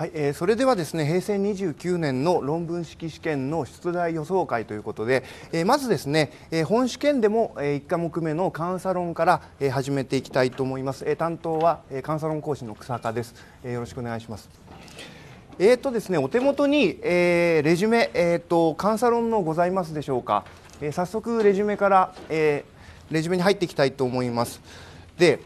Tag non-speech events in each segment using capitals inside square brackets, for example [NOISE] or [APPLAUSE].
はい、えー、それではですね平成29年の論文式試験の出題予想会ということで、えー、まずですね、えー、本試験でも、えー、1科目目の監査論から、えー、始めていきたいと思います、えー、担当は、えー、監査論講師の草加です、えー、よろしくお願いしますえーとですね、お手元に、えー、レジュメ、えーと、と監査論のございますでしょうか、えー、早速レジュメから、えー、レジュメに入っていきたいと思いますで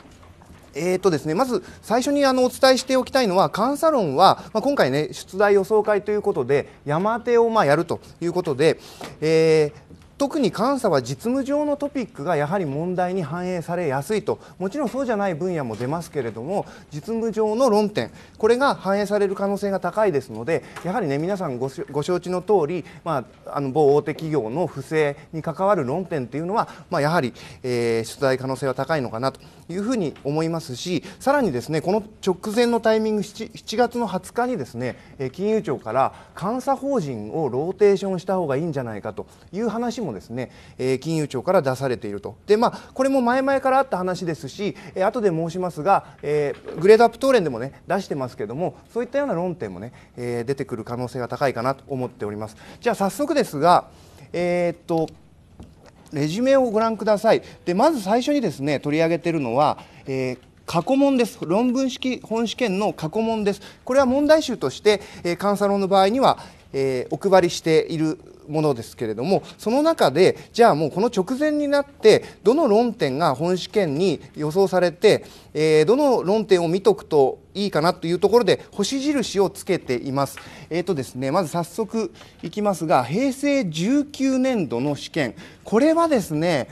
えーとですね、まず最初にあのお伝えしておきたいのは、監査論は、まあ、今回ね、出題予想会ということで、山手をまあやるということで、えー特に監査は実務上のトピックがやはり問題に反映されやすいともちろんそうじゃない分野も出ますけれども実務上の論点これが反映される可能性が高いですのでやはりね皆さんご承知の通り、まあ、あの某大手企業の不正に関わる論点というのは、まあ、やはり、えー、出題可能性は高いのかなというふうに思いますしさらにですねこの直前のタイミング 7, 7月の20日にですね金融庁から監査法人をローテーションした方がいいんじゃないかという話ももですね、え金融庁から出されているとで、まあ、これも前々からあった話ですし、えー、後で申しますが、えグレードアップ東連でも、ね、出してますけどもそういったような論点もね、え出てくる可能性が高いかなと思っております。じゃあ早速ですが、えー、っとレジュメをご覧くださいでまず最初にですね取り上げているのは、えー、過去問です論文式本試験の過去問ですこれは問題集として、えー、監査論の場合には、えー、お配りしているものですけれどもその中でじゃあもうこの直前になってどの論点が本試験に予想されてえー、どの論点を見とくといいかなというところで星印をつけています。えーとですね、まず早速いきますが平成19年度の試験これはですね、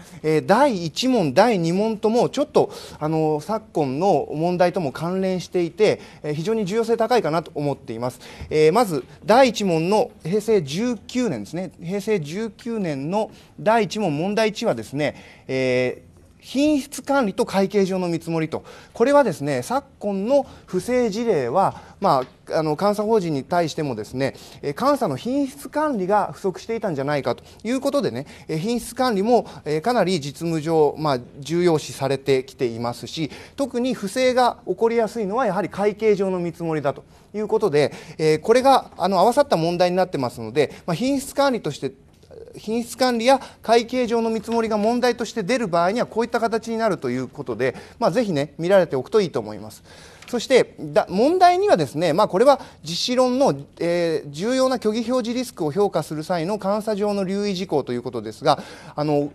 第1問第2問ともちょっとあの昨今の問題とも関連していて、非常に重要性高いかなと思っています。えー、まず第1問の平成19年ですね平成19年の第1問問題1はですね、えー品質管理と会計上の見積もりとこれはですね昨今の不正事例は、まあ、あの監査法人に対してもですね監査の品質管理が不足していたんじゃないかということでね品質管理もかなり実務上、まあ、重要視されてきていますし特に不正が起こりやすいのはやはり会計上の見積もりだということでこれがあの合わさった問題になってますので、まあ、品質管理として品質管理や会計上の見積もりが問題として出る場合にはこういった形になるということで、まあ、ぜひね見られておくといいと思います。そしてだ問題にはですね、まあ、これは実施論の、えー、重要な虚偽表示リスクを評価する際の監査上の留意事項ということですがあの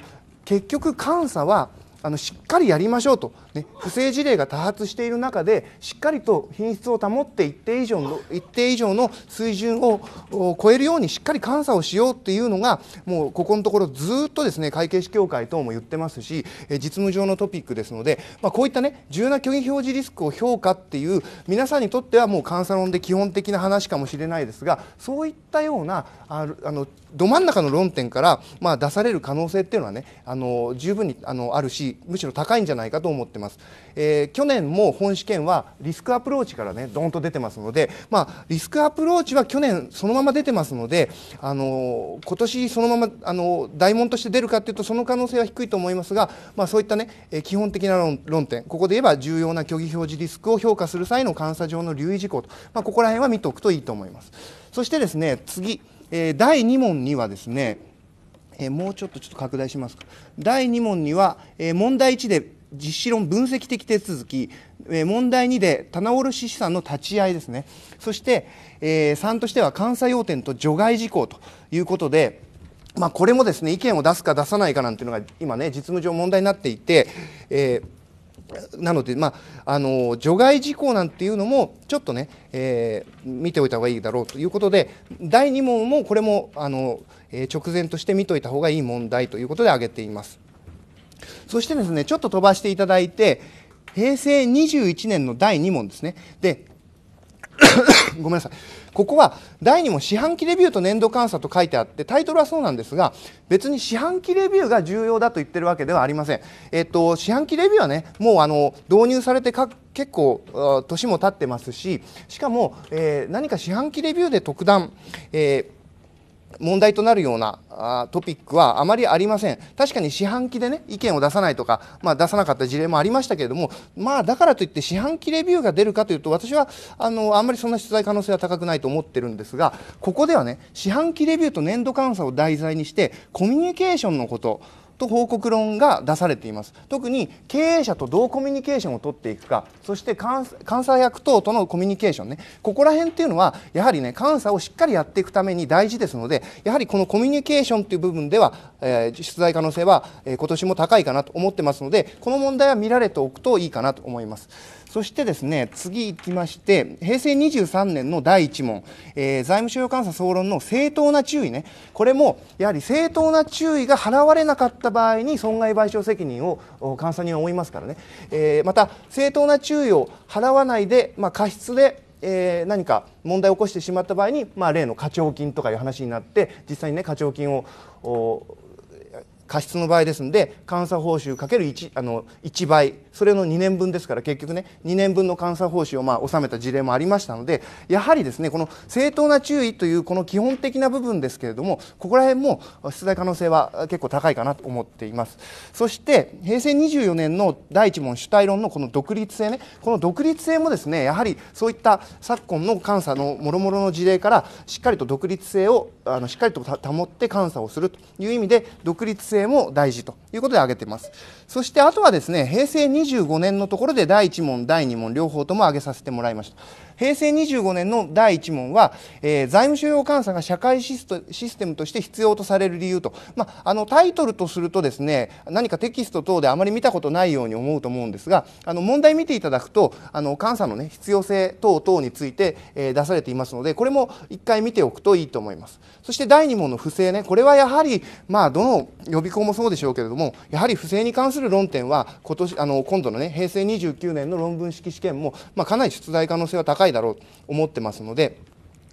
結局監査はあのしっかりやりましょうと、ね、不正事例が多発している中でしっかりと品質を保って一定以上の一定以上の水準を超えるようにしっかり監査をしようっていうのがもうここのところずっとですね会計士協会等も言ってますし実務上のトピックですので、まあ、こういったね重要な虚偽表示リスクを評価っていう皆さんにとってはもう監査論で基本的な話かもしれないですがそういったようなあのど真ん中の論点から、まあ、出される可能性っていうのはねあの十分にあのあるしむしろ高いんじゃないかと思ってます、えー、去年も本試験はリスクアプローチからねどーと出てますので、まあ、リスクアプローチは去年そのまま出てますのであの今年そのままあの大問として出るかっていうとその可能性は低いと思いますが、まあ、そういったね、え基本的な論点ここで言えば重要な虚偽表示リスクを評価する際の監査上の留意事項と、まあ、ここら辺は見ておくといいと思います。そしてですね次えー、第2問にはですね、えー、もうちょっとちょっと拡大しますか第2問には、えー、問題1で実施論分析的手続き、えー、問題2で棚卸資産の立ち会いですねそして、えー、3としては監査要点と除外事項ということで、まあ、これもですね意見を出すか出さないかなんていうのが今ね実務上問題になっていて、えーなので、まあ、あの除外事項なんていうのもちょっとね、えー、見ておいた方がいいだろうということで第2問もこれもあの、えー、直前として見といた方がいい問題ということで挙げていますそしてですねちょっと飛ばしていただいて平成21年の第2問ですねで [COUGHS] ごめんなさいここは第2問四半期レビューと年度監査と書いてあってタイトルはそうなんですが別に四半期レビューが重要だと言ってるわけではありません、えっと、四半期レビューはねもうあの導入されて結構年も経ってますししかも、えー、何か四半期レビューで特段、えー問題となるようなあトピックはあまりありません確かに四半期でね意見を出さないとか、まあ、出さなかった事例もありましたけれどもまあだからといって四半期レビューが出るかというと私はあのあんまりそんな出題可能性は高くないと思ってるんですがここではね四半期レビューと年度監査を題材にしてコミュニケーションのことと報告論が出されています特に経営者とどうコミュニケーションを取っていくかそして監査役等とのコミュニケーションねここら辺っていうのはやはりね監査をしっかりやっていくために大事ですのでやはりこのコミュニケーションという部分では、えー、出題可能性は、えー、今年も高いかなと思ってますのでこの問題は見られておくといいかなと思います。そしてですね、次行きまして、平成23年の第1問、えー、財務省予監査総論の正当な注意ね、これもやはり正当な注意が払われなかった場合に損害賠償責任を監査人は負いますからね、えー、また正当な注意を払わないで、まあ、過失でえー、何か問題を起こしてしまった場合に、まあ、例の課徴金とかいう話になって実際にね課徴金を過失の場合ですので監査報酬かける 1, あの1倍それの2年分ですから結局ね2年分の監査報酬をまあ納めた事例もありましたのでやはりですねこの正当な注意というこの基本的な部分ですけれどもここら辺も出題可能性は結構高いかなと思っていますそして平成24年の第1問主体論のこの独立性ねこの独立性もですねやはりそういった昨今の監査のもろもろの事例からしっかりと独立性をあのしっかりと保って監査をするという意味で独立性も大事ということで挙げてます。そしてあとはですね平成25年のところで第1問第2問両方とも挙げさせてもらいました平成25年の第1問は、えー、財務収容監査が社会システムとして必要とされる理由と、まあ、あのタイトルとするとですね何かテキスト等であまり見たことないように思うと思うんですがあの問題見ていただくとあの監査の、ね、必要性等々について、えー、出されていますのでこれも1回見ておくといいと思います。そして第2問の不正ねこれはやはり、まあ、どの予備校もそうでしょうけれどもやはり不正に関する論点は今年あの今度の、ね、平成29年の論文式試験も、まあ、かなり出題可能性は高いいだろうと思ってますので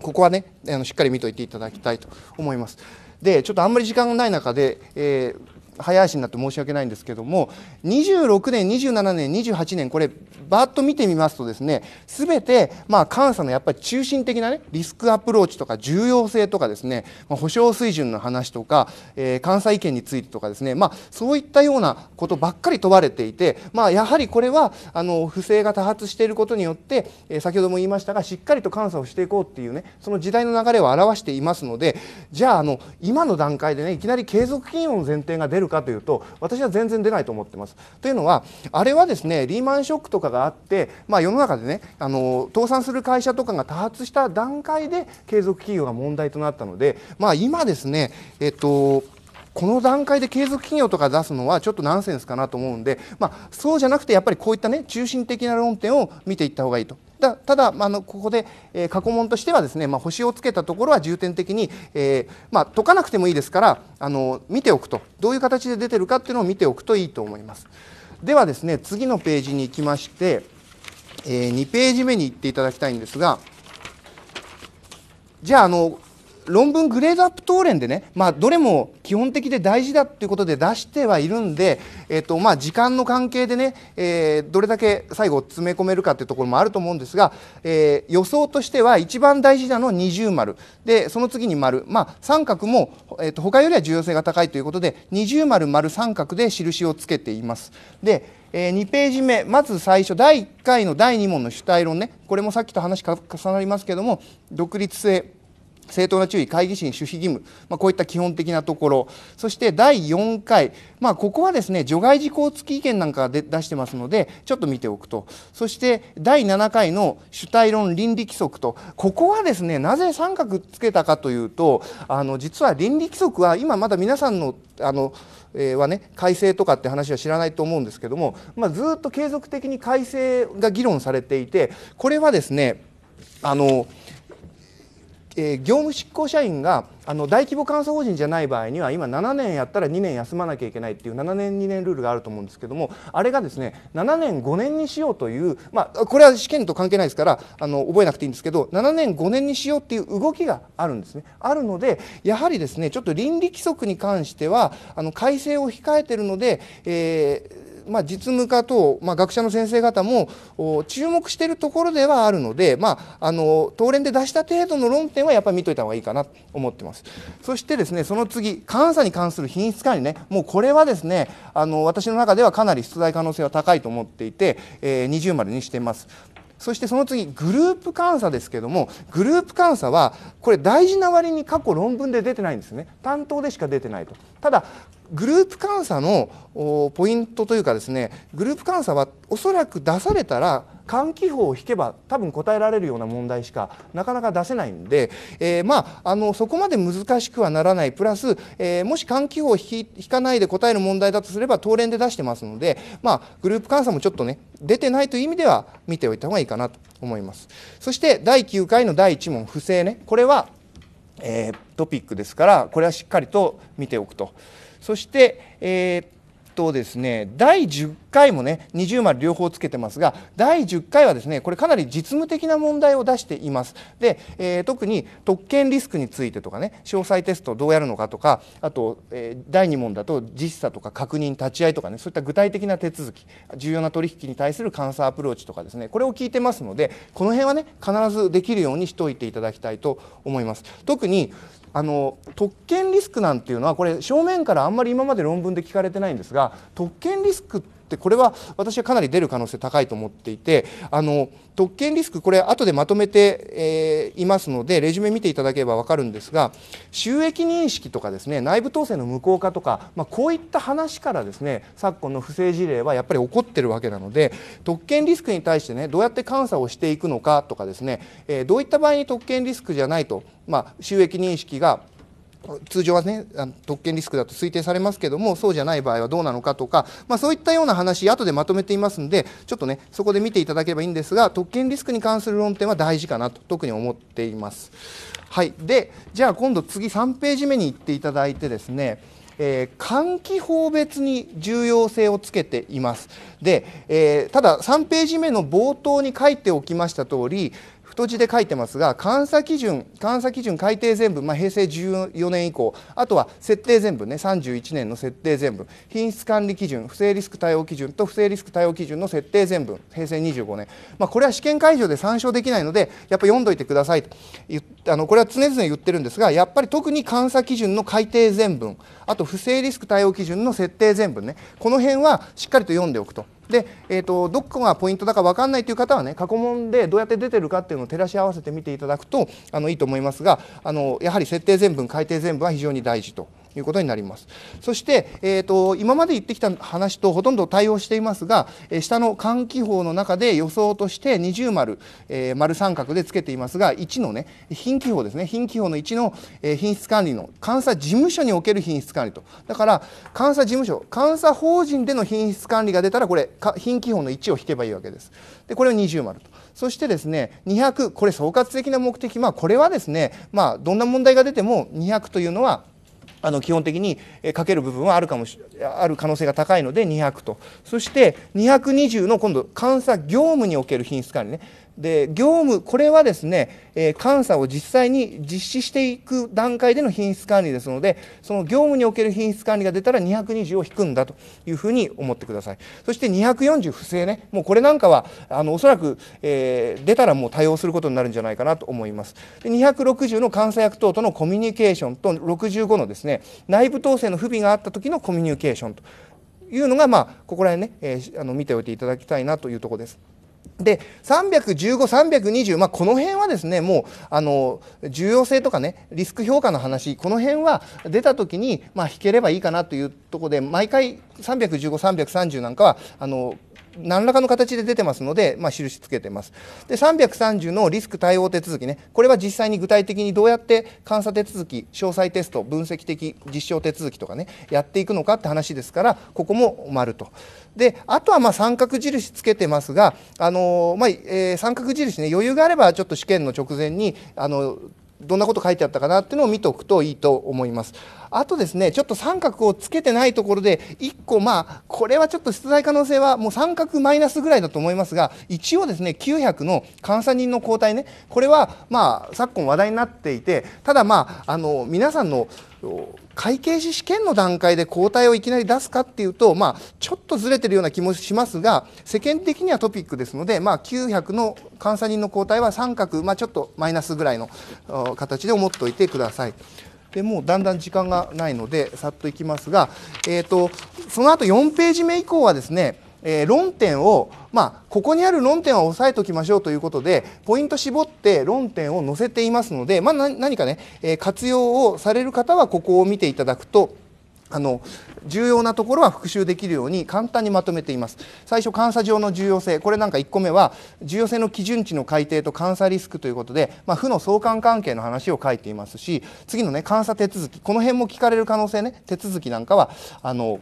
ここはねあのしっかり見といていただきたいと思います。でちょっとあんまり時間がない中で、えー早足になって申し訳ないんですけども26年27年28年これバーッと見てみますとですね全てまあ監査のやっぱり中心的なねリスクアプローチとか重要性とかですね、まあ、保障水準の話とか、えー、監査意見についてとかですねまあそういったようなことばっかり問われていてまあやはりこれはあの不正が多発していることによって、えー、先ほども言いましたがしっかりと監査をしていこうっていうねその時代の流れを表していますのでじゃああの今の段階でねいきなり継続金融の前提が出るるかというと私は全然出ないと思ってます。というのはあれはですねリーマンショックとかがあって、まあ、世の中でねあの倒産する会社とかが多発した段階で継続企業が問題となったので、まあ、今ですね、えっと、この段階で継続企業とか出すのはちょっとナンセンスかなと思うんで、まあ、そうじゃなくてやっぱりこういったね中心的な論点を見ていった方がいいと。ただ、まあの、ここで、えー、過去問としてはですね、まあ、星をつけたところは重点的に、えーまあ、解かなくてもいいですからあの見ておくとどういう形で出てるかっていうのを見ておくといいと思います。ではですね次のページに行きまして、えー、2ページ目に行っていただきたいんですがじゃああの論文グレードアップ討論でね、まあ、どれも基本的で大事だということで出してはいるんで、えっとまあ、時間の関係でね、えー、どれだけ最後詰め込めるかっていうところもあると思うんですが、えー、予想としては一番大事なの二重丸でその次に丸、まあ、三角も、えっと他よりは重要性が高いということで二重丸丸三角で印をつけています。でえー、2ページ目まず最初第1回の第2問の主体論ねこれもさっきと話重なりますけども独立性正当な注意、会議審、守秘義務、まあ、こういった基本的なところ、そして第4回、まあ、ここはですね除外事項付き意見なんかで出してますので、ちょっと見ておくと、そして第7回の主体論倫理規則と、ここはですねなぜ三角つけたかというと、あの実は倫理規則は今まだ皆さんのあのえー、はね改正とかって話は知らないと思うんですけども、まあ、ずっと継続的に改正が議論されていてこれはですねあのえー、業務執行社員があの大規模監査法人じゃない場合には今7年やったら2年休まなきゃいけないっていう7年2年ルールがあると思うんですけどもあれがですね7年5年にしようという、まあ、これは試験と関係ないですからあの覚えなくていいんですけど7年5年にしようっていう動きがあるんですねあるのでやはりですねちょっと倫理規則に関してはあの改正を控えてるので、えーまあ、実務家と、まあ、学者の先生方も注目しているところではあるので、まあ、あの東連で出した程度の論点はやっぱり見といた方がいいかなと思ってます。そしてですねその次監査に関する品質管理ねもうこれはですねあの私の中ではかなり出題可能性は高いと思っていて、えー、20丸にしています。そしてその次グループ監査ですけどもグループ監査はこれ大事な割に過去論文で出てないんですね担当でしか出てないと。ただグループ監査のポイントというかですねグループ監査はおそらく出されたら換気法を引けば多分答えられるような問題しかなかなか出せないんで、えー、まああのそこまで難しくはならないプラス、えー、もし換気法を引かないで答える問題だとすれば当連で出してますので、まあ、グループ監査もちょっとね出てないという意味では見ておいた方がいいかなと思います。そして第9回の第1問不正ねこれは、えー、トピックですからこれはしっかりと見ておくと。そして、えー、っとですね、第10回もね20丸両方つけてますが第10回はですねこれかなり実務的な問題を出しています。で、えー、特に特権リスクについてとかね詳細テストどうやるのかとかあと、えー、第2問だと実査とか確認立ち会いとかねそういった具体的な手続き重要な取引に対する監査アプローチとかですねこれを聞いてますのでこの辺はね必ずできるようにしておいていただきたいと思います。特にあの特権リスクなんていうのはこれ正面からあんまり今まで論文で聞かれてないんですが特権リスクってでこれは私はかなり出る可能性高いと思っていてあの特権リスクこれ後でまとめて、えー、いますのでレジュメ見ていただければ分かるんですが収益認識とかですね内部統制の無効化とか、まあ、こういった話からですね昨今の不正事例はやっぱり起こってるわけなので特権リスクに対してねどうやって監査をしていくのかとかですね、えー、どういった場合に特権リスクじゃないと、まあ、収益認識が通常はね特権リスクだと推定されますけどもそうじゃない場合はどうなのかとか、まあ、そういったような話後でまとめていますんでちょっとねそこで見ていただければいいんですが特権リスクに関する論点は大事かなと特に思っています。はい、でじゃあ今度次3ページ目に行っていただいてですねえー、換気法別に重要性をつけていますで、えー、ただ3ページ目の冒頭に書いておきました通り太字で書いてますが監査基準監査基準改定全部、まあ、平成14年以降あとは設定全部ね31年の設定全部品質管理基準不正リスク対応基準と不正リスク対応基準の設定全部平成25年、まあ、これは試験会場で参照できないのでやっぱ読んどいてくださいとあのこれは常々言ってるんですがやっぱり特に監査基準の改定全文あと不正リスク対応基準の設定全文ねこの辺はしっかりと読んでおくと。で、えーと、どこがポイントだか分かんないという方はね過去問でどうやって出てるかっていうのを照らし合わせてみていただくとあのいいと思いますがあのやはり設定全文改定全文は非常に大事ということになります。そして、えーと、今まで言ってきた話とほとんど対応していますが、え下の換気法の中で予想として二重丸、えー、丸三角でつけていますが1のね品規法ですね品規法の1の、え品質管理の監査事務所における品質管理とだから監査事務所監査法人での品質管理が出たらこれ品規法の1を引けばいいわけです。でこれを二重丸と。そしてですね、200、これ総括的な目的、まあこれはですね、まあどんな問題が出ても200というのはあの基本的にかける部分はあるかもしある可能性が高いので200とそして220の今度監査業務における品質管理ねで業務、これはですね、えー、監査を実際に実施していく段階での品質管理ですので、その業務における品質管理が出たら220を引くんだというふうに思ってください。そして240不正ね、もうこれなんかは、あのおそらく、えー、出たらもう対応することになるんじゃないかなと思います。で260の監査役等とのコミュニケーションと65のですね、内部統制の不備があった時のコミュニケーションというのが、まあ、ここら辺ね、えー、あの見ておいていただきたいなというところです。で315320、まあ、この辺はですねもうあの重要性とかねリスク評価の話この辺は出た時に、まあ、引ければいいかなというところで毎回315330なんかはあの何らかの形で出てますので、まあ、印つけてます。で、330のリスク対応手続きね、これは実際に具体的にどうやって監査手続き、詳細テスト、分析的実証手続きとかね、やっていくのかって話ですから、ここも丸と。で、あとはまあ三角印つけてますが、あのまあ、えー、三角印ね、余裕があればちょっと試験の直前に、あのどんなこと書いてあったかなっていうのを見ておくといいと思います。あとですね、ちょっと三角をつけてないところで、1個まあ、これはちょっと出題可能性はもう三角マイナスぐらいだと思いますが、一応ですね、900の監査人の交代ね、これはまあ、昨今話題になっていて、ただまあ、あの、皆さんの、会計士試験の段階で交代をいきなり出すかっていうと、まあ、ちょっとずれてるような気もしますが世間的にはトピックですので、まあ、900の監査人の交代は三角、まあ、ちょっとマイナスぐらいの形で思っておいてください。でもうだんだん時間がないのでさっといきますが、えーとその後4ページ目以降はですねえー、論点を、まあ、ここにある論点は押さえておきましょうということでポイント絞って論点を載せていますので、まあ、何かね、えー、活用をされる方はここを見ていただくとあの重要なところは復習できるように簡単にまとめています最初監査上の重要性これなんか1個目は重要性の基準値の改定と監査リスクということで、まあ、負の相関関係の話を書いていますし次のね監査手続きこの辺も聞かれる可能性ね手続きなんかはあの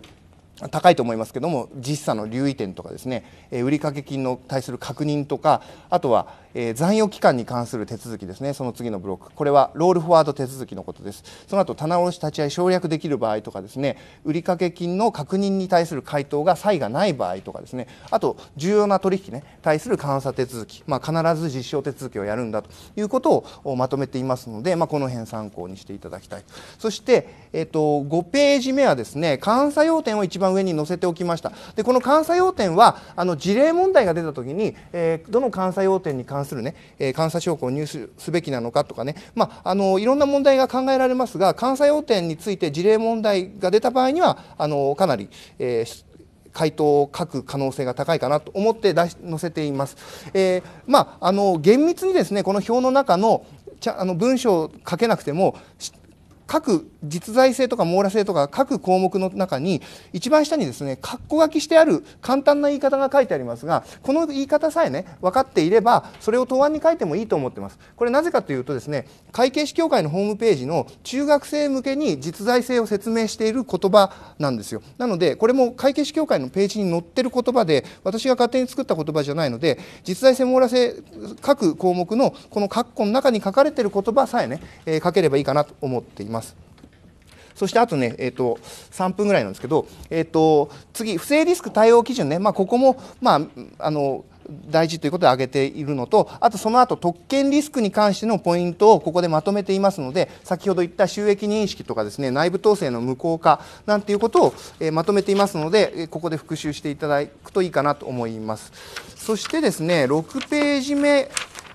高いと思いますけども実差の留意点とかですね売掛金の対する確認とかあとはえー、残余期間に関する手続きですねその次のブロックこれはロールフォワード手続きのことですその後棚卸立ち合い省略できる場合とかですね売掛金の確認に対する回答が差異がない場合とかですねあと重要な取引ね対する監査手続き、まあ、必ず実証手続きをやるんだということをまとめていますので、まあ、この辺参考にしていただきたいそして、えー、と5ページ目はですね監査要点を一番上に載せておきましたでこの監査要点はあの事例問題が出た時に、えー、どの監査要点に関関するね、えー、監査証拠を入手すべきなのかとかね、まあ、あのいろんな問題が考えられますが監査要点について事例問題が出た場合にはあのかなり、えー、回答を書く可能性が高いかなと思って出し載せています。えー、まあ、あの厳密にですねこの表の中のちゃあの文章を書けなくても各実在性とか網羅性とか各項目の中に一番下にですね括弧書きしてある簡単な言い方が書いてありますがこの言い方さえね分かっていればそれを答案に書いてもいいと思ってますこれなぜかというとですね会計士協会のホームページの中学生向けに実在性を説明している言葉なんですよなのでこれも会計士協会のページに載ってる言葉で私が勝手に作った言葉じゃないので実在性網羅性各項目のこの括弧の中に書かれている言葉さえね、えー、書ければいいかなと思っていますます。そしてあとね、えーと、3分ぐらいなんですけど、えーと、次、不正リスク対応基準ね、まあ、ここも、まあ、あの大事ということで挙げているのと、あとその後特権リスクに関してのポイントをここでまとめていますので、先ほど言った収益認識とかですね、内部統制の無効化なんていうことを、えまとめていますので、ここで復習していただくといいかなと思います。そしてですね、6ページ目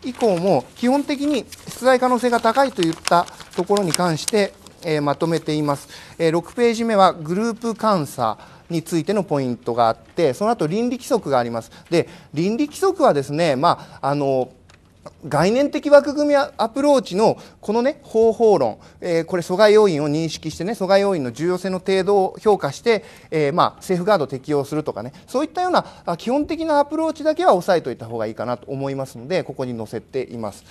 以降も基本的に出題可能性が高いといったところに関して、えー、まとめています、えー、6ページ目はグループ監査についてのポイントがあってその後倫理規則がありますで倫理規則はですねまああの概念的枠組みアプローチのこのね方法論、えー、これ阻害要因を認識してね阻害要因の重要性の程度を評価して、えー、まあセーフガード適用するとかねそういったような基本的なアプローチだけは押さえといた方がいいかなと思いますのでここに載せています。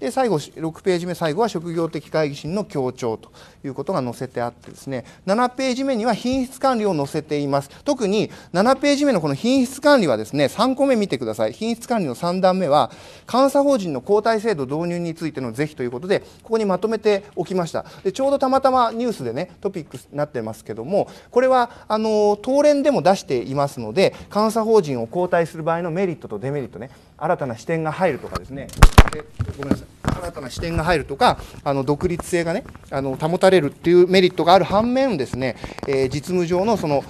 で最後6ページ目最後は職業的会議心の強調ということが載せてあってですね7ページ目には品質管理を載せています特に7ページ目のこの品質管理はですね3個目見てください品質管理の3段目は監査法人の交代制度導入についての是非ということでここにまとめておきましたでちょうどたまたまニュースでねトピックスになってますけどもこれはあの東連でも出していますので監査法人を交代する場合のメリットとデメリットね新たな視点が入るとかですねでごめんなさい新たな視点が入るとかあの独立性がねあの保たれるっていうメリットがある反面ですね、えー、実務上のその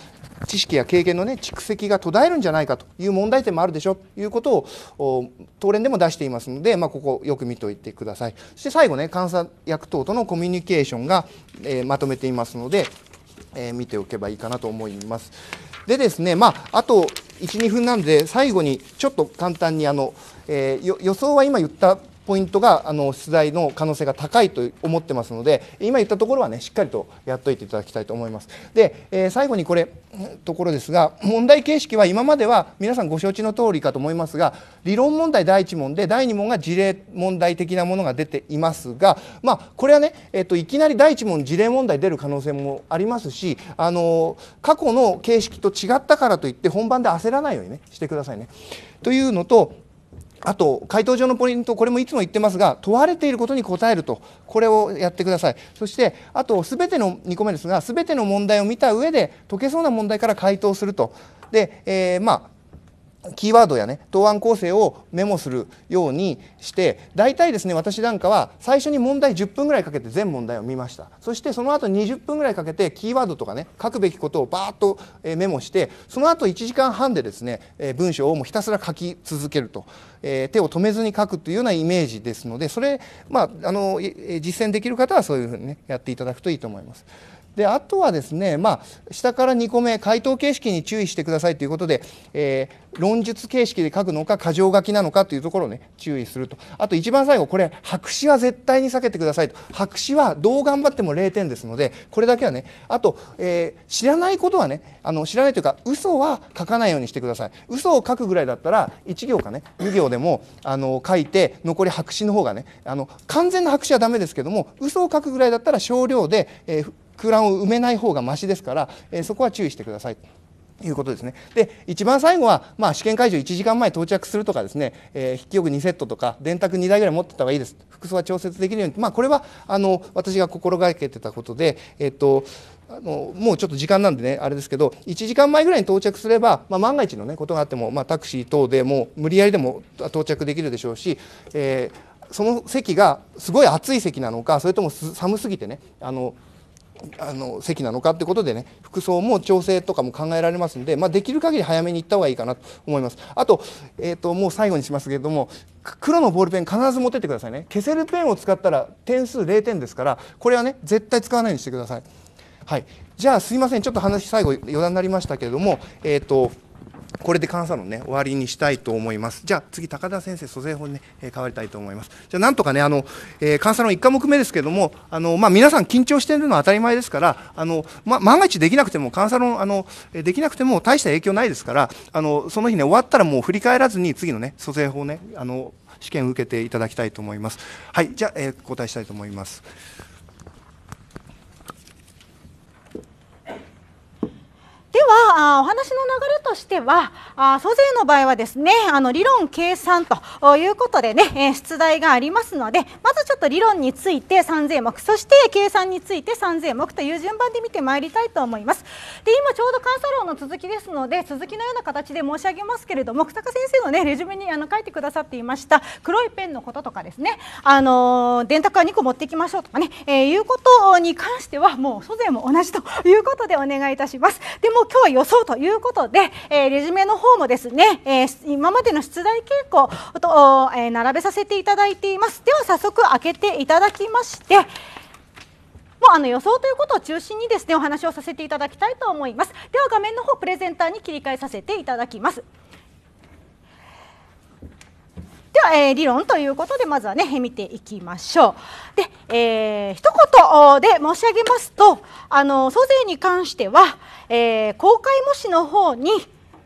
知識や経験の、ね、蓄積が途絶えるんじゃないかという問題点もあるでしょということを東連でも出していますので、まあ、ここよく見ておいてくださいそして最後ね監査役等とのコミュニケーションが、えー、まとめていますので、えー、見ておけばいいかなと思います。でですね、まあ、あと12分なので最後にちょっと簡単にあの、えー、予想は今言ったポイントがあの出題の可能性が高いと思ってますので今言ったところはねしっかりとやっといていただきたいと思います。で、えー、最後にこれところですが問題形式は今までは皆さんご承知の通りかと思いますが理論問題第1問で第2問が事例問題的なものが出ていますが、まあ、これはね、えー、といきなり第1問事例問題出る可能性もありますし、あの過去の形式と違ったからといって本番で焦らないようにねしてくださいね。というのとあと、回答上のポイント、これもいつも言ってますが、問われていることに答えると、これをやってください。そして、あと、すべての、2個目ですが、すべての問題を見た上で、解けそうな問題から回答すると。で、えー、まあ、キーワードやね答案構成をメモするようにして大体ですね私なんかは最初に問題10分ぐらいかけて全問題を見ましたそしてその後20分ぐらいかけてキーワードとかね書くべきことをバーッとメモしてその後1時間半でですね文章をもうひたすら書き続けると、え手を止めずに書くというようなイメージですのでそれまああの実践できる方はそういうふうにねやっていただくといいと思います。であとはですね、まあ、下から2個目回答形式に注意してくださいということで、えー、論述形式で書くのか箇条書きなのかというところをね注意するとあと一番最後これ白紙は絶対に避けてくださいと白紙はどう頑張っても0点ですのでこれだけはねあと、えー、知らないことはねあの知らないというか嘘は書かないようにしてください嘘を書くぐらいだったら1行かね2行でもあの書いて残り白紙の方がねあの完全な白紙はダメですけども嘘を書くぐらいだったら少量で、えー、空欄を埋めない方がましですから、えそこは注意してください。いうことですね。で、一番最後は、まあ、試験会場1時間前到着するとかですね、えー、筆記用具2セットとか、電卓2台ぐらい持ってた方がいいです。服装は調節できるように。まあ、これは、あの、私が心がけてたことで、えっと、あのもうちょっと時間なんでねあれですけど1時間前ぐらいに到着すれば、まあ、万が一の、ね、ことがあっても、まあ、タクシー等でも無理やりでも到着できるでしょうし、えー、その席がすごい暑い席なのかそれとも寒すぎてねあのあの席なのかってことでね服装も調整とかも考えられますので、まあ、できる限り早めに行った方がいいかなと思いますあと,、えーと、もう最後にしますけれども黒のボールペン必ず持ってってくださいね消せるペンを使ったら点数0点ですからこれはね絶対使わないようにしてください、はい、じゃあすいませんちょっと話最後余談になりましたけれどもえっ、ー、とこれで監査論ね、終わりにしたいと思います。じゃあ次、高田先生、租税法にね、えー、変わりたいと思います。じゃあなんとかね、あの、えー、監査論1科目目ですけども、あの、まあ、皆さん緊張してるのは当たり前ですから、あの、ま、万が一できなくても、監査論、あの、できなくても大した影響ないですから、あの、その日ね、終わったらもう振り返らずに、次のね、租税法ね、あの、試験を受けていただきたいと思います。はい、じゃあ、えー、交代したいと思います。ではお話の流れとしてはあ租税の場合はですねあの理論計算ということでね、え出題がありますのでまずちょっと理論について3税目そして計算について3税目という順番で見てまいりたいと思いますで今ちょうど監査論の続きですので続きのような形で申し上げますけれども久高先生のねレジュメにあの書いてくださっていました黒いペンのこととかですねあの電卓は2個持ってきましょうとかね、えー、いうことに関してはもう租税も同じということでお願いいたしますでもう今日予想ということで、えー、レジュメの方もですね、えー、今までの出題傾向と、えー、並べさせていただいていますでは早速開けていただきましてもうあの予想ということを中心にですねお話をさせていただきたいと思いますでは画面の方プレゼンターに切り替えさせていただきますでは、えー、理論ということでまずはね見ていきましょう。で、えー、一言で申し上げますとあの租税に関しては、えー、公開模試の方に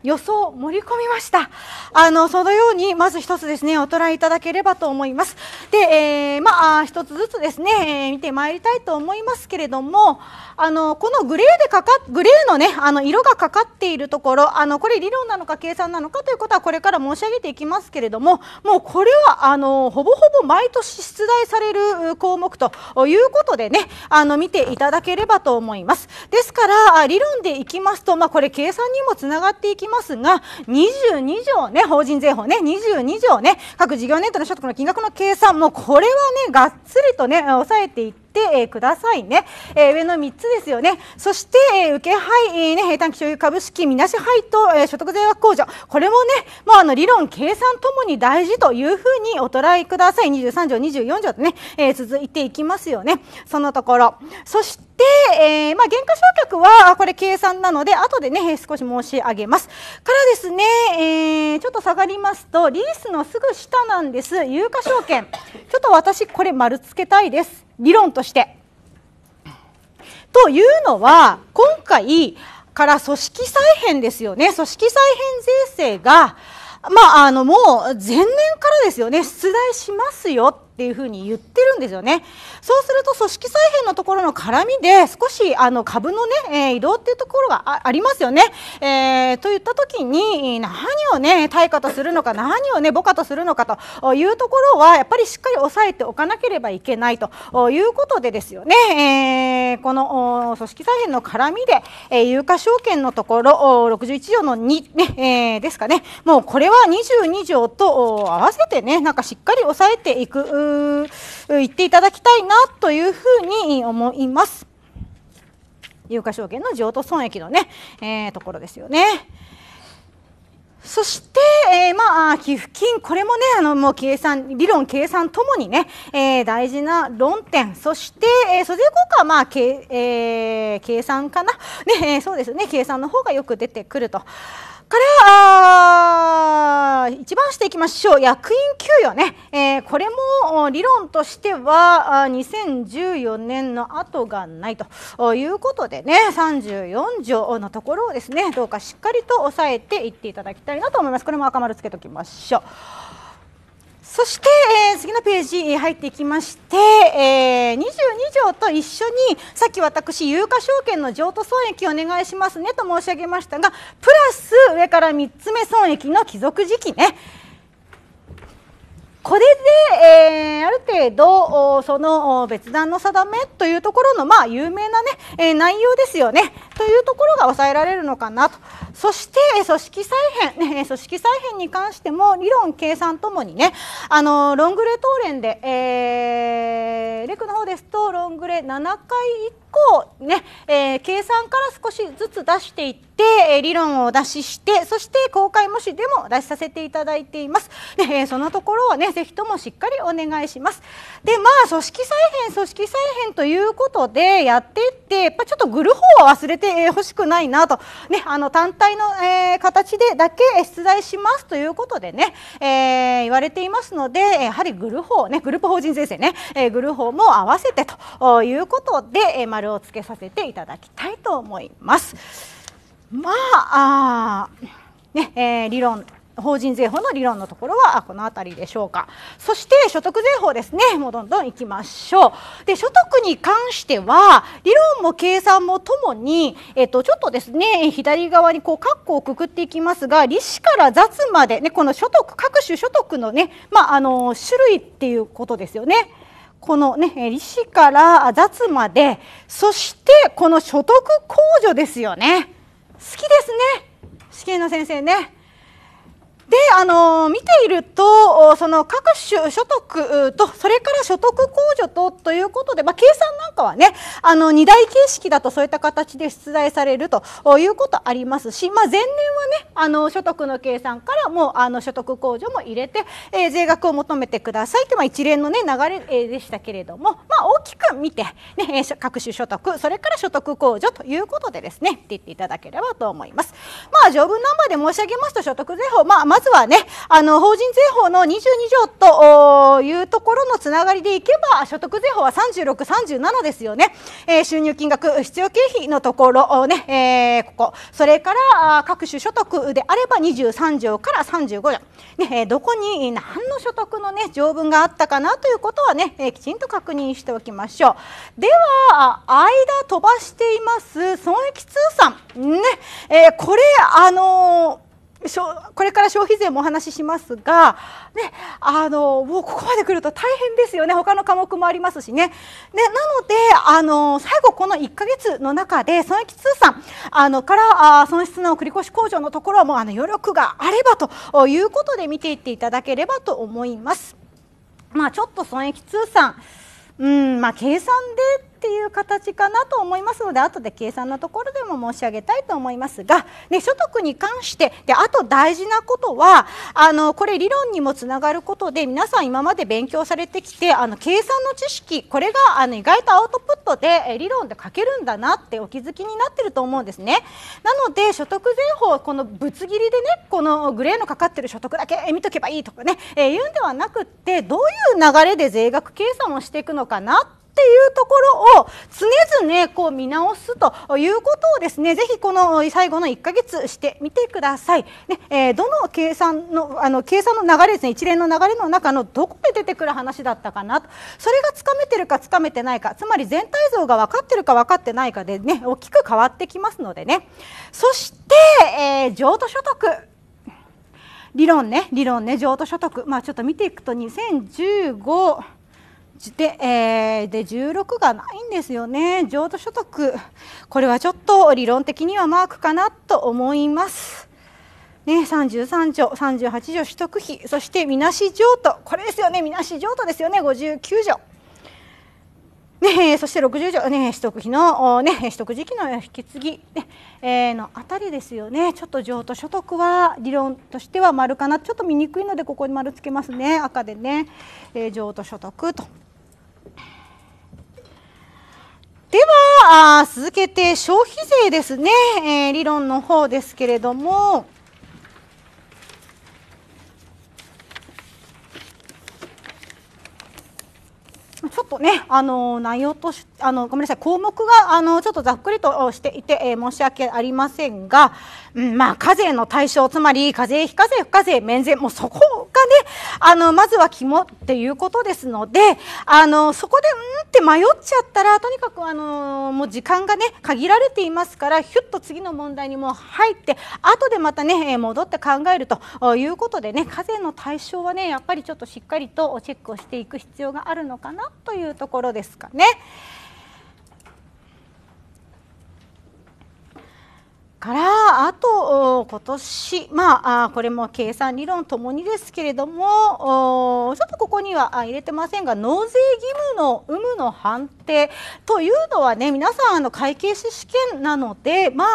予想盛り込みましたあのそのようにまず1つですねお捉えいただければと思いますで、えー、まあ1つずつですね、え見てまいりたいと思いますけれどもあのこのグレーでかかグレーのねあの色がかかっているところあのこれ理論なのか計算なのかということはこれから申し上げていきますけれどももうこれはあのほぼほぼ毎年出題される項目ということでねあの見ていただければと思いますですから理論でいきますと、まあ、これ計算にもつながっていきますますが22条ね法人税法ね22条ね各事業ネットの所得の金額の計算もこれはねがっつりとね抑えていっててくださいね、えー、上の3つですよねそして、えー、受け配、ね、平坦期所有株式みなし配当、えー、所得税額控除これもねもうあの理論計算ともに大事というふうにお捉えください23条24条とね、えー、続いていきますよねそのところそしてで、えー、まあ、減価償却はこれ計算なので後でね少し申し上げますからですね、えー、ちょっと下がりますとリースのすぐ下なんです有価証券ちょっと私これ丸つけたいです理論として。というのは今回から組織再編ですよね組織再編税制が、まあ、あのもう前年からですよね出題しますよっていうふうに言ってるんですよね。そうすると組織再編のところの絡みで少しあの株のね、えー、移動っていうところがありますよね。えー、といった時に何をね対価とするのか何をね母価とするのかというところはやっぱりしっかり押さえておかなければいけないということでですよね、えー、この組織再編の絡みで、えー、有価証券のところ61条の2、ねえー、ですかねもうこれは22条と合わせてねなんかしっかり押さえていく言っていただきたいなというふうに思います。有価証券の譲渡損益のね、えー、ところですよね。そして、えー、まあ、寄付金、これもね、あの、もう計算、理論、計算ともにね、えー、大事な論点。そして、えー、租税効果は、まあ、けえー、計算かな。ね、えー、そうですね、計算の方がよく出てくると。から一番していきましょう役員給与ね、えー、これも理論としては2014年の後がないということでね34条のところをですねどうかしっかりと押さえていっていただきたいなと思いますこれも赤丸つけときましょう。そして、えー、次のページ、に入っていきまして、えー、22条と一緒にさっき私有価証券の譲渡損益お願いしますねと申し上げましたがプラス上から3つ目損益の帰属時期ねこれで、えー、ある程度その別段の定めというところの、まあ、有名なね、ねえー、内容ですよねというところが抑えられるのかなと。そして組織再編、[LAUGHS] ね、組織再編に関しても理論計算ともにねあのロングレ答連で、えー、レクの方ですとロングレ7回以降ね、えー、計算から少しずつ出していって、理論を出ししてそして公開模試でも出しさせていただいています。ね、そのところはねぜひともしっかりお願いします。でまあ組織再編組織再編ということでやっていってやっぱちょっとグル方は忘れてほしくないなとねあの単体体の、えー、形でだけ出題しますということでね、えー、言われていますのでやはりグル法ねグループ法人税制ね、えー、グル法も合わせてということで、えー、丸をつけさせていただきたいと思います。まああねえー、理論法人税法の理論のところはこの辺りでしょうかそして所得税法ですねもうどんどんいきましょうで所得に関しては理論も計算もともに、えっと、ちょっとですね左側にこう括弧をくくっていきますが利子から雑まで、ね、この所得各種所得のね、まあ、あの種類っていうことですよね。このね利子から雑までそしてこの所得控除ですよね好きですね試験の先生ねであの見ているとその各種所得とそれから所得控除とということで、まあ、計算なんかはねあの2大形式だとそういった形で出題されるということありますし、まあ、前年はねあの所得の計算からもうあの所得控除も入れて、えー、税額を求めてくださいという、まあ、一連の、ね、流れでしたけれども、まあ、大きく見て、ね、各種所得それから所得控除ということでですねって言っていただければと思います。まあ、条文ナンバーで申し上げますと所得税法、まあまずはねあの法人税法の22条というところのつながりでいけば所得税法は3637ですよね、えー、収入金額必要経費のところね、えー、ここそれから各種所得であれば23条から35条、ねえー、どこに何の所得の、ね、条文があったかなということはね、えー、きちんと確認しておきましょうでは間飛ばしています損益通算ね、えー、これあのーこれから消費税もお話ししますが、ね、あのもうここまで来ると大変ですよね他の科目もありますしね。ねなのであの最後この1か月の中で損益通算あのからあ損失の繰越控除のところはもうあの余力があればということで見ていっていただければと思います。まあ、ちょっと損益通算うんまあ、計算でっていう形かなと思いますので後で計算のところでも申し上げたいと思いますが、ね、所得に関してであと大事なことはあのこれ理論にもつながることで皆さん今まで勉強されてきてあの計算の知識これがあの意外とアウトプットで理論で書けるんだなってお気づきになってると思うんですね。なので所得税法このぶつ切りでねこのグレーのかかってる所得だけ見とけばいいとかね、えー、言うんではなくってどういう流れで税額計算をしていくのかなってっていうところを常々こう見直すということをですねぜひこの最後の1ヶ月してみてください。ねえー、どの計算のあの計算の流れですね一連の流れの中のどこで出てくる話だったかなとそれがつかめてるかつかめてないかつまり全体像が分かってるか分かってないかでね大きく変わってきますのでねそして、えー、譲渡所得理論ね理論ね譲渡所得まあちょっと見ていくと2015で,、えー、で16がないんですよね、譲渡所得、これはちょっと理論的にはマークかなと思います。ね、33条、38条取得費、そしてみなし譲渡、これですよね、みなし譲渡ですよね、59条。ね、そして60条、ね、取得費の、ね、取得時期の引き継ぎ、ねえー、のあたりですよね、ちょっと譲渡所得は理論としては丸かな、ちょっと見にくいので、ここに丸つけますね、赤でね、えー、譲渡所得と。では、続けて消費税ですね、えー、理論の方ですけれども、ちょっとね、あの内容としあのごめんなさい項目があのちょっとざっくりとしていて、えー、申し訳ありませんが、うん、まあ課税の対象つまり課税非課税不課税免税もうそこがねあのまずは肝っていうことですのであのそこでうんって迷っちゃったらとにかくあのもう時間がね限られていますからひゅっと次の問題にも入って後でまたね戻って考えるということでね課税の対象はねやっぱりちょっとしっかりとチェックをしていく必要があるのかなというところですかね。からあと今年まあこれも計算理論ともにですけれどもちょっとここには入れてませんが納税義務の有無の判定というのはね皆さんあの会計士試験なのでま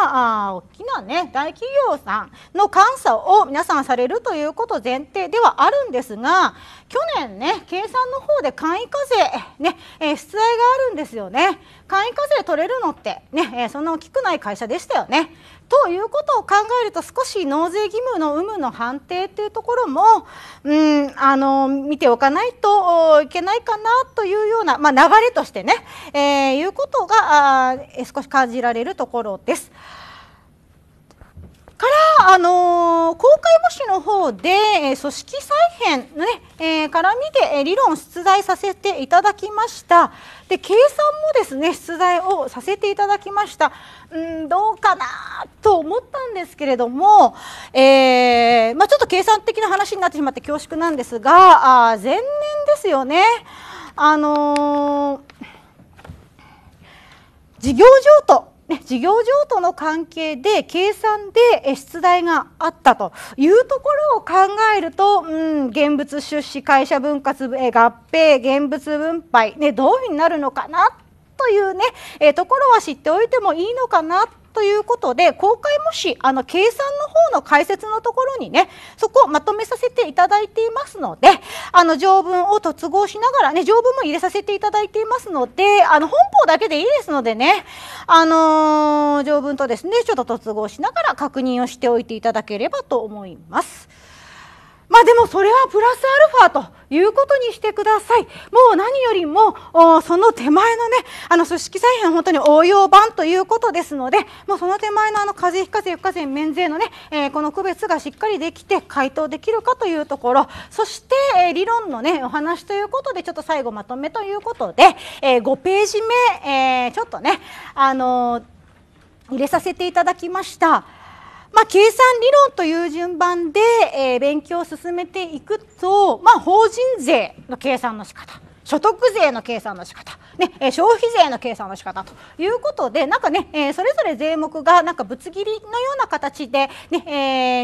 あ大きなね大企業さんの監査を皆さんされるということ前提ではあるんですが去年ね、計算の方で簡易課税、ね、えー、出題があるんですよね。簡易課税取れるのって、ね、えー、そんな大きくない会社でしたよね。ということを考えると少し納税義務の有無の判定っていうところも、うん、あの見ておかないといけないかなというような、まあ、流れとしてね、えー、いうことが少し感じられるところです。から、あのー、公開模試の方で、え組織再編のね、えー、絡みで、え理論を出題させていただきました。で、計算もですね、出題をさせていただきました。うん、どうかなと思ったんですけれども、えー、まあ、ちょっと計算的な話になってしまって恐縮なんですが、あ前年ですよね。あの事業譲渡ね、事業譲渡の関係で計算で出題があったというところを考えると、うん、現物出資会社分割合併現物分配、ね、どういうふうになるのかなというね、えー、ところは知っておいてもいいのかなということで公開もしあの計算の方の解説のところにねそこをまとめさせていただいていますのであの条文を突合しながらね条文も入れさせていただいていますのであの本邦だけでいいですのでねあのー、条文とですねちょっと突合しながら確認をしておいていただければと思います。まあでもそれはプラスアルファということにしてください。もう何よりも、その手前のね、あの組織再編本当に応用版ということですので、もうその手前のあの課税非課税不課税免税のね、えー、この区別がしっかりできて回答できるかというところ、そして、えー、理論のね、お話ということで、ちょっと最後まとめということで、えー、5ページ目、えー、ちょっとね、あのー、入れさせていただきました。まあ、計算理論という順番で、えー、勉強を進めていくと、まあ、法人税の計算の仕方所得税の計算の仕方ね、え消費税の計算の仕方ということでなんかね、えそれぞれ税目がなんかぶつ切りのような形でね、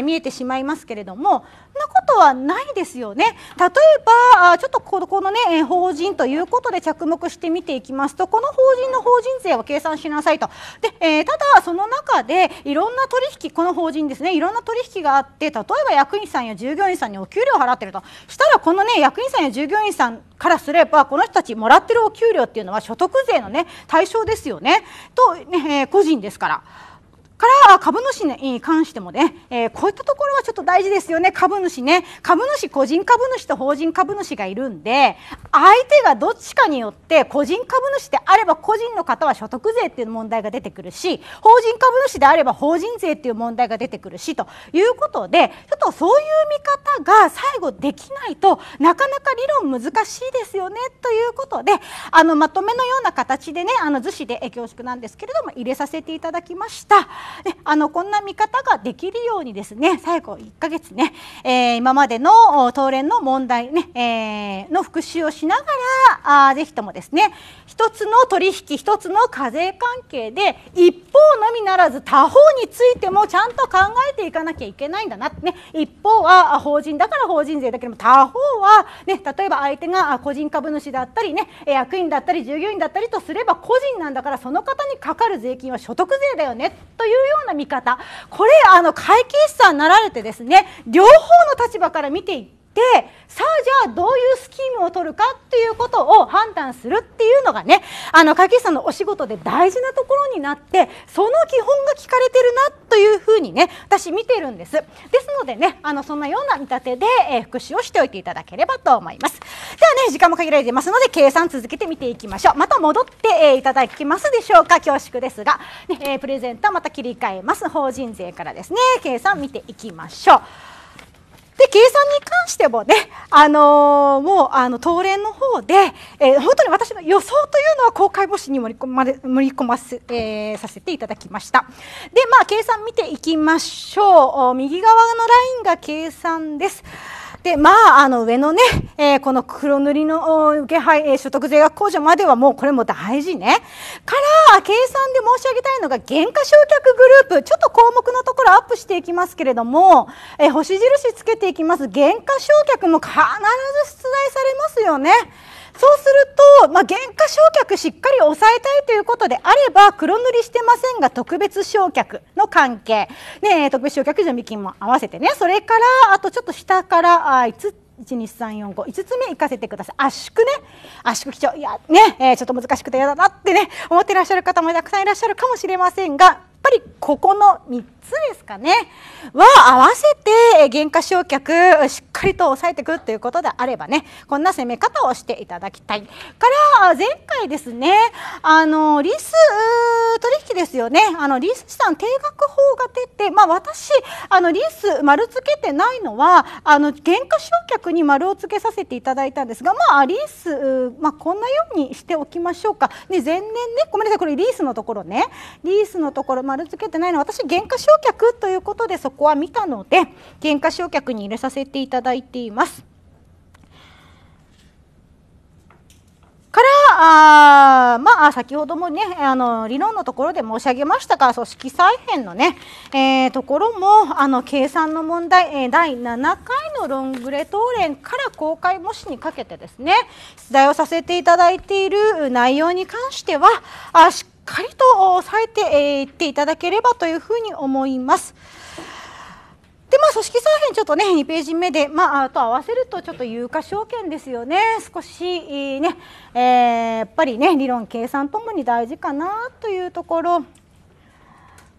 えー、見えてしまいますけれどもなことはないですよね。例えばちょっとここのね法人ということで着目して見ていきますとこの法人の法人税を計算しなさいと。で、えー、ただその中でいろんな取引この法人ですねいろんな取引があって例えば役員さんや従業員さんにお給料を払ってるとしたらこのね役員さんや従業員さんからすればはこの人たちもらってるお給料っていうのは所得税の、ね、対象ですよねと、ね個人ですから。から株主に関してもね、えー、こういったところはちょっと大事ですよね株主ね株主個人株主と法人株主がいるんで相手がどっちかによって個人株主であれば個人の方は所得税っていう問題が出てくるし法人株主であれば法人税っていう問題が出てくるしということでちょっとそういう見方が最後できないとなかなか理論難しいですよねということであのまとめのような形でねあの図紙で恐縮なんですけれども入れさせていただきました。ね、あのこんな見方ができるようにですね最後1ヶ月ね、えー、今までの当連の問題ね、えー、の復習をしながらあぜひともですね一つの取引一つの課税関係で一方のみならず他方についてもちゃんと考えていかなきゃいけないんだなね一方は法人だから法人税だけども他方は、ね、例えば相手が個人株主だったりね役員だったり従業員だったりとすれば個人なんだからその方にかかる税金は所得税だよねというような見方これあの会計士さんになられてですね両方の立場から見ていっててさあじゃあどういうスキームを取るかっていうことを判断するっていうのがねあの鍵さんのお仕事で大事なところになってその基本が聞かれてるなというふうにね私見てるんですですのでねあのそんなような見立てで、えー、復習をしておいていただければと思いますではね時間も限られてますので計算続けて見ていきましょうまた戻って、えー、いただきますでしょうか恐縮ですが、ねえー、プレゼントはまた切り替えます法人税からですね計算見ていきましょうで計算に関してもね、あのー、もうあの当連の方で、えー、本当に私の予想というのは公開募集に盛り込まれ盛り込ませ、えー、させていただきましたでまあ計算見ていきましょう右側のラインが計算です。で、まあ、あの上のね、えー、この黒塗りの受け配、えー、所得税額控除まではもうこれも大事ね。から、計算で申し上げたいのが、減価償却グループ。ちょっと項目のところアップしていきますけれども、えー、星印つけていきます。減価償却も必ず出題されますよね。そうすると、まあ、減価償却しっかり抑えたいということであれば黒塗りしてませんが特別償却の関係、ね、特別償却準備金も合わせてねそれからあとちょっと下からあ5つ12345つ目行かせてください圧縮ね圧縮基調いやね、えー、ちょっと難しくて嫌だなってね思ってらっしゃる方もたくさんいらっしゃるかもしれませんがやっぱりここの3ですかねは合わせて減価償却しっかりと抑えていくということであればねこんな攻め方をしていただきたいから前回ですねあのリス取引ですよねあのリス資産定額法が出て、まあ、私あのリス丸付けてないのはあの減価償却に丸を付けさせていただいたんですが、まあ、リース、まあ、こんなようにしておきましょうか、ね、前年ねごめんなさいこれリースのところねリースのところ丸付けてないの私減価償客ということでそこは見たので減価償却に入れさせていただいています。からあまあ先ほどもねあの理論のところで申し上げましたが組織再編のね、えー、ところもあの計算の問題、えー、第7回のロングレ答練から公開模試にかけてですね出題をさせていただいている内容に関してはあしっかりと押さえてい、えー、っていただければというふうに思います。でまあ、組織再編、ちょっとね2ページ目で、まあ、あと合わせるとちょっと有価証券ですよね、少しね、えー、やっぱりね理論、計算ともに大事かなというところ。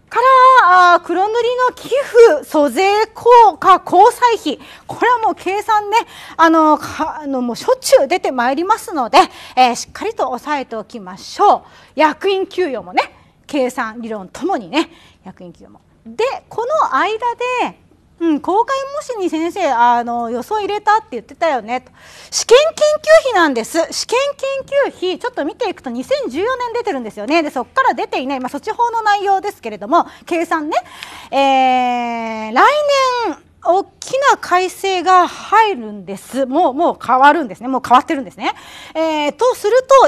から黒塗りの寄付、租税効果、交際費、これはもう計算ね、あのあのもうしょっちゅう出てまいりますので、えー、しっかりと押さえておきましょう。役員給与もね、計算、理論ともにね、役員給与も。で、この間でうん、公開模試に先生あの予想入れたって言ってたよねと試験研究費なんです試験研究費ちょっと見ていくと2014年出てるんですよねでそっから出ていない、まあ、措置法の内容ですけれども計算ね、えー、来年大きな改正が入るんです。もう、もう変わるんですね。もう変わってるんですね。えー、とすると、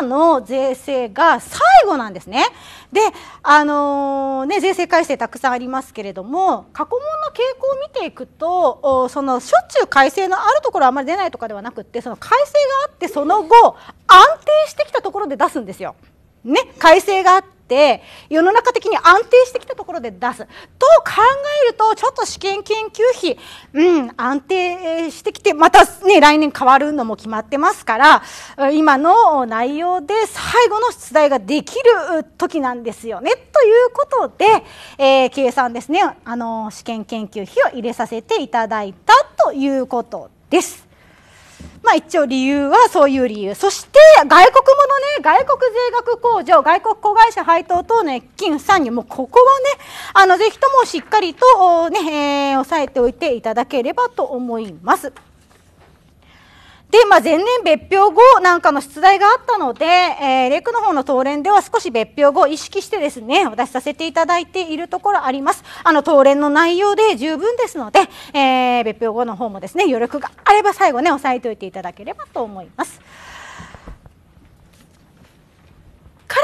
今の税制が最後なんですね。で、あのー、ね、税制改正たくさんありますけれども、過去問の傾向を見ていくと、その、しょっちゅう改正のあるところはあまり出ないとかではなくって、その改正があって、その後、安定してきたところで出すんですよ。ね、改正があって世の中的に安定してきたところで出すと考えるとちょっと試験研究費、うん、安定してきてまた、ね、来年変わるのも決まってますから今の内容で最後の出題ができる時なんですよねということで、えー、計算ですねあの試験研究費を入れさせていただいたということです。まあ、一応理由はそういう理由そして外国ものね外国税額控除外国子会社配当等の金参入もうここはねあのぜひともしっかりとね、えー、抑えておいていただければと思います。で、まあ、前年別表後なんかの出題があったので、えー、レクの方の答練では少し別表後を意識してですね、お出しさせていただいているところあります。あの、答練の内容で十分ですので、えー、別表後の方もですね、余力があれば最後ね、押さえておいていただければと思います。か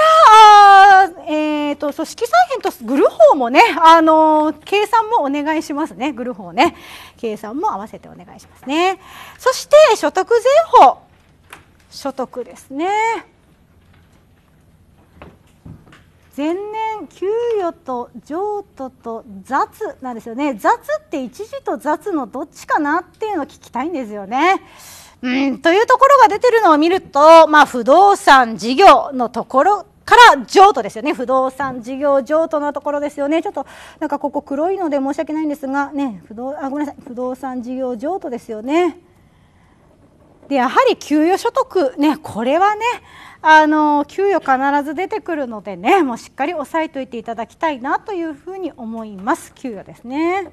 ら、えーと、組織再編とグル法もね、あの計算もお願いしますねグル法ね計算も合わせてお願いしますねそして所得税法所得ですね前年給与と譲渡と雑なんですよね雑って一時と雑のどっちかなっていうのを聞きたいんですよね。うんというところが出てるのを見ると、まあ、不動産事業のところから譲渡ですよね不動産事業譲渡のところですよねちょっとなんかここ黒いので申し訳ないんですがね不動あごめんなさい不動産事業譲渡ですよね。でやはり給与所得ねこれはねあの給与必ず出てくるのでねもうしっかり押さえておいていただきたいなというふうに思います給与ですね。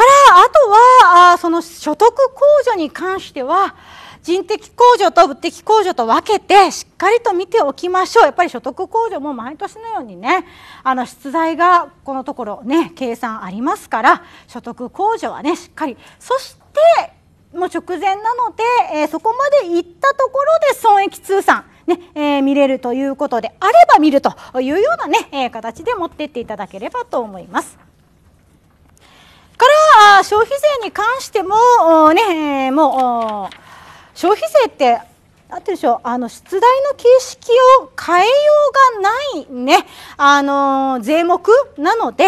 からあとはあその所得控除に関しては人的控除と物的控除と分けてしっかりと見ておきましょうやっぱり所得控除も毎年のようにねあの出題がこのところね計算ありますから所得控除はねしっかりそしてもう直前なので、えー、そこまでいったところで損益通算ねえー、見れるということであれば見るというようなね、えー、形で持ってっていただければと思います。から消費税に関しても、ね、もう消費税ってなんてでしょうあの出題の形式を変えようがないねあの税目なので、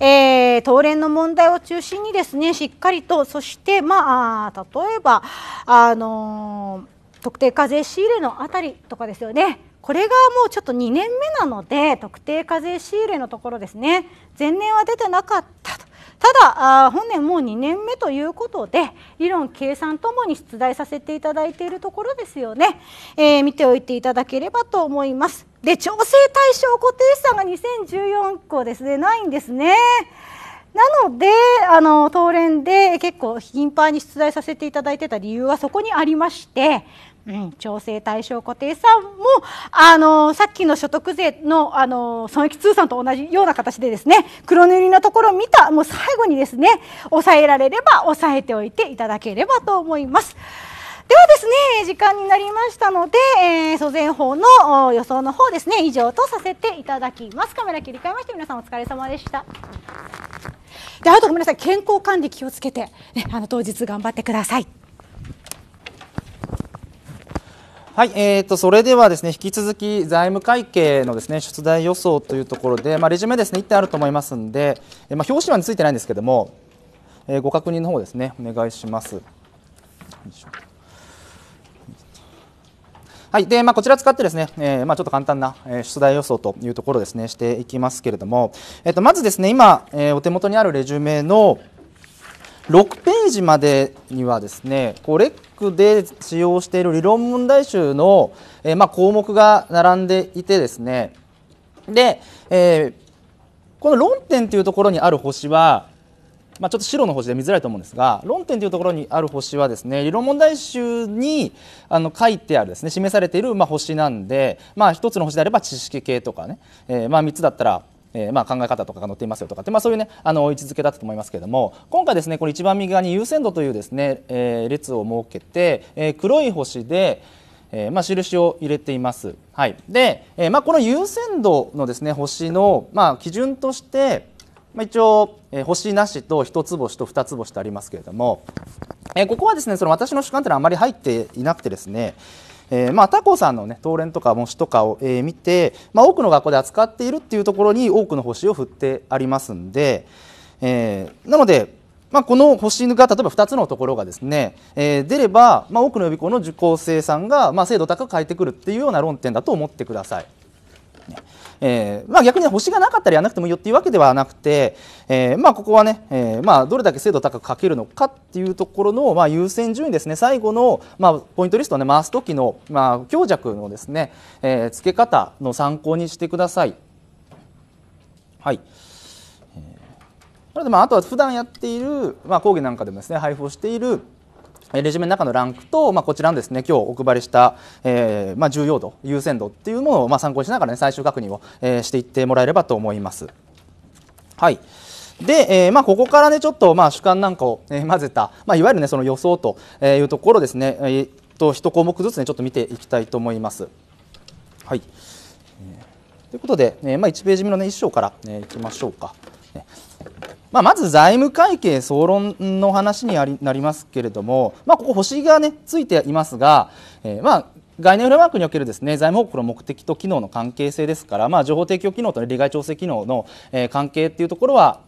えー、東連の問題を中心にですねしっかりとそしてまあ例えばあの特定課税仕入れのあたりとかですよねこれがもうちょっと2年目なので特定課税仕入れのところですね前年は出てなかったとただあ本年もう2年目ということで理論計算ともに出題させていただいているところですよね、えー、見ておいていただければと思いますで調整対象固定資産が2014個ですねないんですねなのであの東連で結構頻繁に出題させていただいてた理由はそこにありましてうん、調整対象固定資産もあのさっきの所得税のあの損益通算と同じような形でですね黒塗りのところを見たもう最後にですね抑えられれば抑えておいていただければと思います。ではですね時間になりましたので、えー、租税法の予想の方ですね以上とさせていただきますカメラ切り替えまして皆さんお疲れ様でしたであとごめんなさい健康管理気をつけて、ね、あの当日頑張ってください。はい、えーと、それではですね引き続き財務会計のですね出題予想というところで、まあ、レジュメですね1点あると思いますので、まあ、表紙はついてないんですけども、えー、ご確認の方ですねお願いします。はいでまあ、こちら使ってですね、えーまあ、ちょっと簡単な、え出題予想というところですねしていきますけれども、えーと、とまずですね今、えー、お手元にあるレジュメの、6ページまでにはですねこうレックで使用している理論問題集の、えー、まあ、項目が並んでいてですねで、えー、この論点というところにある星は、まあ、ちょっと白の星で見づらいと思うんですが論点というところにある星はですね理論問題集にあの書いてあるですね示されているまあ星なんで、まあ、1つの星であれば知識系とかね、えー、まあ3つだったらえー、まあ、考え方とかが載っていますよとかって、まあ、そういうねあの位置づけだったと思いますけれども今回ですねこれ一番右側に優先度というですね、えー、列を設けて、えー、黒い星で、えまあ、印を入れています。はい、で、えまあ、この優先度のですね星の、まあ、基準として、まあ、一応、え星なしと1つ星と2つ星とありますけれども、えここはですねその私の主観というのはあまり入っていなくてですねえー、まあ、他校さんのね、東連とか模試とかを、えー、見て、まあ、多くの学校で扱っているっていうところに多くの星を振ってありますんで、えー、なので、まあ、この星が例えば2つのところがですね、えー、出れば、まあ、多くの予備校の受講生さんが、まあ、精度高く変えてくるっていうような論点だと思ってください。ねえー、まあ、逆に、星がなかったらやらなくてもいいよっていうわけではなくて、えー、まあ、ここはね、えまあ、どれだけ精度高くかけるのかっていうところの、まあ、優先順位ですね最後の、まあ、ポイントリストを、ね、回す時の、まあ、強弱のですね、え付け方の参考にしてください。はいなので、まあ、あとは普段やっている、まあ、講義なんかでもですね配布をしているレジュメの中のランクと、まあ、こちらのですね今日お配りした、えーまあ、重要度優先度っていうものを、まあ、参考にしながら、ね、最終確認を、えー、していってもらえればと思います。はいで、えーまあ、ここからねちょっと、まあ、主観なんかを、えー、混ぜた、まあ、いわゆる、ね、その予想というところですね、えー、っと一項目ずつ、ね、ちょっと見ていきたいと思います。はい、ということで、えーまあ、1ページ目の、ね、1章から、えいきましょうか。まあ、まず財務会計総論の話になりますけれども、まあ、ここ星が、ね、ついていますが、えー、まあ概念フレームワークにおけるですね財務報告の目的と機能の関係性ですから、まあ、情報提供機能と、ね、利害調整機能の、えー、関係っていうところは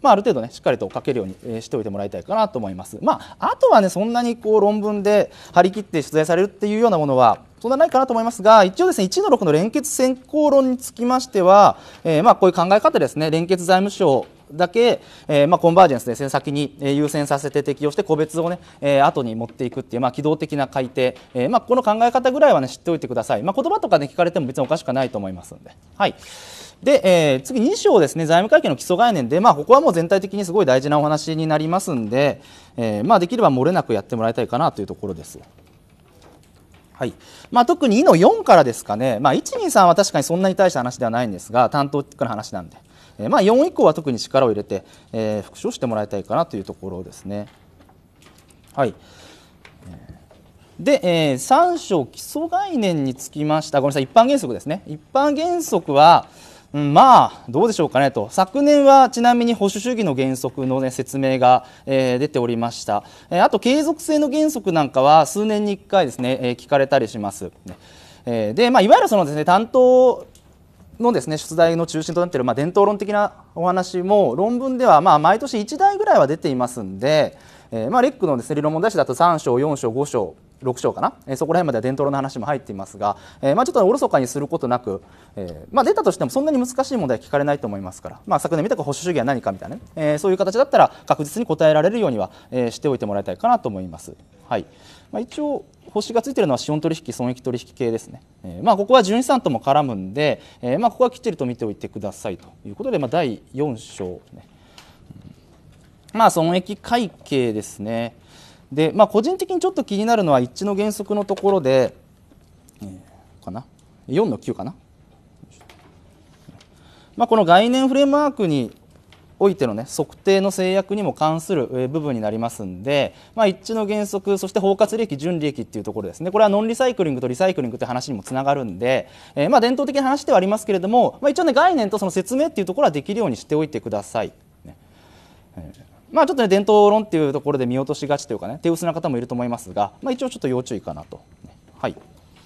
まあ、ある程度ねしっかりと書けるようにしておいてもらいたいかなと思います。まあ、あとはねそんなにこう論文で張り切って取材されるっていうようなものはそんなないかなと思いますが一応ですね1の6の連結先行論につきましては、えー、まあこういう考え方ですね連結財務省だけ、えーまあ、コンバージェンスですね先に優先させて適用して個別をね、えー、後に持っていくっていう、まあ、機動的な改定、えーまあ、この考え方ぐらいはね知っておいてください、まあ、言葉とかね聞かれても別におかしくないと思いますんで。はいで、えー、次2章ですね財務会計の基礎概念で、まあ、ここはもう全体的にすごい大事なお話になりますんで、えーまあ、できれば漏れなくやってもらいたいかなというところです。はいまあ、特に2の4からですかね、まあ、123は確かにそんなに大した話ではないんですが担当の話なんで。えまあ、4以降は特に力を入れて、え復唱してもらいたいかなというところですね。はいで、えー、3章基礎概念につきました、ごめんなさい、一般原則ですね。一般原則は、うん、まあ、どうでしょうかねと、昨年はちなみに保守主義の原則の、ね、説明が、えー、出ておりました、えー、あと継続性の原則なんかは数年に1回ですね、えー、聞かれたりします。ねえでまあ、いわゆるそのです、ね、担当のですね出題の中心となっている、まあ、伝統論的なお話も論文では、まあ、毎年1題ぐらいは出ていますんで、えーまあ、レックのです、ね、理論問題集だと3章4章5章6章かな、えー、そこら辺までは伝統論の話も入っていますが、えーまあ、ちょっとおろそかにすることなく、えーまあ、出たとしてもそんなに難しい問題は聞かれないと思いますから、まあ、昨年見た保守主義は何かみたいなね、ねえー、そういう形だったら確実に答えられるようには、えー、しておいてもらいたいかなと思います。はいまあ、一応星がついてるのは資本取引損益取引系ですね、えー、まあ、ここは純資産とも絡むんで、えー、まあ、ここはきっちりと見ておいてくださいということで、まあ、第4章ねまあ、損益会計ですねで、まあ、個人的にちょっと気になるのは一致の原則のところで、えー、かな4の9かな、まあ、この概念フレームワークにおいての、ね、測定の制約にも関する部分になりますんで、まあ、一致の原則そして包括利益純利益っていうところですねこれはノンリサイクリングとリサイクリングって話にもつながるんで、えー、まあ伝統的な話ではありますけれども、まあ、一応ね概念とその説明っていうところはできるようにしておいてください。ねえーまあ、ちょっとね伝統論っていうところで見落としがちというかね手薄な方もいると思いますが、まあ、一応ちょっと要注意かなと、はい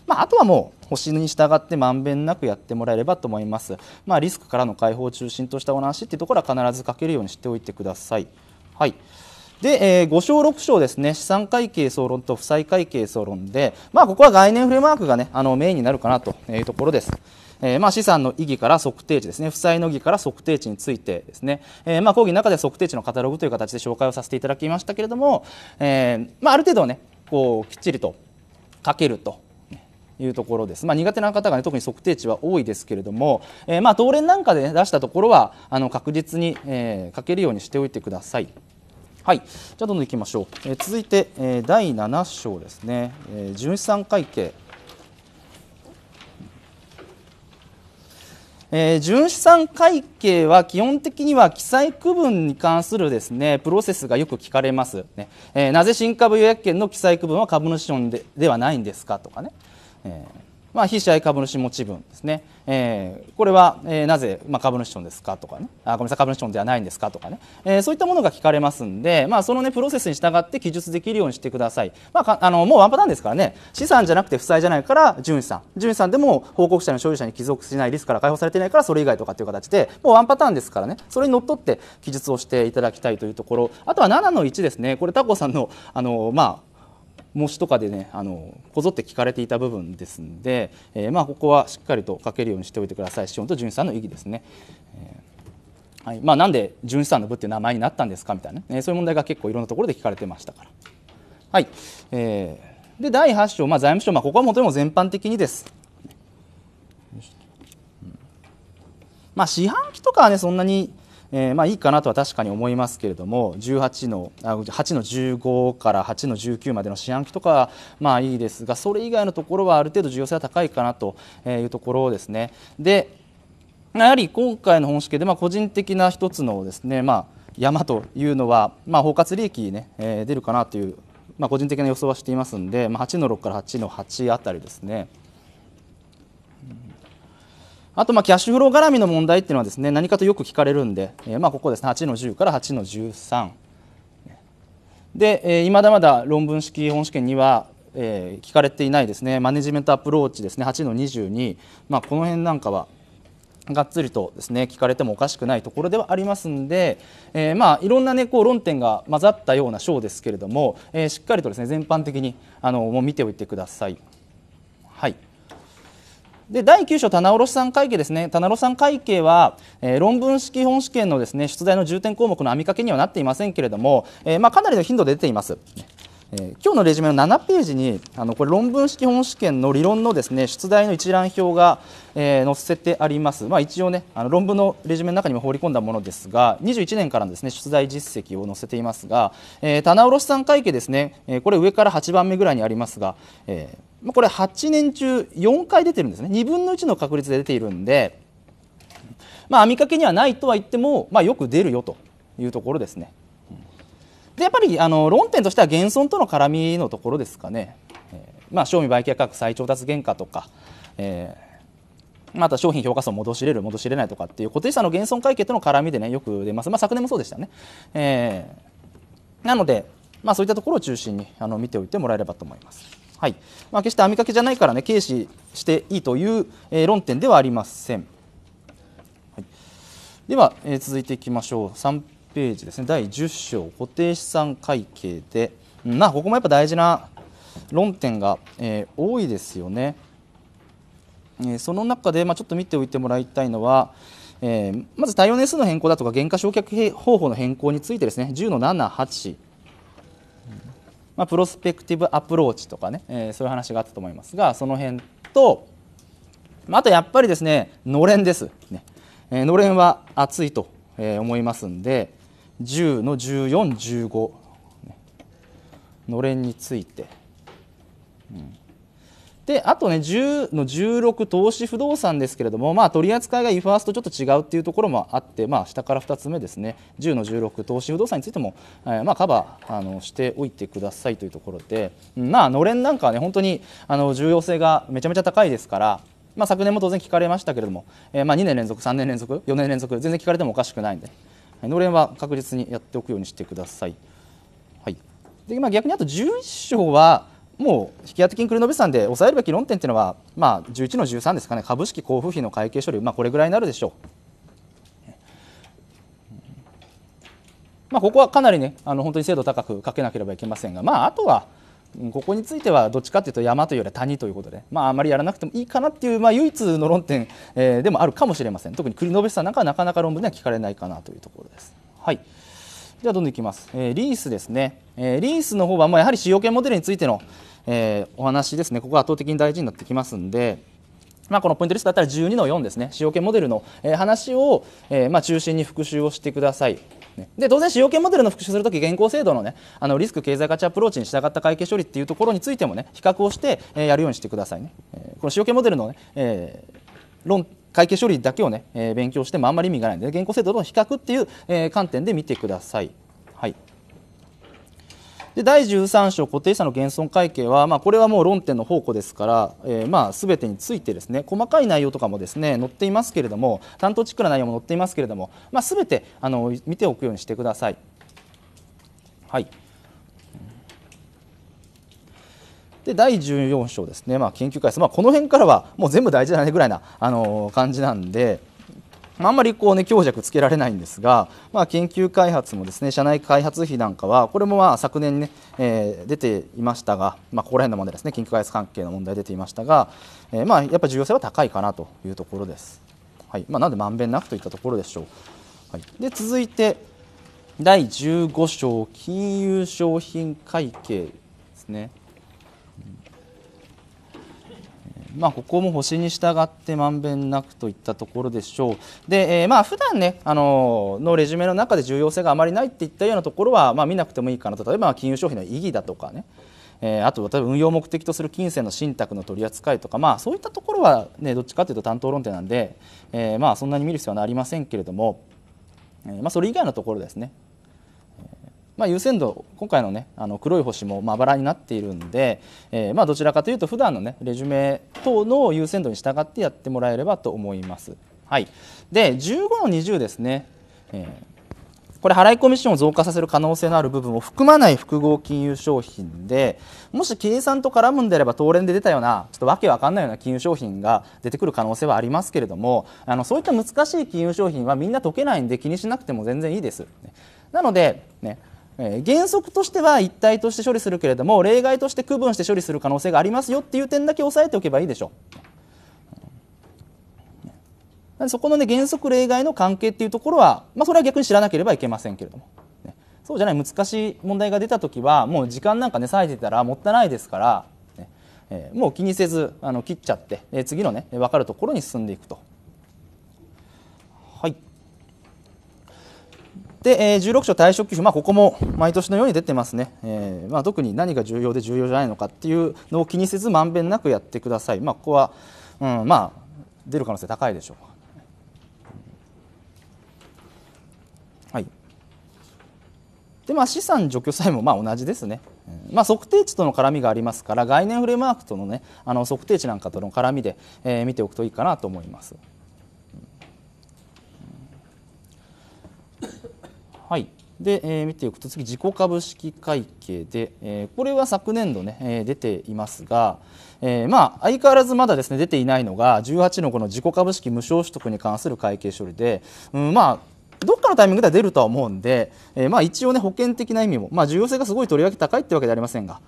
まあ、あとはもう星に従ってまんべんなくやってもらえればと思います、まあ、リスクからの解放を中心としたお話っていうところは必ず書けるようにしておいてください。はいで、えー、5章6章ですね資産会計総論と負債会計総論で、まあ、ここは概念フレームワークが、ね、あのメインになるかなというところです。えー、まあ資産の意義から測定値ですね、負債の義から測定値についてですね、えー、まあ講義の中で測定値のカタログという形で紹介をさせていただきましたけれども、えー、まあある程度ね、こうきっちりと書けるというところです、まあ、苦手な方が、ね、特に測定値は多いですけれども、えー、まあ当連なんかで、ね、出したところはあの確実に、えー、書けるようにしておいてください。はい、じゃあどんどんいきましょう、えー、続いて、えー、第7章ですね、えー、純資産会計えー、純資産会計は基本的には記載区分に関するですねプロセスがよく聞かれます、ねえー、なぜ新株予約権の記載区分は株主論でではないんですかとかね、えーまあ、非支配株主持ち分ですね、えー、これは、えー、なぜ、まあ、株主損ですかとかねあごめんなさい株主損ではないんですかとかね、えー、そういったものが聞かれますんで、まあ、その、ね、プロセスに従って記述できるようにしてください、まあ、あのもうワンパターンですからね資産じゃなくて負債じゃないから純資産純資産でも報告者の所有者に帰属しないリスクから解放されていないからそれ以外とかという形でもうワンパターンですからねそれにのっとって記述をしていただきたいというところあとは7の1ですねこれタコさんのあの、まあ模試とかでねあのこぞって聞かれていた部分ですんで、えー、まあ、ここはしっかりと書けるようにしておいてください資本と純資産の意義ですね。えーはいまあ、なんで純資産の部っていう名前になったんですかみたいな、ね、そういう問題が結構いろんなところで聞かれてましたから。はいえー、で第8章、まあ、財務省、まあ、ここはもとも全般的にです。まあ、四半期とかはねそんなにえー、まあいいかなとは確かに思いますけれども18のあ8の15から8の19までの四半期とかはまあいいですがそれ以外のところはある程度重要性は高いかなというところですね。でやはり今回の本試験でまあ個人的な一つのですね、まあ、山というのは、まあ、包括利益ね、えー、出るかなという、まあ、個人的な予想はしていますので、まあ、8の6から8の8あたりですね。あとまあキャッシュフロー絡みの問題っていうのはですね何かとよく聞かれるんで、えー、まあここですね8の10から8の13でいま、ー、だまだ論文式本試験には、えー、聞かれていないですねマネジメントアプローチですね8の22、まあ、この辺なんかはがっつりとですね聞かれてもおかしくないところではありますんで、えー、まあいろんなねこう論点が混ざったような章ですけれども、えー、しっかりとですね全般的にあのもう見ておいてください。はい。で第9章棚卸さん会計ですね棚卸さん会計は、えー、論文式本試験のですね出題の重点項目の網掛けにはなっていませんけれども、えー、まあ、かなりの頻度で出ています。えー、今日のレジュメの7ページにあのこれ論文式本試験の理論のですね出題の一覧表が、えー、載せてあります、まあ、一応ねあの論文のレジュメの中にも放り込んだものですが21年からのですね出題実績を載せていますが、えー、棚卸さん会計ですね、えこれ上から8番目ぐらいにありますが、えーこれ8年中4回出てるんですね2分の1の確率で出ているんで、まあ、網掛けにはないとは言っても、まあ、よく出るよというところですね。でやっぱりあの論点としては減損との絡みのところですかね、えー、まあ、商味売却価格再調達原価とか、えー、また商品評価損戻しれる戻しれないとかっていう固定資産の減損会計との絡みでねよく出ます、まあ、昨年もそうでしたね、えー、なので、まあ、そういったところを中心にあの見ておいてもらえればと思います。はい、まあ、決して網掛けじゃないからね軽視していいという、えー、論点ではありません。はい、では、えー、続いていきましょう。3ページですね。第10章固定資産会計で、うん、まあここもやっぱ大事な論点が、えー、多いですよね。えその中で、まあ、ちょっと見ておいてもらいたいのは、えまず対応年数の変更だとか減価償却方法の変更についてですね10の7、8まあ、プロスペクティブアプローチとかね、えー、そういう話があったと思いますがその辺と、まあ、あとやっぱりですねのれんです、ねえー、のれんは熱いと、えー、思いますんで10の1415、ね、のれんについて、うんであとね10の16投資不動産ですけれども、まあ、取り扱いが eFirst とちょっと違うっていうところもあって、まあ、下から2つ目ですね10の16投資不動産についても、えー、まあ、カバーあのしておいてくださいというところで、まあ、のれんなんかはね本当にあの重要性がめちゃめちゃ高いですから。まあ、昨年も当然聞かれましたけれども、えー、まあ2年連続、3年連続、4年連続、全然聞かれてもおかしくないんで、のれんは確実にやっておくようにしてください。はい、で、まあ、逆にあと11章は、もう引当金繰り延べ算で抑えるべき論点というのは、まあ、11の13ですかね、株式交付費の会計処理、まあ、これぐらいになるでしょう。まあ、ここはかなりね、あの本当に精度高くかけなければいけませんが、まあ、あとは、ここについてはどっちかというと山というよりは谷ということで、まあ、あまりやらなくてもいいかなっていう、まあ、唯一の論点、えでもあるかもしれません特に繰延さんなんかはなかなか論文では聞かれないかなというところです。はいではどんどんいきます、えー、リースですね、えー、リースの方はまあやはり使用権モデルについての、えー、お話ですねここが圧倒的に大事になってきますんでまあ、このポイントリストだったら12の4ですね使用権モデルの、え話を、えまあ中心に復習をしてください。で当然、使用権モデルの復習するとき現行制度の,、ね、あのリスク経済価値アプローチに従った会計処理っていうところについても、ね、比較をして、えやるようにしてくださいね。えこの使用権モデルのね、ねえー、論会計処理だけをね、え勉強してもあんまり意味がないので、現行制度の比較っていう、え観点で見てください。はい。で第13章固定資産の減損会計は、まあ、これはもう論点の宝庫ですから、えー、まあ全てについてですね細かい内容とかもですね載っていますけれども担当地区の内容も載っていますけれども、まあ、全てあの見ておくようにしてください。はいで第14章ですね、まあ、研究開発、まあ、この辺からはもう全部大事だねぐらいな、あの感じなんで。あんまりこう、ね、強弱つけられないんですが、まあ、研究開発もですね社内開発費なんかはこれもまあ昨年ね、えー、出ていましたが、まあ、ここら辺の問題ですね研究開発関係の問題出ていましたが、えー、まあやっぱ重要性は高いかなというところです。はいまあ、なのでまんべんなくといったところでしょう。はい、で続いて第15章金融商品会計ですね。まあ、ここも星に従ってまんべんなくといったところでしょう。で、えー、まあ普段ねあののレジュメの中で重要性があまりないっていったようなところは、まあ、見なくてもいいかなと例えば金融商品の意義だとかね、えー、あと例えば運用目的とする金銭の信託の取り扱いとか、まあ、そういったところは、ね、どっちかというと担当論点なんで、えー、まあそんなに見る必要はありませんけれども、えーまあ、それ以外のところですねまあ、優先度、今回の,、ね、あの黒い星もまばらになっているんで、えー、まあどちらかというと、普段のね、レジュメ等の優先度に従ってやってもらえればと思います。はい、で、15の20ですね、えー、これ、払い込み資本を増加させる可能性のある部分を含まない複合金融商品で、もし計さんと絡むんであれば、当連で出たような、ちょっとわけわかんないような金融商品が出てくる可能性はありますけれども、あのそういった難しい金融商品はみんな解けないんで、気にしなくても全然いいです。なので、ねえ原則としては一体として処理するけれども例外として区分して処理する可能性がありますよっていう点だけ押さえておけばいいでしょう。そこの、ね、原則例外の関係っていうところは、まあ、それは逆に知らなければいけませんけれども、ね、そうじゃない難しい問題が出た時はもう時間なんかね割いてたらもったいないですから、ねえもう気にせずあの切っちゃって、え次のね分かるところに進んでいくと。で、えー、16章退職給付、まあ、ここも毎年のように出てますね、えーまあ、特に何が重要で重要じゃないのかっていうのを気にせず、まんべんなくやってください、まあ、ここは、うんまあ、出る可能性高いでしょう。はいでまあ、資産除去債もまあ同じですね、まあ、測定値との絡みがありますから概念フレームワークとの,、ね、あの測定値なんかとの絡みで、えー、見ておくといいかなと思います。はい。で、えー、見ていくと次、自己株式会計で、えー、これは昨年度ね、えー、出ていますが、えー、まあ、相変わらずまだですね、出ていないのが、18のこの自己株式無償取得に関する会計処理で、うん、まあ、どっかのタイミングでは出るとは思うんで、えー、まあ一応ね、保険的な意味も、まあ重要性がすごいとりわけ高いってわけではありませんが、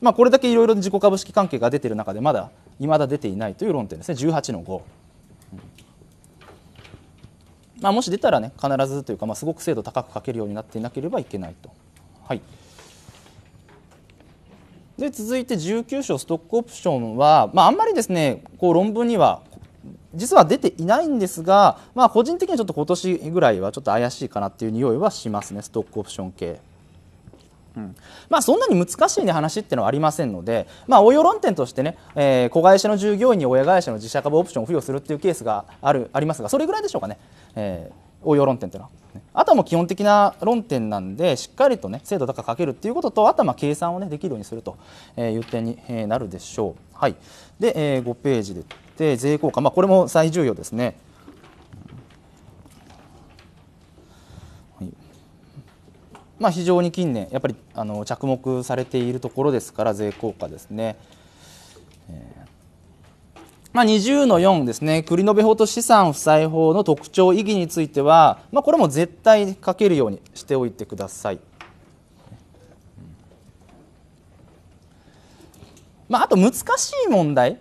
まあこれだけいろいろ自己株式関係が出ている中で、まだ、未だ出ていないという論点ですね、18の5。まあ、もし出たらね必ずというか、まあ、すごく精度高く書けるようになっていなければいけないと。はい、で続いて19章ストックオプションは、まあ、あんまりですねこう論文には実は出ていないんですが、まあ、個人的にはちょっと今年ぐらいはちょっと怪しいかなっていう匂いはしますねストックオプション系。うん、まあそんなに難しい、ね、話っていうのはありませんので、まあ、応用論点としてね、えー、子会社の従業員に親会社の自社株オプションを付与するっていうケースがあるありますがそれぐらいでしょうかね、えー、応用論点っていうのは。あとはもう基本的な論点なんでしっかりとね精度高くかけるっていうこととあとはまあ計算をねできるようにするという点になるでしょう。はい、で、えー、5ページでで税効果、まあ、これも最重要ですね。まあ、非常に近年やっぱりあの着目されているところですから税効果ですね。まあ、20の4ですね、繰延法と資産負債法の特徴、意義については、まあ、これも絶対書けるようにしておいてください。まあ、あと難しい問題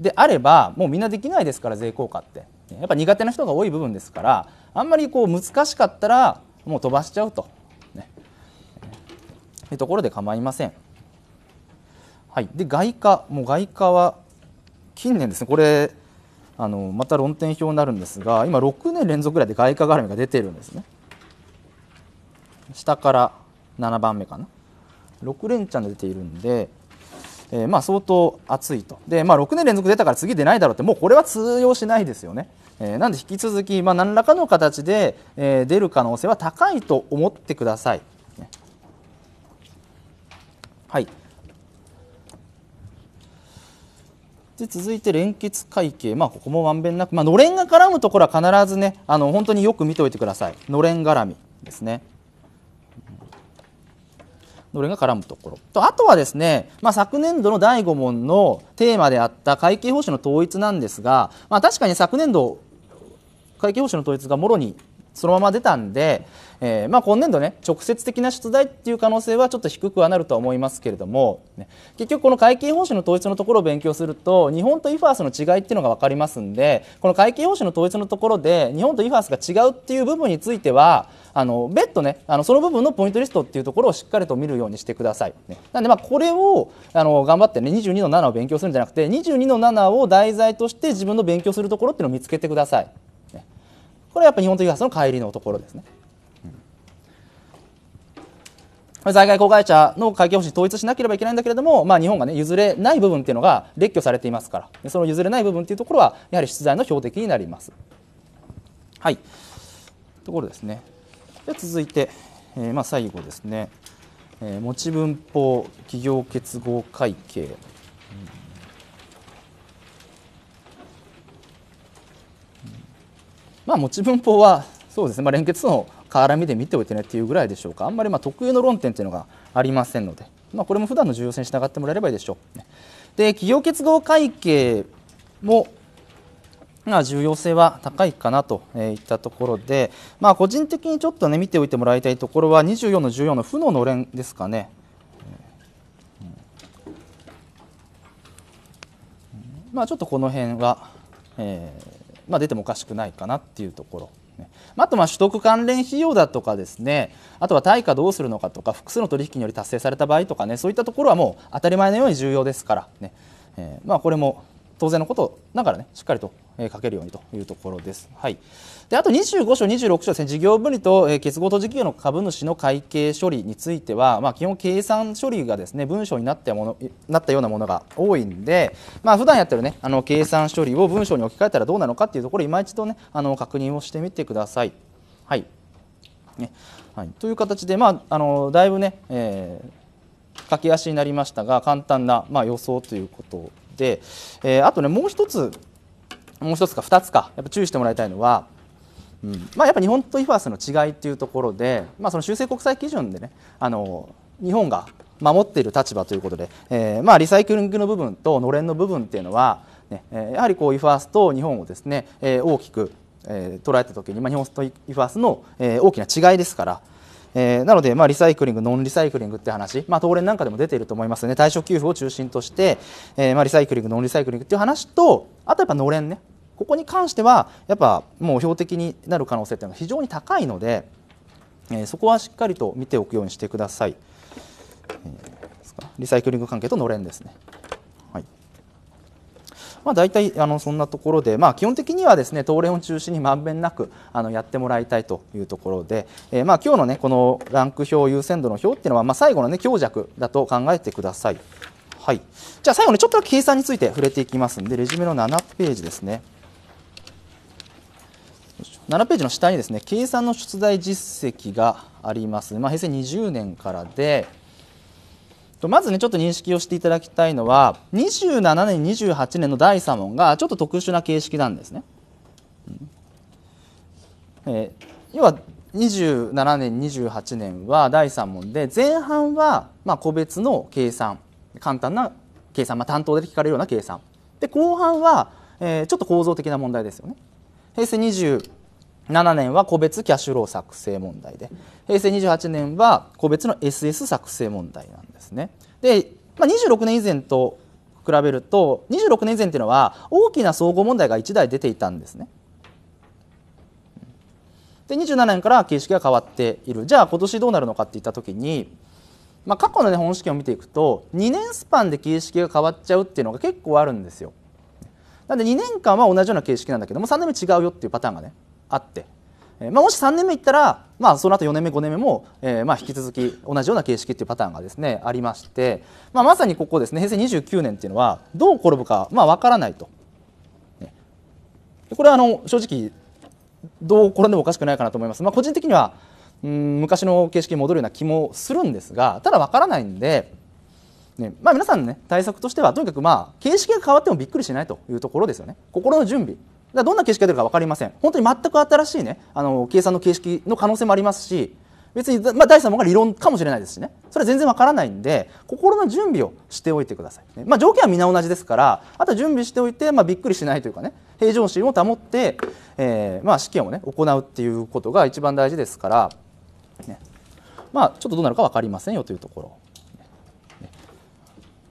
であれば、もうみんなできないですから、税効果って。やっぱ苦手な人が多い部分ですから、あんまりこう難しかったら、もう飛ばしちゃうと。いうところで構いません。はい、で外貨、もう外貨は近年ですね、これ、あのまた論点表になるんですが、今、6年連続ぐらいで外貨絡みが出てるんですね。下から7番目かな。6連チャンで出ているんで、えー、まあ相当熱いと。で、まあ、6年連続出たから次出ないだろうって、もうこれは通用しないですよね。えー、なんで引き続き、まあ、何らかの形で、えー、出る可能性は高いと思ってください。はいで続いて連結会計、まあ、ここもまんべんなく、まあのれんが絡むところは必ずねあの本当によく見ておいてくださいのれん絡みですねのれんが絡むところとあとはですね、まあ、昨年度の第5問のテーマであった会計方針の統一なんですが、まあ、確かに昨年度会計方針の統一がもろにそのまま出たんで、えー、まあ、今年度ね直接的な出題っていう可能性はちょっと低くはなるとは思いますけれども、ね、結局この会計方針の統一のところを勉強すると日本と IFAS の違いっていうのが分かりますんでこの会計方針の統一のところで日本と IFAS が違うっていう部分についてはあの別途ねあのその部分のポイントリストっていうところをしっかりと見るようにしてください、ね、なんでまあこれをあの頑張ってね22の7を勉強するんじゃなくて22の7を題材として自分の勉強するところっていうのを見つけてください。これはやっぱ日本とユーハスの帰りのところですね。在外公害者の会計方針統一しなければいけないんだけれども、まあ、日本が、ね、譲れない部分っていうのが列挙されていますからその譲れない部分というところはやはり出題の標的になります。はいところですねで続いて、えー、まあ、最後ですね、えー、持ち分法企業結合会計まあ、持ち分法はそうですね、まあ、連結の絡みで見ておいてねっていうぐらいでしょうかあんまりま特有の論点というのがありませんので、まあ、これも普段の重要性に従ってもらえればいいでしょう、で企業結合会計もまあ、重要性は高いかなといったところで、まあ、個人的にちょっと、ね、見ておいてもらいたいところは24の14の負ののれんですかね。まあ、ちょっとこの辺は、えーまあ、出てもおかしくないかなっていうところ。あとまあ取得関連費用だとかですねあとは対価どうするのかとか複数の取引により達成された場合とかねそういったところはもう当たり前のように重要ですからね、えー、まあこれも当然のことながらねしっかりと書けるようにというところです。はい、であと25章、26章ですね事業分離と、えー、結合と事業の株主の会計処理については、まあ、基本、計算処理がですね文章になったものなったようなものが多いんで、まあ普段やってるねあの計算処理を文章に置き換えたらどうなのかっていうところ、今一度ねあの確認をしてみてください。はいねはい、という形で、まあ、あのだいぶね、えー、駆け足になりましたが簡単な、まあ、予想ということで、、えー、あとねもう一つもう一つか二つかやっぱ注意してもらいたいのは、うんまあ、やっぱ日本とイファースの違いっていうところで、まあ、その修正国際基準でねあの日本が守っている立場ということで、えーまあ、リサイクリングの部分とのれんの部分っていうのは、ね、やはりこうイファースと日本をですね、えー、大きく、えー、捉えた時に、まあ、日本とイファースの、えー、大きな違いですから。えー、なので、まあ、リサイクリング、ノンリサイクリングって話、まあ、東連なんかでも出ていると思いますね、対象給付を中心として、えー、まあ、リサイクリング、ノンリサイクリングっていう話と、あとやっぱのれんね、ここに関しては、やっぱもう標的になる可能性っていうのは非常に高いので、えー、そこはしっかりと見ておくようにしてください。えー、リサイクリング関係とのれんですね。まあ、大体あのそんなところで、まあ、基本的にはですね東レを中心にまんべんなくあのやってもらいたいというところで、えー、まあ今日のねこのランク表優先度の表っていうのは、まあ、最後のね強弱だと考えてください。はい、じゃあ最後にちょっとだけ計算について触れていきますんでレジュメの7ページですね。7ページの下にですね計算の出題実績があります、まあ、平成20年からで、まずねちょっと認識をしていただきたいのは27年28年の第3問がちょっと特殊な形式なんですね。えー、要は27年28年は第3問で前半はま個別の計算簡単な計算、まあ、担当で聞かれるような計算で後半は、えー、ちょっと構造的な問題ですよね。平成7年は個別キャッシュロー作成問題で平成28年は個別の SS 作成問題なんですね。で、まあ、26年以前と比べると26年以前というのは大きな総合問題が1台出ていたんですね。で27年から形式が変わっているじゃあ今年どうなるのかっていった時に、まあ、過去の、ね、本試験を見ていくと2年スパンで形式が変わっちゃうっていうのが結構あるんですよ。なんで2年間は同じような形式なんだけども3年目違うよっていうパターンがねあってえー、まあ、もし3年目いったら、まあ、その後4年目5年目も、えー、まあ、引き続き同じような形式っていうパターンがですねありまして、まあ、まさにここですね平成29年っていうのはどう転ぶか、まあ、分からないと。ね、これはあの正直どう転んでもおかしくないかなと思います。まあ、個人的にはうん昔の形式に戻るような気もするんですがただ分からないんで、ねまあ、皆さんね対策としてはとにかくまあ形式が変わってもびっくりしないというところですよね心の準備どんな形式が出るか分かりません本当に全く新しいねあの計算の形式の可能性もありますし別に、まあ、第3問が理論かもしれないですしねそれは全然わからないんで心の準備をしておいてください、ね、まあ、条件は皆同じですからあとは準備しておいて、まあ、びっくりしないというかね平常心を保って、えー、まあ、試験をね行うっていうことが一番大事ですから、ね、まあ、ちょっとどうなるか分かりませんよというところ。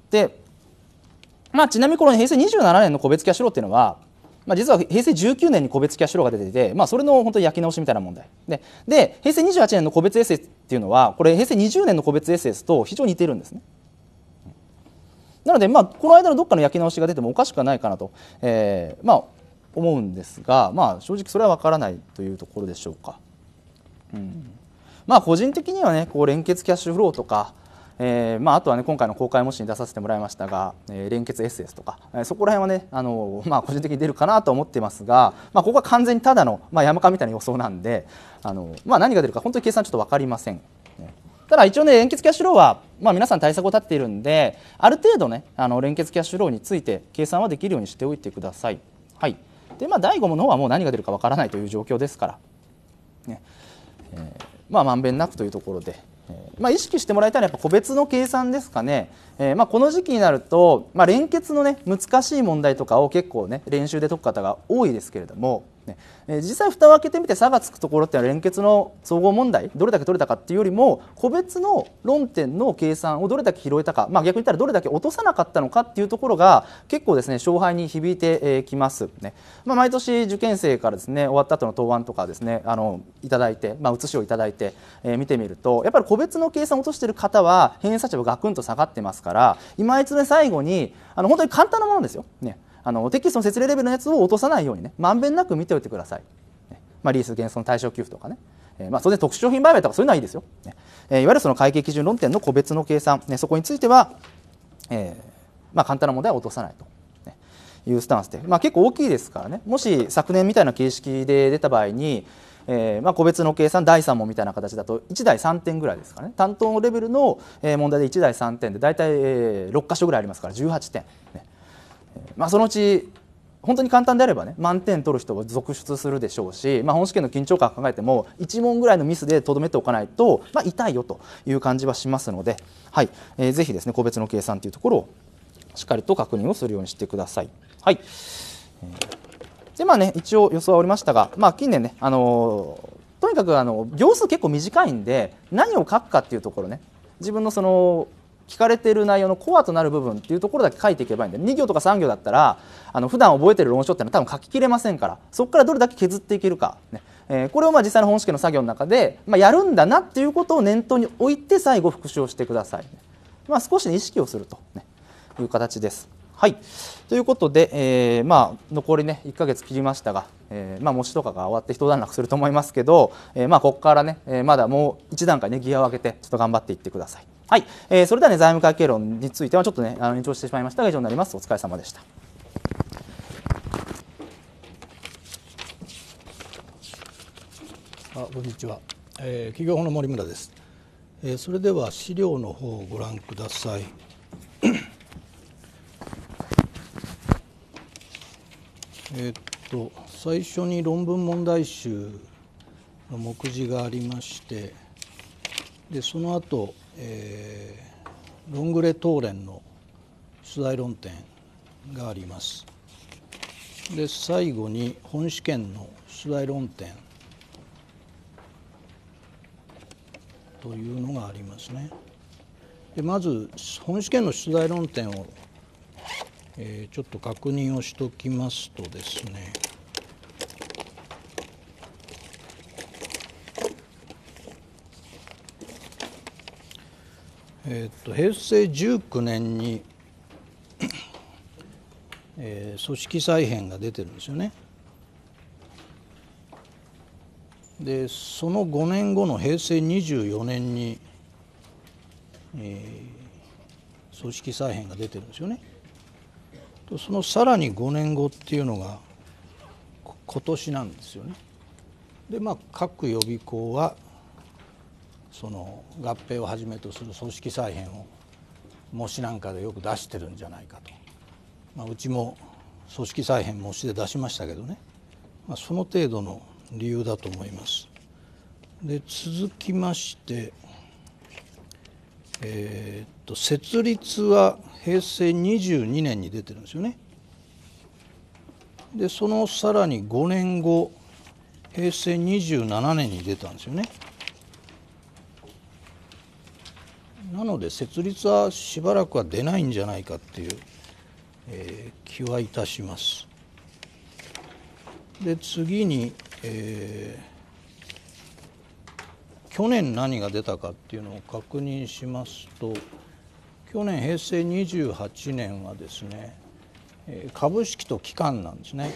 で、まあ、ちなみにこの平成27年の個別キャッシュローっていうのはまあ、実は平成19年に個別キャッシュローが出ていて、まあ、それの本当に焼き直しみたいな問題でで平成28年の個別 SS っていうのはこれ平成20年の個別セイと非常に似てるんですね。なので、まあ、この間のどっかの焼き直しが出てもおかしくはないかなと、えーまあ、思うんですが、まあ、正直それは分からないというところでしょうか。うんまあ、個人的にはねこう連結キャッシュフローとかえーまあ、あとは、ね、今回の公開模試に出させてもらいましたが、えー、連結 SS とか、えー、そこら辺はねあの、まあ、個人的に出るかなと思ってますが、まあ、ここは完全にただの、まあ、山間みたいな予想なんであの、まあ、何が出るか本当に計算ちょっと分かりません。ただ一応ね連結キャッシュローは、まあ、皆さん対策を立てているんである程度ねあの連結キャッシュローについて計算はできるようにしておいてください。はいでまあ、第5問の方はもう何が出るかわからないという状況ですから、ねえーまあ、まんべんなくというところで。まあ、意識してもらいたいのはやっぱ個別の計算ですかね、えー、まあ、この時期になると、まあ、連結の、ね、難しい問題とかを結構、ね、練習で解く方が多いですけれども、ねえ実際蓋を開けてみて差がつくところっていうのは連結の総合問題どれだけ取れたかっていうよりも個別の論点の計算をどれだけ拾えたか、まあ、逆に言ったらどれだけ落とさなかったのかっていうところが結構ですね勝敗に響いてきますね、まあ、毎年受験生からですね終わった後の答案とかですねあのいただいて、まあ、写しをいただいて、えー、見てみるとやっぱり個別の計算を落としている方は偏差値はガクンと下がってますから今一度最後にあの本当に簡単なものですよ、ね、あのテキストの説明レベルのやつを落とさないようにねまんべんなく見ておいてください、ねまあ、リース減損対象給付とかねえー、まあ、当然特殊商品売買とかそういうのはいいですよ、ねえー、いわゆるその会計基準論点の個別の計算、ね、そこについては、えーまあ、簡単な問題は落とさないと。いうスタンスで、まあ、結構大きいですからねもし昨年みたいな形式で出た場合にえー、まあ、個別の計算第3問みたいな形だと1台3点ぐらいですかね担当レベルの問題で1台3点で大体6箇所ぐらいありますから18点、ね、まあ、そのうち本当に簡単であればね満点取る人が続出するでしょうし、まあ、本試験の緊張感を考えても1問ぐらいのミスでとどめておかないと、まあ、痛いよという感じはしますので、はいえー、ぜひです、ね、個別の計算というところをしっかりと確認をするようにしてください。はい、でまあね一応予想はおりましたが、まあ、近年ね、あのー、とにかくあの行数結構短いんで何を書くかっていうところね自分のその聞かれている内容のコアとなる部分っていうところだけ書いていけばいいんで2行とか3行だったらあの普段覚えてる論書っていうのは多分書ききれませんからそこからどれだけ削っていけるか、ねえー、これをまあ実際の本試験の作業の中で、まあ、やるんだなっていうことを念頭に置いて最後復習をしてください、まあ、少し、ね、意識をすると、ね、いう形です。はいということで、えー、まあ、残りね1ヶ月切りましたが、えー、まあ、模試とかが終わって一段落すると思いますけど、えー、まあ、ここからね、えまだもう1段階ねギアを上げてちょっと頑張っていってください。はい、えー、それではね財務会計論についてはちょっとねあの延長してしまいましたが以上になります。お疲れ様でした。あこんにちは、えー、企業法の森村です、えー、それでは資料の方をご覧くださいえっと最初に論文問題集の目次がありましてでその後、えー、ロングレーレンの出題論点がありますで最後に本試験の出題論点というのがありますねでまず本試験の出題論点をえー、ちょっと確認をしときますとですね [COUGHS] えー、と平成19年に、えー、組織再編が出てるんですよね。でその5年後の平成24年に、えー、組織再編が出てるんですよね。そのさらに5年後っていうのが今年なんですよね。でまあ各予備校はその合併をはじめとする組織再編を模試なんかでよく出してるんじゃないかと、まあ、うちも組織再編模試で出しましたけどね、まあ、その程度の理由だと思います。で続きましてえー、っと設立は平成22年に出てるんですよね。でそのさらに5年後平成27年に出たんですよね。なので設立はしばらくは出ないんじゃないかっていう、えー、気はいたします。で次に、えー去年何が出たかっていうのを確認しますと去年平成28年はですね株式と期間なんですね。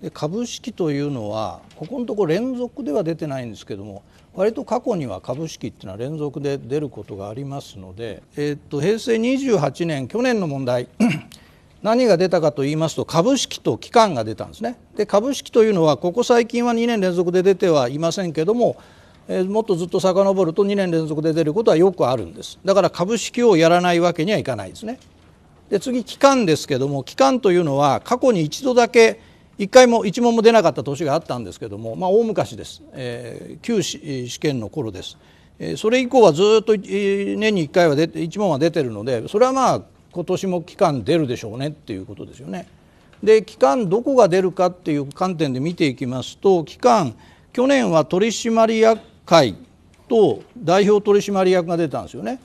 で株式というのはここのところ連続では出てないんですけども割と過去には株式っていうのは連続で出ることがありますので、えー、っと平成28年去年の問題 [CLEARS THROAT] 何が出たかと言いますと株式と期間が出たんですねで株式というのはここ最近は2年連続で出てはいませんけどもえー、もっとずっと遡ると2年連続で出ることはよくあるんですだから株式をやらないわけにはいかないですねで次期間ですけども期間というのは過去に一度だけ一回も一問も出なかった年があったんですけども、まあ、大昔です、えー、旧試験の頃です、えー、それ以降はずっと年に1回は出て1問は出てるのでそれはまあ今年も期間出るでしょうねっていうことですよね。で期間どこが出るかっていう観点で見ていきますと期間去年は取締役会と代表取締役が出たんですよね。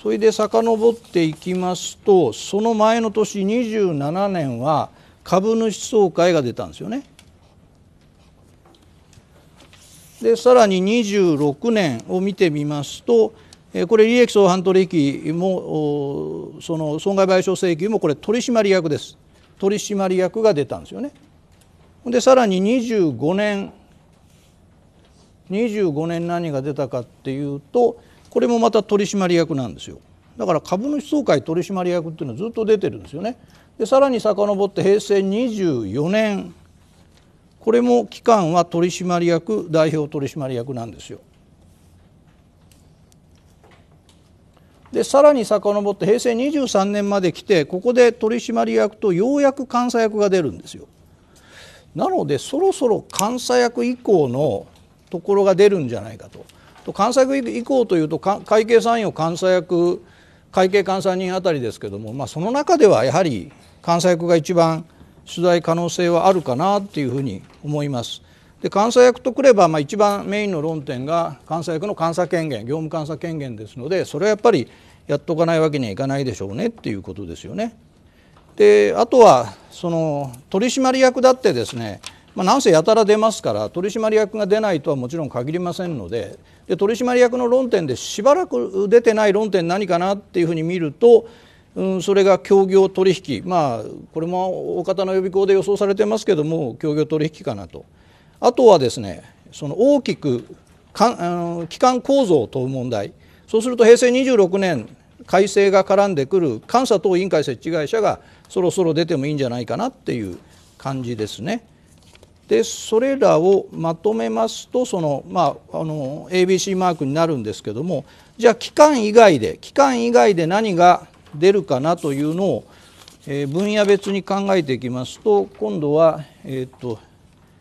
それで遡っていきますとその前の年27年は株主総会が出たんですよね。でさらに26年を見てみますとこれ利益相反取引もその損害賠償請求もこれ取締役です取締役が出たんですよね。でさらに25年25年何が出たかっていうとこれもまた取締役なんですよだから株主総会取締役っていうのはずっと出てるんですよねでさらに遡って平成24年これも期間は取締役代表取締役なんですよでさらに遡って平成23年まで来てここで取締役とようやく監査役が出るんですよなのでそろそろ監査役以降のところが出るんじゃないかと。と監査役以降というと会計参与監査役会計監査人あたりですけども、まあ、その中ではやはり監査役が一番取材可能性はあるかなっていうふうに思います。で監査役とくれば、まあ、一番メインの論点が監査役の監査権限業務監査権限ですのでそれはやっぱりやっとかないわけにはいかないでしょうねっていうことですよね。であとはその取締役だってですねまあ、なんせやたら出ますから取締役が出ないとはもちろん限りませんのでで取締役の論点でしばらく出てない論点何かなっていうふうに見ると、うん、それが協業取引まあこれも大方の予備校で予想されてますけども協業取引かなと。あとはですねその大きくかあ機関構造を問う問題そうすると平成26年改正が絡んでくる監査等委員会設置会社がそろそろ出てもいいんじゃないかなっていう感じですね。でそれらをまとめますとその、まあ、あの ABC マークになるんですけどもじゃあ期間以外で期間以外で何が出るかなというのを、えー、分野別に考えていきますと今度は、えー、っと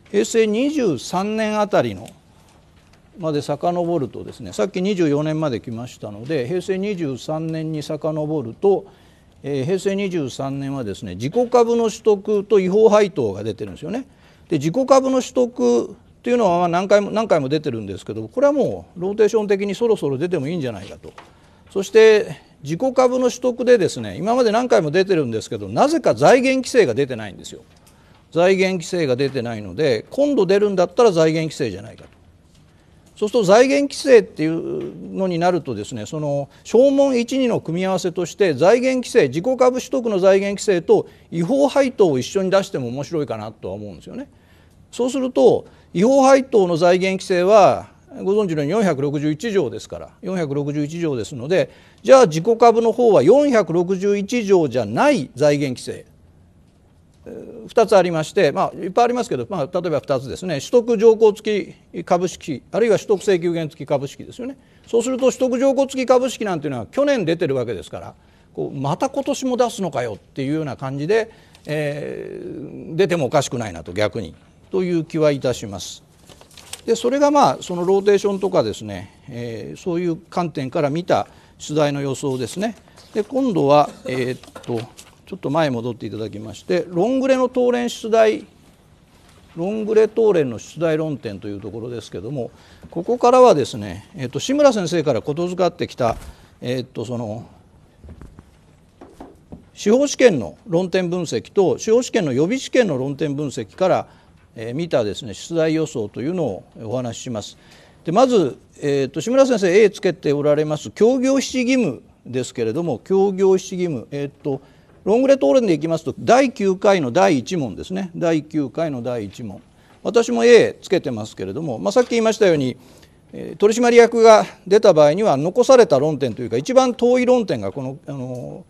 平成23年あたりのまで遡るとですねさっき24年まで来ましたので平成23年に遡ると、えー、平成23年はですね自己株の取得と違法配当が出てるんですよね。で自己株の取得っていうのは何回も何回も出てるんですけどこれはもうローテーション的にそろそろ出てもいいんじゃないかとそして自己株の取得でですね今まで何回も出てるんですけどなぜか財源規制が出てないんですよ財源規制が出てないので今度出るんだったら財源規制じゃないかとそうすると財源規制っていうのになるとですねその証文12の組み合わせとして財源規制自己株取得の財源規制と違法配当を一緒に出しても面白いかなとは思うんですよね。そうすると違法配当の財源規制はご存知のように461条ですから461条ですのでじゃあ自己株の方は461条じゃない財源規制2つありまして、まあ、いっぱいありますけど、まあ、例えば2つですね取得条項付き株式あるいは取得請求権付き株式ですよねそうすると取得条項付き株式なんていうのは去年出てるわけですからこうまた今年も出すのかよっていうような感じで、えー、出てもおかしくないなと逆にという気はいたします。でそれがまあそのローテーションとかですね、えー、そういう観点から見た出題の予想ですね。で今度は、えー、っとちょっと前戻っていただきましてロングレの当連出題ロングレ答連の出題論点というところですけどもここからはですね、えー、っと志村先生からことづかってきた、えー、っとその司法試験の論点分析と司法試験の予備試験の論点分析からえ見たですね出題予想というのをお話しします。でまず、えーと、志村先生 A つけておられます協業七義務ですけれども協業七義務、えーと、ロングレ討論でいきますと第9回の第1問ですね第9回の第1問私も A つけてますけれども、まあ、さっき言いましたように取締役が出た場合には残された論点というか一番遠い論点がこのあの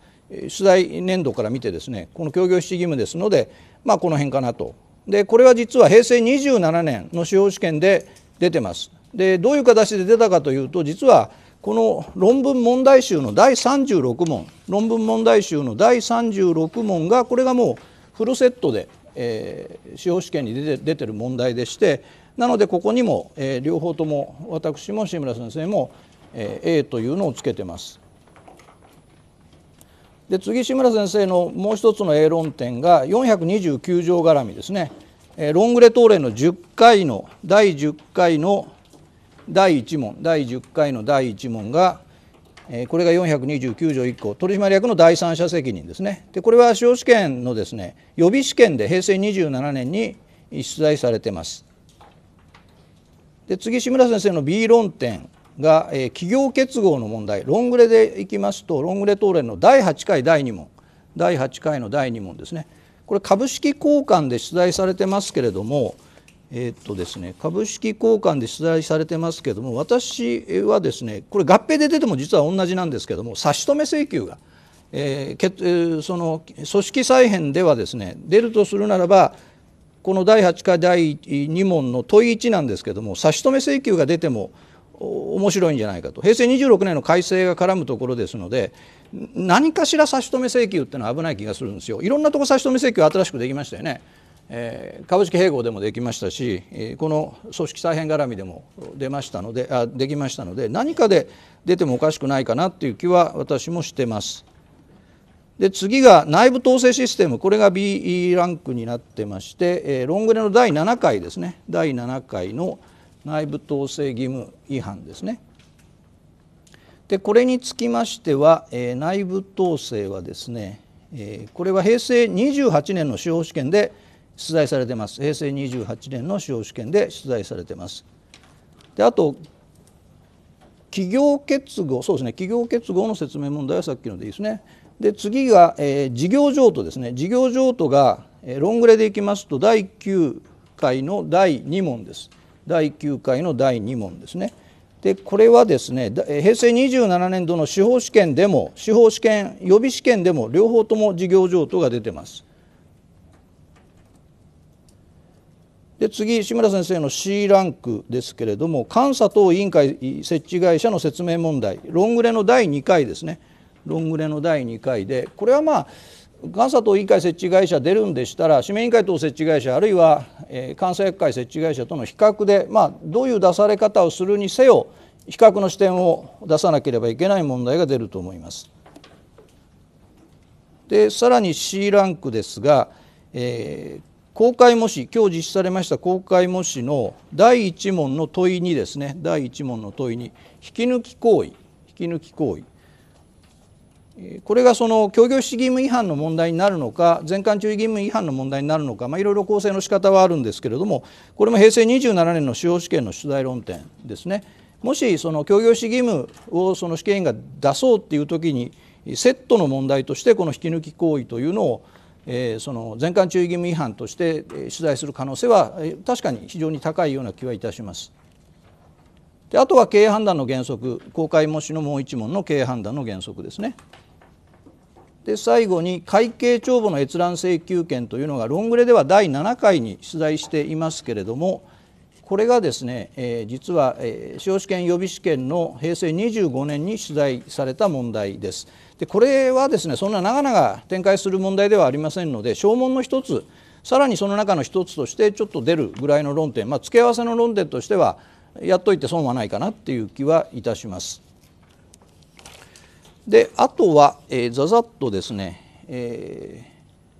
出題年度から見てですねこの協業七義務ですので、まあ、この辺かなとでこれは実は平成27年の司法試験で出てます。でどういう形で出たかというと実はこの論文問題集の第36問論文問題集の第36問がこれがもうフルセットで、えー、司法試験に出て出てる問題でしてなのでここにも、えー、両方とも私も志村先生も、えー、A というのをつけてます。で次志村先生のもう一つの英論点が429条絡みですね、えー、ロングレ答例の10回の第10回の第1問第10回の第1問が、えー、これが429条1項取締役の第三者責任ですねでこれは司法試験のですね予備試験で平成27年に出題されてますで次志村先生の B 論点が、えー、企業結合の問題ロングレでいきますとロングレ答練の第8回第2問第8回の第2問ですねこれ株式交換で出題されてますけれどもえー、っとですね株式交換で出題されてますけれども私はですねこれ合併で出ても実は同じなんですけれども差し止め請求が、えーけえー、その組織再編ではですね出るとするならばこの第8回第2問の問い1なんですけれども差し止め請求が出ても面白いんじゃないかと平成26年の改正が絡むところですので何かしら差し止め請求っていうのは危ない気がするんですよいろんなとこ差し止め請求新しくできましたよね、えー、株式併合でもできましたし、えー、この組織再編絡みでも出ましたのであできましたので何かで出てもおかしくないかなっていう気は私もしてます。で次が内部統制システムこれが B ランクになってまして、えー、ロングレの第7回ですね第7回の「内部統制義務違反ですね。でこれにつきましては、えー、内部統制はですね、えー、これは平成28年の司法試験で出題されてます平成28年の司法試験で出題されてます。であと企業結合そうですね企業結合の説明問題はさっきのでいいですね。で次が、えー、事業譲渡ですね事業譲渡が、えー、ロングレでいきますと第9回の第2問です。第9回の第2問ですね。でこれはですね平成27年度の司法試験でも司法試験予備試験でも両方とも事業譲渡が出てます。で次志村先生の C ランクですけれども監査等委員会設置会社の説明問題ロングレの第2回ですねロングレの第2回でこれはまあ監査等委員会設置会社出るんでしたら指名委員会等設置会社あるいは、えー、監査役会設置会社との比較で、まあ、どういう出され方をするにせよ比較の視点を出さなければいけない問題が出ると思います。でさらに C ランクですが、えー、公開模試今日実施されました公開模試の第1問の問いにですね第1問の問いに引き抜き行為引き抜き行為これがその協業主義義務違反の問題になるのか全館注意義務違反の問題になるのか、まいろいろ構成の仕方はあるんですけれどもこれも平成27年の司法試験の取材論点ですねもしその協業主義義務をその試験員が出そうっていう時にセットの問題としてこの引き抜き行為というのを、えその全館注意義務違反として取材する可能性は確かに非常に高いような気はいたします。であとは経営判断の原則公開模試のもう一問の経営判断の原則ですね。で最後に会計帳簿の閲覧請求権というのがロングレでは第7回に出題していますけれどもこれがですね、えー、実は、えー、司法試験予備試験の平成25年に取材された問題です。でこれはですねそんな長々展開する問題ではありませんので証文の一つさらにその中の一つとしてちょっと出るぐらいの論点、まあ、付け合わせの論点としてはやっといて損はないかなっていう気はいたします。であとは、えー、ざざっとですね、え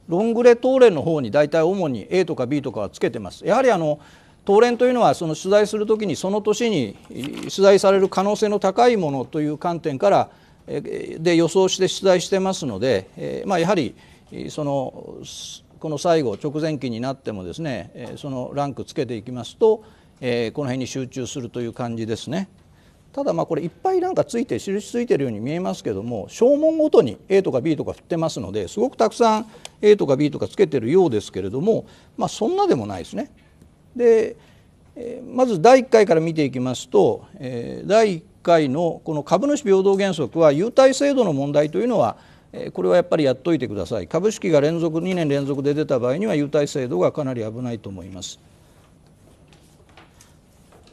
ー、ロングレ東連の方に大体主に A とか B とかはつけてます。やはりあのレ連というのはその取材する時にその年に取材される可能性の高いものという観点からで予想して取材してますので、えまあ、やはりそのこの最後直前期になってもですねそのランクつけていきますと、えこの辺に集中するという感じですね。ただまあこれいっぱいなんかついて印ついてるように見えますけども証文ごとに A とか B とか振ってますのですごくたくさん A とか B とかつけてるようですけれどもまあそんなでもないですね。でまず第1回から見ていきますと第1回のこの株主平等原則は優待制度の問題というのはこれはやっぱりやっといてください株式が連続2年連続で出た場合には優待制度がかなり危ないと思います。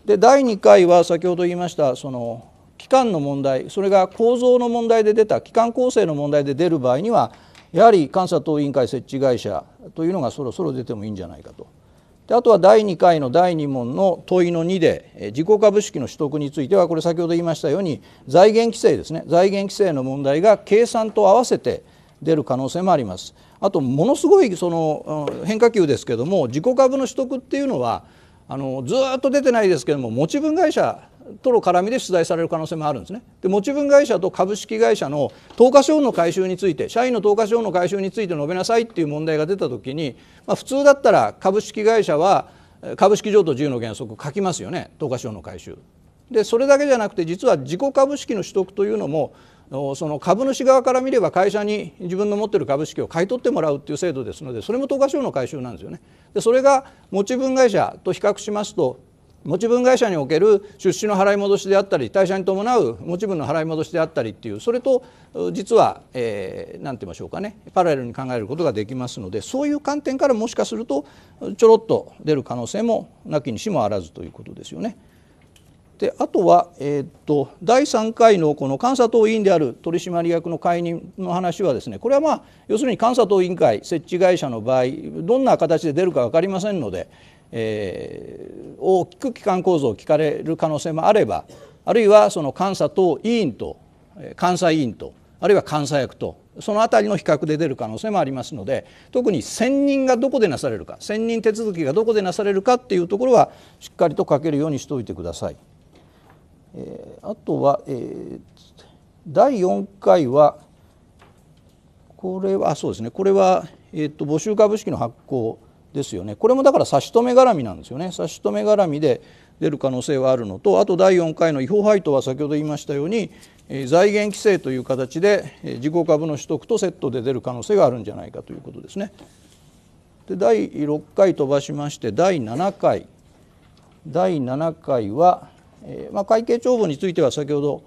で第2回は先ほど言いましたその機関の問題それが構造の問題で出た機関構成の問題で出る場合にはやはり監査等委員会設置会社というのがそろそろ出てもいいんじゃないかと。であとは第2回の第2問の問いの2で自己株式の取得についてはこれ先ほど言いましたように財源規制ですね財源規制の問題が計算と合わせて出る可能性もあります。あとものすごいその変化球ですけども自己株の取得っていうのはあのずっと出てないですけども持ち分会社との絡みで出題される可能性もあるんですね。で持ち分会社と株式会社の投下証の回収について社員の投下証の回収について述べなさいっていう問題が出た時に、まあ、普通だったら株式会社は株式譲渡自由の原則書きますよね投下証の回収。でそれだけじゃなくて実は自己株式の取得というのもその株主側から見れば会社に自分の持ってる株式を買い取ってもらうっていう制度ですのでそれも東華賞の回収なんですよね。でそれが持ち分会社と比較しますと持ち分会社における出資の払い戻しであったり退社に伴う持ち分の払い戻しであったりっていうそれと実は何、えー、なんて言いましょうかねパラレルに考えることができますのでそういう観点からもしかするとちょろっと出る可能性もなきにしもあらずということですよね。であとは、えー、っと第3回のこの監査党委員である取締役の解任の話はですねこれはまあ要するに監査党委員会設置会社の場合どんな形で出るか分かりませんので、えー、大きく機関構造を聞かれる可能性もあればあるいはその監査党委員と監査委員とあるいは監査役とその辺りの比較で出る可能性もありますので特に選任がどこでなされるか選任手続きがどこでなされるかっていうところはしっかりと書けるようにしておいてください。えあとは、えー、第4回はこれはそうですねこれは、えーと、と募集株式の発行ですよねこれもだから差し止め絡みなんですよね差し止め絡みで出る可能性はあるのとあと第4回の違法配当は先ほど言いましたように、えー、財源規制という形で、えー、自己株の取得とセットで出る可能性があるんじゃないかということですね。で第6回飛ばしまして第7回第7回はえまあ、会計帳簿については先ほど、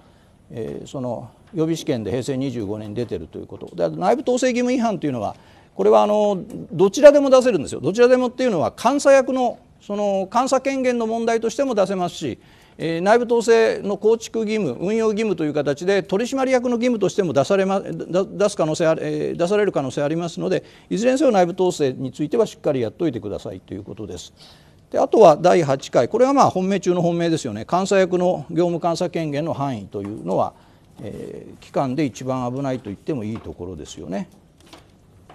えー、その予備試験で平成25年出てるということで内部統制義務違反というのはこれはあのどちらでも出せるんですよどちらでもっていうのは監査役のその監査権限の問題としても出せますし、えー、内部統制の構築義務運用義務という形で取締役の義務としても出され、ま、出す可能性あ、え出される可能性ありますのでいずれにせよ内部統制についてはしっかりやっておいてくださいということです。であとは第8回これはまあ本命中の本命ですよね監査役の業務監査権限の範囲というのは、えー、期間で一番危ないと言ってもいいところですよね。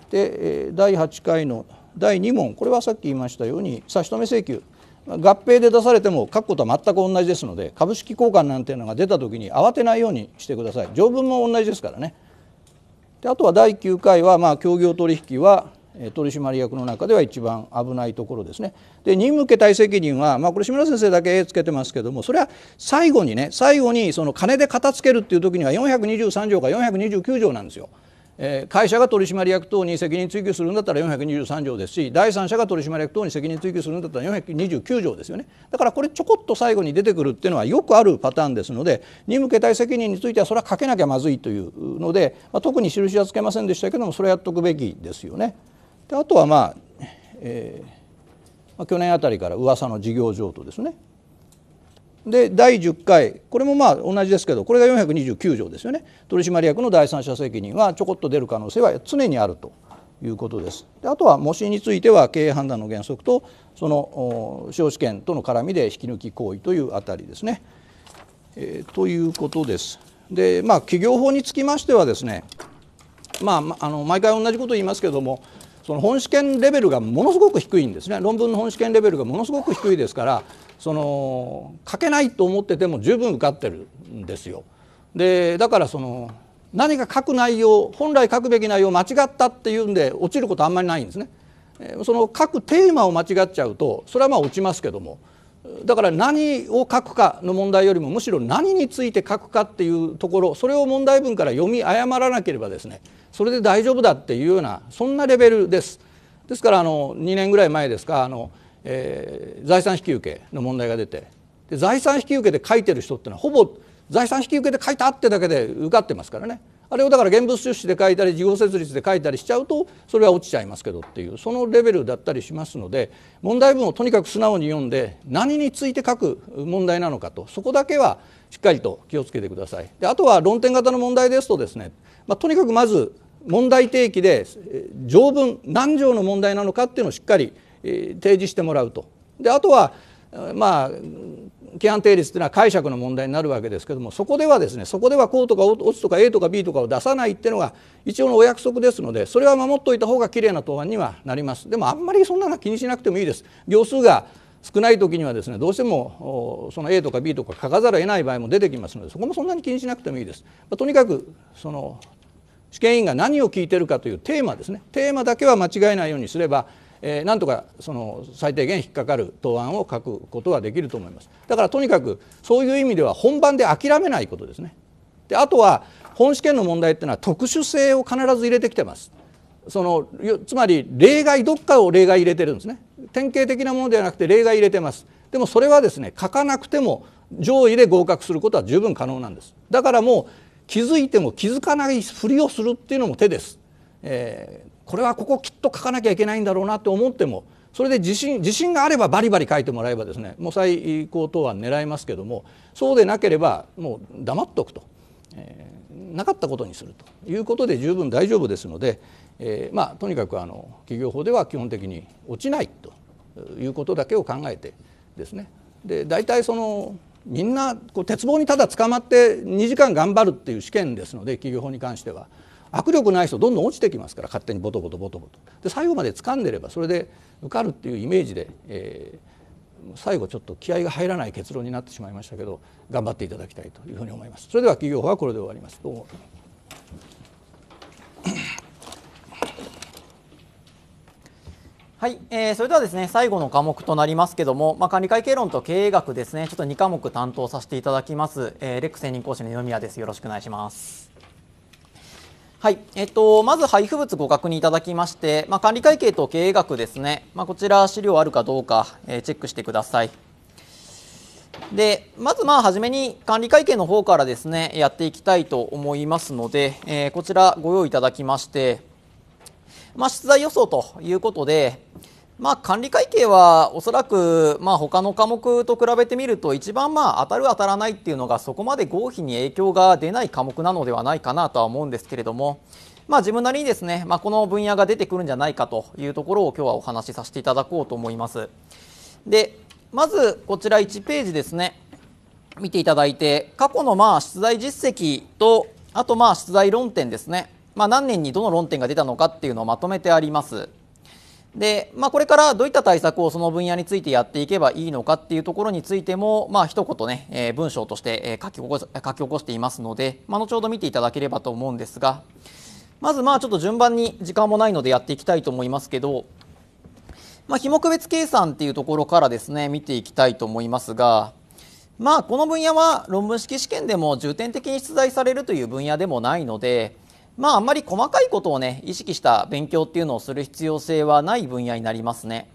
で第8回の第2問これはさっき言いましたように差し止め請求合併で出されても書くことは全く同じですので株式交換なんていうのが出た時に慌てないようにしてください条文も同じですからね。であとは第9回はまあ協業取引は取締役の中では一番危ないところですね。で任務携帯責任は、まあ、これ志村先生だけつけてますけどもそれは最後にね最後にその金で片付けるっていう時には423条か429条なんですよ。えー、会社が取締役等に責任追及するんだったら423条ですし第三者が取締役等に責任追及するんだったら429条ですよねだからこれちょこっと最後に出てくるっていうのはよくあるパターンですので任務たい責任についてはそれはかけなきゃまずいというので、まあ、特に印はつけませんでしたけどもそれはやっとくべきですよね。であとはまあ、えーまあ、去年あたりから噂の事業譲渡ですねで第10回これもまあ同じですけどこれが429条ですよね取締役の第三者責任はちょこっと出る可能性は常にあるということですであとは模試については経営判断の原則とその司法試験との絡みで引き抜き行為というあたりですね、えー、ということですでまあ企業法につきましてはですねまあ、あの毎回同じことを言いますけどもその本試験レベルがものすごく低いんですね論文の本試験レベルがものすごく低いですからその書けないと思ってても十分受かってるんですよ。でだからその何か書く内容本来書くべき内容間違ったっていうんで落ちることあんまりないんですね。その書テーマを間違っちゃうとそれはまあ落ちますけどもだから何を書くかの問題よりもむしろ何について書くかっていうところそれを問題文から読み誤らなければですねそれで大丈夫だっていうようなそんなレベルです。ですからあの2年ぐらい前ですかあの、えー、財産引受の問題が出てで財産引受で書いてる人ってのはほぼ財産引き受けで書いたってだけで受かってますからね。あれをだから現物出資で書いたり事業設立で書いたりしちゃうとそれは落ちちゃいますけどっていうそのレベルだったりしますので問題文をとにかく素直に読んで何について書く問題なのかとそこだけはしっかりと気をつけてください。であとは論点型の問題ですとですね、まあ、とにかくまず問題提起で条文何条の問題なのかっていうのをしっかり提示してもらうと。であとはまあ規範定律というのは解釈の問題になるわけですけどもそこではですねそこではこうとかオツとか A とか B とかを出さないっていうのが一応のお約束ですのでそれは守っておいた方がきれいな答案にはなりますでもあんまりそんなの気にしなくてもいいです行数が少ない時にはですねどうしてもその A とか B とか書かざるを得ない場合も出てきますのでそこもそんなに気にしなくてもいいです、まあ、とにかくその試験委員が何を聞いてるかというテーマですねテーマだけは間違えないようにすればえー、なんとかその最低限引っかかる答案を書くことはできると思いますだからとにかくそういう意味では本番で諦めないことですねであとは本試験の問題っていうのは特殊性を必ず入れてきてますそのつまり例外どっかを例外入れてるんですね典型的なものではなくて例外入れてますでもそれはですね書かなくても上位で合格することは十分可能なんですだからもう気づいても気づかないふりをするっていうのも手です、えこれはここきっと書かなきゃいけないんだろうなって思ってもそれで自信自信があればバリバリ書いてもらえばですねもう最高等は狙いますけどもそうでなければもう黙っとくと、えー、なかったことにするということで十分大丈夫ですので、えー、まあとにかくあの企業法では基本的に落ちないということだけを考えてですねで大体そのみんなこう鉄棒にただ捕まって2時間頑張るっていう試験ですので企業法に関しては。握力ない人どんどん落ちてきますから勝手にボトボトボトボトで最後まで掴んでればそれで受かるっていうイメージで、えー、最後ちょっと気合が入らない結論になってしまいましたけど頑張っていただきたいというふうに思いますそれでは企業法はこれで終わりますどうもはい、えー、それではですね最後の科目となりますけども、まあ、管理会計論と経営学ですねちょっと2科目担当させていただきます、えー、レック専任講師の二宮ですよろしくお願いしますはい、えっと、まず配布物ご確認いただきまして、まあ、管理会計と経営学ですね、まあ、こちら資料あるかどうか、えー、チェックしてください。でまずまあ初めに管理会計の方からですねやっていきたいと思いますので、えー、こちらご用意いただきまして、まあ、出題予想ということで、まあ、管理会計はおそらく、まあ、他の科目と比べてみると一番まあ当たる当たらないっていうのがそこまで合否に影響が出ない科目なのではないかなとは思うんですけれども、まあ、自分なりにですね、まあ、この分野が出てくるんじゃないかというところを今日はお話しさせていただこうと思います。でまずこちら1ページですね見ていただいて過去のまあ出題実績とあとまあ出題論点ですね、まあ、何年にどの論点が出たのかっていうのをまとめてあります。で、まあ、これからどういった対策をその分野についてやっていけばいいのかっていうところについても、まあ、一言ね、えー、文章として書き起こ書き起こしていますので、まあ、後ほど見ていただければと思うんですが、まずまあちょっと順番に時間もないのでやっていきたいと思いますけど、まあ、非目別計算っていうところからですね、見ていきたいと思いますが、まあ、この分野は論文式試験でも重点的に出題されるという分野でもないので、まああんまり細かいことをね意識した勉強っていうのをする必要性はない分野になりますね。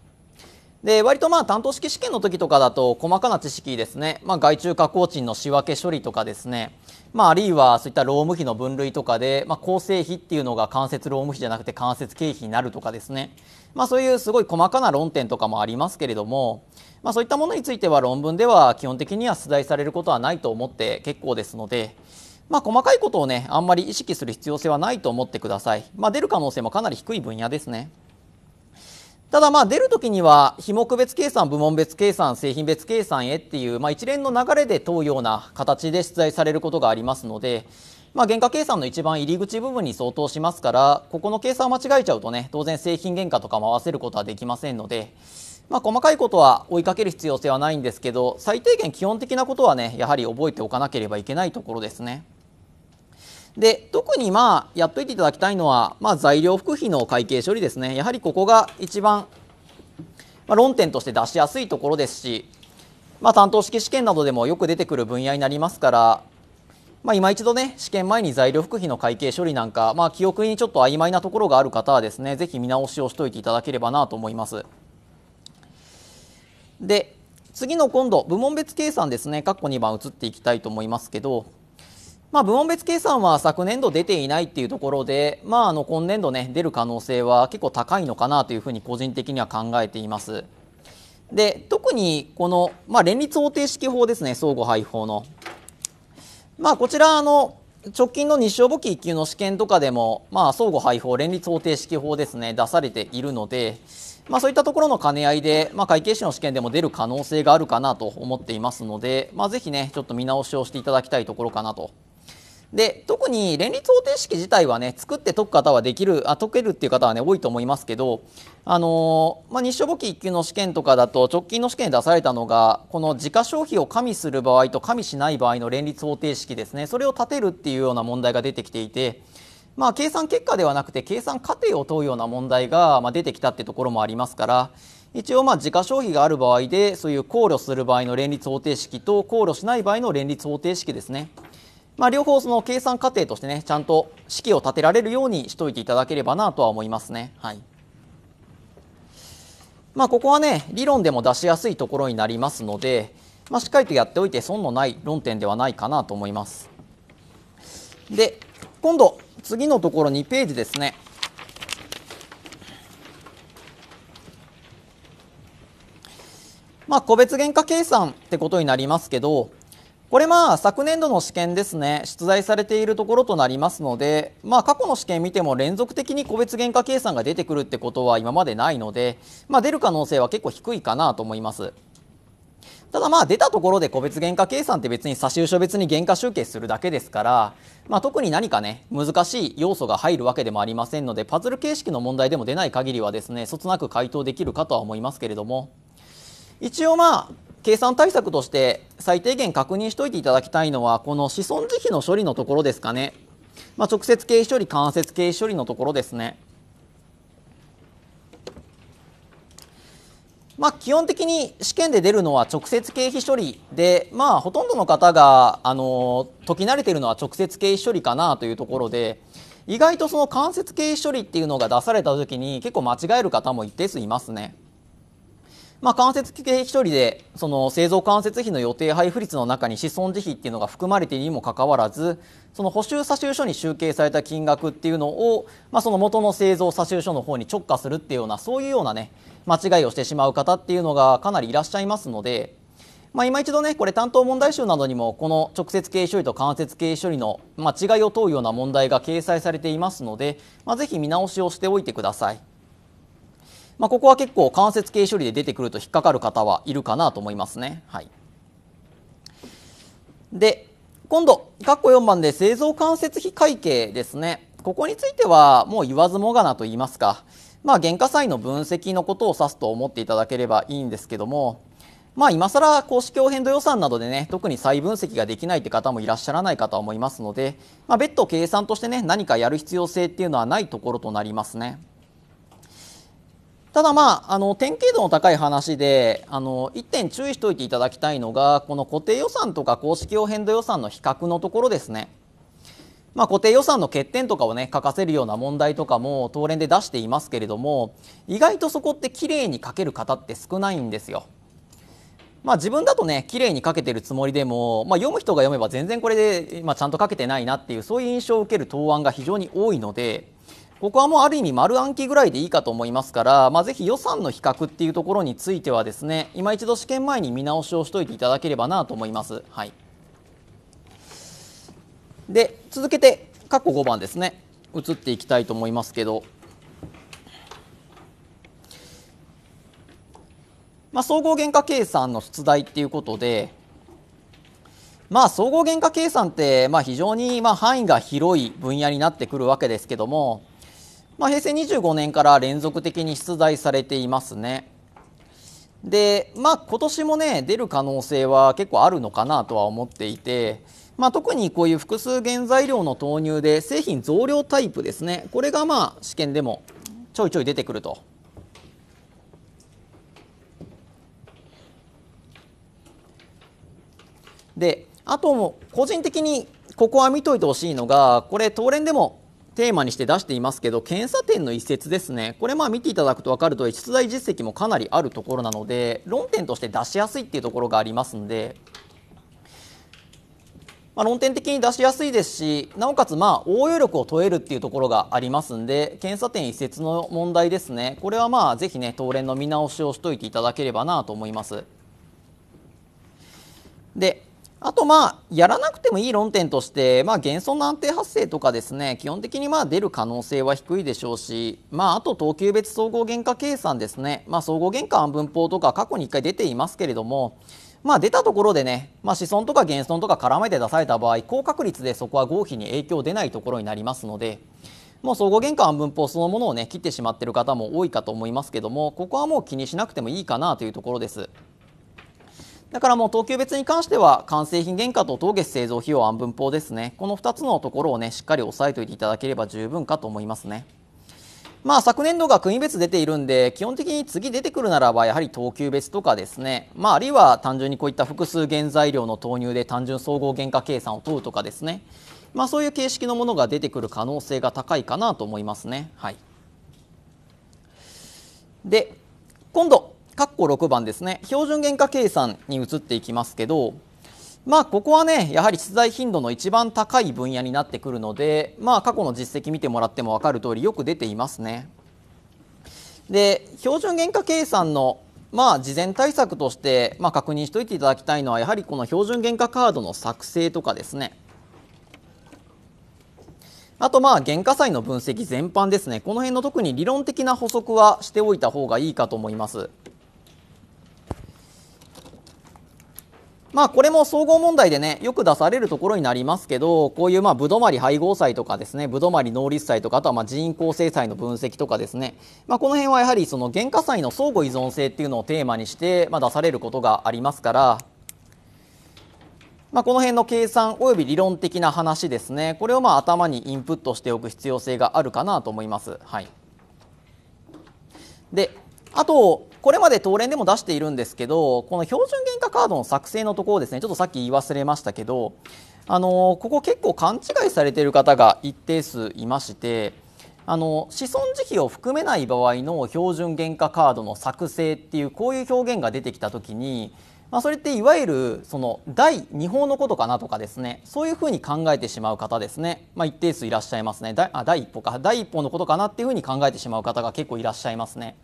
で割とまあ担当式試験の時とかだと細かな知識ですね、まあ、外注加工賃の仕分け処理とかですね、まあ、あるいはそういった労務費の分類とかで、まあ、構成費っていうのが間接労務費じゃなくて間接経費になるとかですね、まあ、そういうすごい細かな論点とかもありますけれども、まあ、そういったものについては論文では基本的には出題されることはないと思って結構ですので。まあ、細かいことをね、あんまり意識する必要性はないと思ってください。まあ、出る可能性もかなり低い分野ですね。ただまあ出るときには、非目別計算、部門別計算、製品別計算へっていう、まあ、一連の流れで問うような形で出題されることがありますので、まあ、原価計算の一番入り口部分に相当しますから、ここの計算を間違えちゃうとね、当然製品原価とかも合わせることはできませんので、まあ、細かいことは追いかける必要性はないんですけど、最低限基本的なことはね、やはり覚えておかなければいけないところですね。で特にまあやっといていただきたいのは、まあ、材料副費の会計処理ですねやはりここが一番、まあ、論点として出しやすいところですし、まあ、担当式試験などでもよく出てくる分野になりますから、まあ、今一度ね試験前に材料副費の会計処理なんか、まあ、記憶にちょっと曖昧なところがある方はですねぜひ見直しをしておいていただければなと思います。で次の今度部門別計算ですね括弧2番移っていきたいと思いますけどまあ、部門別計算は昨年度出ていないっていうところで、まあ、あの今年度ね出る可能性は結構高いのかなというふうに個人的には考えています。で特にこの、まあ、連立方程式法ですね相互配法の。まあ、こちらあの直近の日照簿記1級の試験とかでも、まあ、相互配法連立方程式法ですね出されているので、まあ、そういったところの兼ね合いで、まあ、会計士の試験でも出る可能性があるかなと思っていますので、まあ、ぜひねちょっと見直しをしていただきたいところかなとで特に連立方程式自体はね作って解く方はできるあ解けるっていう方はね多いと思いますけど、あのー、まあ、日照簿記1級の試験とかだと直近の試験で出されたのがこの時価消費を加味する場合と加味しない場合の連立方程式ですねそれを立てるっていうような問題が出てきていて。まあ、計算結果ではなくて計算過程を問うような問題が出てきたってところもありますから一応まあ自家消費がある場合でそういう考慮する場合の連立方程式と考慮しない場合の連立方程式ですね。まあ、両方その計算過程としてねちゃんと式を立てられるようにしといていただければなとは思いますね。はいまあ、ここはね理論でも出しやすいところになりますので、まあ、しっかりとやっておいて損のない論点ではないかなと思います。で今度次のところ2ページですね。まあ、個別原価計算ってことになりますけど、これまあ昨年度の試験ですね出題されているところとなりますのでまあ過去の試験見ても連続的に個別原価計算が出てくるってことは今までないのでまあ出る可能性は結構低いかなと思いますただまあ出たところで個別原価計算って別に差し書別に原価集計するだけですからまあ特に何かね難しい要素が入るわけでもありませんのでパズル形式の問題でも出ない限りはですねそつなく回答できるかとは思いますけれども一応まあ計算対策として最低限確認しておいていただきたいのはこの子孫慈悲の処理のところですかね、まあ、直接経費処理間接経費処理のところですねまあ、基本的に試験で出るのは直接経費処理で、まあ、ほとんどの方があの解き慣れているのは直接経費処理かなというところで意外とその間接経費処理っていうのが出された時に結構間違える方も一定数いますね。まあ、間接経費処理でその製造間接費の予定配布率の中に資損自費っていうのが含まれているにもかかわらずその補修査収書に集計された金額っていうのを、まあ、その元の製造査収書の方に直下するっていうようなそういうようなね間違いをしてしまう方っていうのがかなりいらっしゃいますので、まあ、今一度ねこれ担当問題集などにもこの直接経費処理と間接経費処理の、ま違いを問うような問題が掲載されていますので、まあ、ぜひ見直しをしておいてください。まあ、ここは結構関節系処理で出てくると引っかかる方はいるかなと思いますね。はい、で今度、括弧4番で製造関節費会計ですね。ここについてはもう言わずもがなと言いますか、まあ、原価債の分析のことを指すと思っていただければいいんですけども、まあ、今更公式用変動予算などでね特に再分析ができないという方もいらっしゃらないかと思いますので、まあ、別途計算としてね何かやる必要性っていうのはないところとなりますね。ただまあ、あの、典型度の高い話で、あの、1点注意しておいていただきたいのが、この固定予算とか公式用変動予算の比較のところですね。まあ、固定予算の欠点とかをね書かせるような問題とかも当連で出していますけれども意外とそこって綺麗に書ける方って少ないんですよ。まあ、自分だとね綺麗に書けてるつもりでも、まあ、読む人が読めば全然これで、まあ、ちゃんと書けてないなっていうそういう印象を受ける答案が非常に多いのでここはもうある意味丸暗記ぐらいでいいかと思いますから、まあ、ぜひ予算の比較っていうところについてはですね今一度試験前に見直しをしておいていただければなと思います。はい、で続けて括弧5番ですね移っていきたいと思いますけど、まあ、総合原価計算の出題っていうことで、まあ、総合原価計算ってまあ非常にまあ範囲が広い分野になってくるわけですけどもまあ、平成25年から連続的に出題されていますね。で、まあ、今年もね出る可能性は結構あるのかなとは思っていて、まあ、特にこういう複数原材料の投入で製品増量タイプですねこれがまあ試験でもちょいちょい出てくると。であと個人的にここは見といてほしいのがこれ東連でもテーマにして出していますけど検査点の一節ですねこれまあ見ていただくと分かると出題実績もかなりあるところなので論点として出しやすいっていうところがありますんで、まあ、論点的に出しやすいですしなおかつまあ応用力を問えるっていうところがありますんで検査点一節の問題ですねこれはまあぜひね当連の見直しをしといていただければなと思います。であとまあやらなくてもいい論点としてまあ減損の安定発生とかですね基本的にまあ出る可能性は低いでしょうしまああと等級別総合原価計算ですねまあ総合原価安分法とか過去に1回出ていますけれどもまあ出たところでねまあ子孫とか減損とか絡めて出された場合高確率でそこは合否に影響出ないところになりますので。もう総合原価安分法そのものをね切ってしまってる方も多いかと思いますけどもここはもう気にしなくてもいいかなというところです。だからもう等級別に関しては完成品原価と当月製造費用安分法ですねこの2つのところをねしっかり押さえておいていただければ十分かと思いますね。まあ、昨年度が国別出ているんで基本的に次出てくるならばやはり等級別とかですね、まあ、あるいは単純にこういった複数原材料の投入で単純総合原価計算を問うとかですね、まあ、そういう形式のものが出てくる可能性が高いかなと思いますね。はい、で今度括弧6番ですね標準原価計算に移っていきますけどまあここはねやはり出題頻度の一番高い分野になってくるのでまあ過去の実績見てもらっても分かる通りよく出ていますね。で標準原価計算のまあ事前対策として、まあ、確認しておいていただきたいのはやはりこの標準原価カードの作成とかですねあとまあ原価債の分析全般ですねこの辺の特に理論的な補足はしておいた方がいいかと思います。まあこれも総合問題でね、よく出されるところになりますけど、こういうまあぶどまり配合債とかですね、ぶどまり能率債とか、あとはま人口制裁の分析とかですね、まあ、この辺はやはりその原価債の相互依存性っていうのをテーマにして、ま出されることがありますから、まあ、この辺の計算および理論的な話ですね、これをまあ頭にインプットしておく必要性があるかなと思います。はい、であと、これまで東連でも出しているんですけど、この標準原価カードの作成のところですね、ちょっとさっき言い忘れましたけど、あのここ結構勘違いされている方が一定数いまして、あの子孫時期を含めない場合の標準原価カードの作成っていうこういう表現が出てきたときに、まあ、それっていわゆるその第2法のことかなとかですねそういうふうに考えてしまう方ですね、まあ、一定数いらっしゃいますね第あ第1歩か第1歩のことかなっていうふうに考えてしまう方が結構いらっしゃいますね。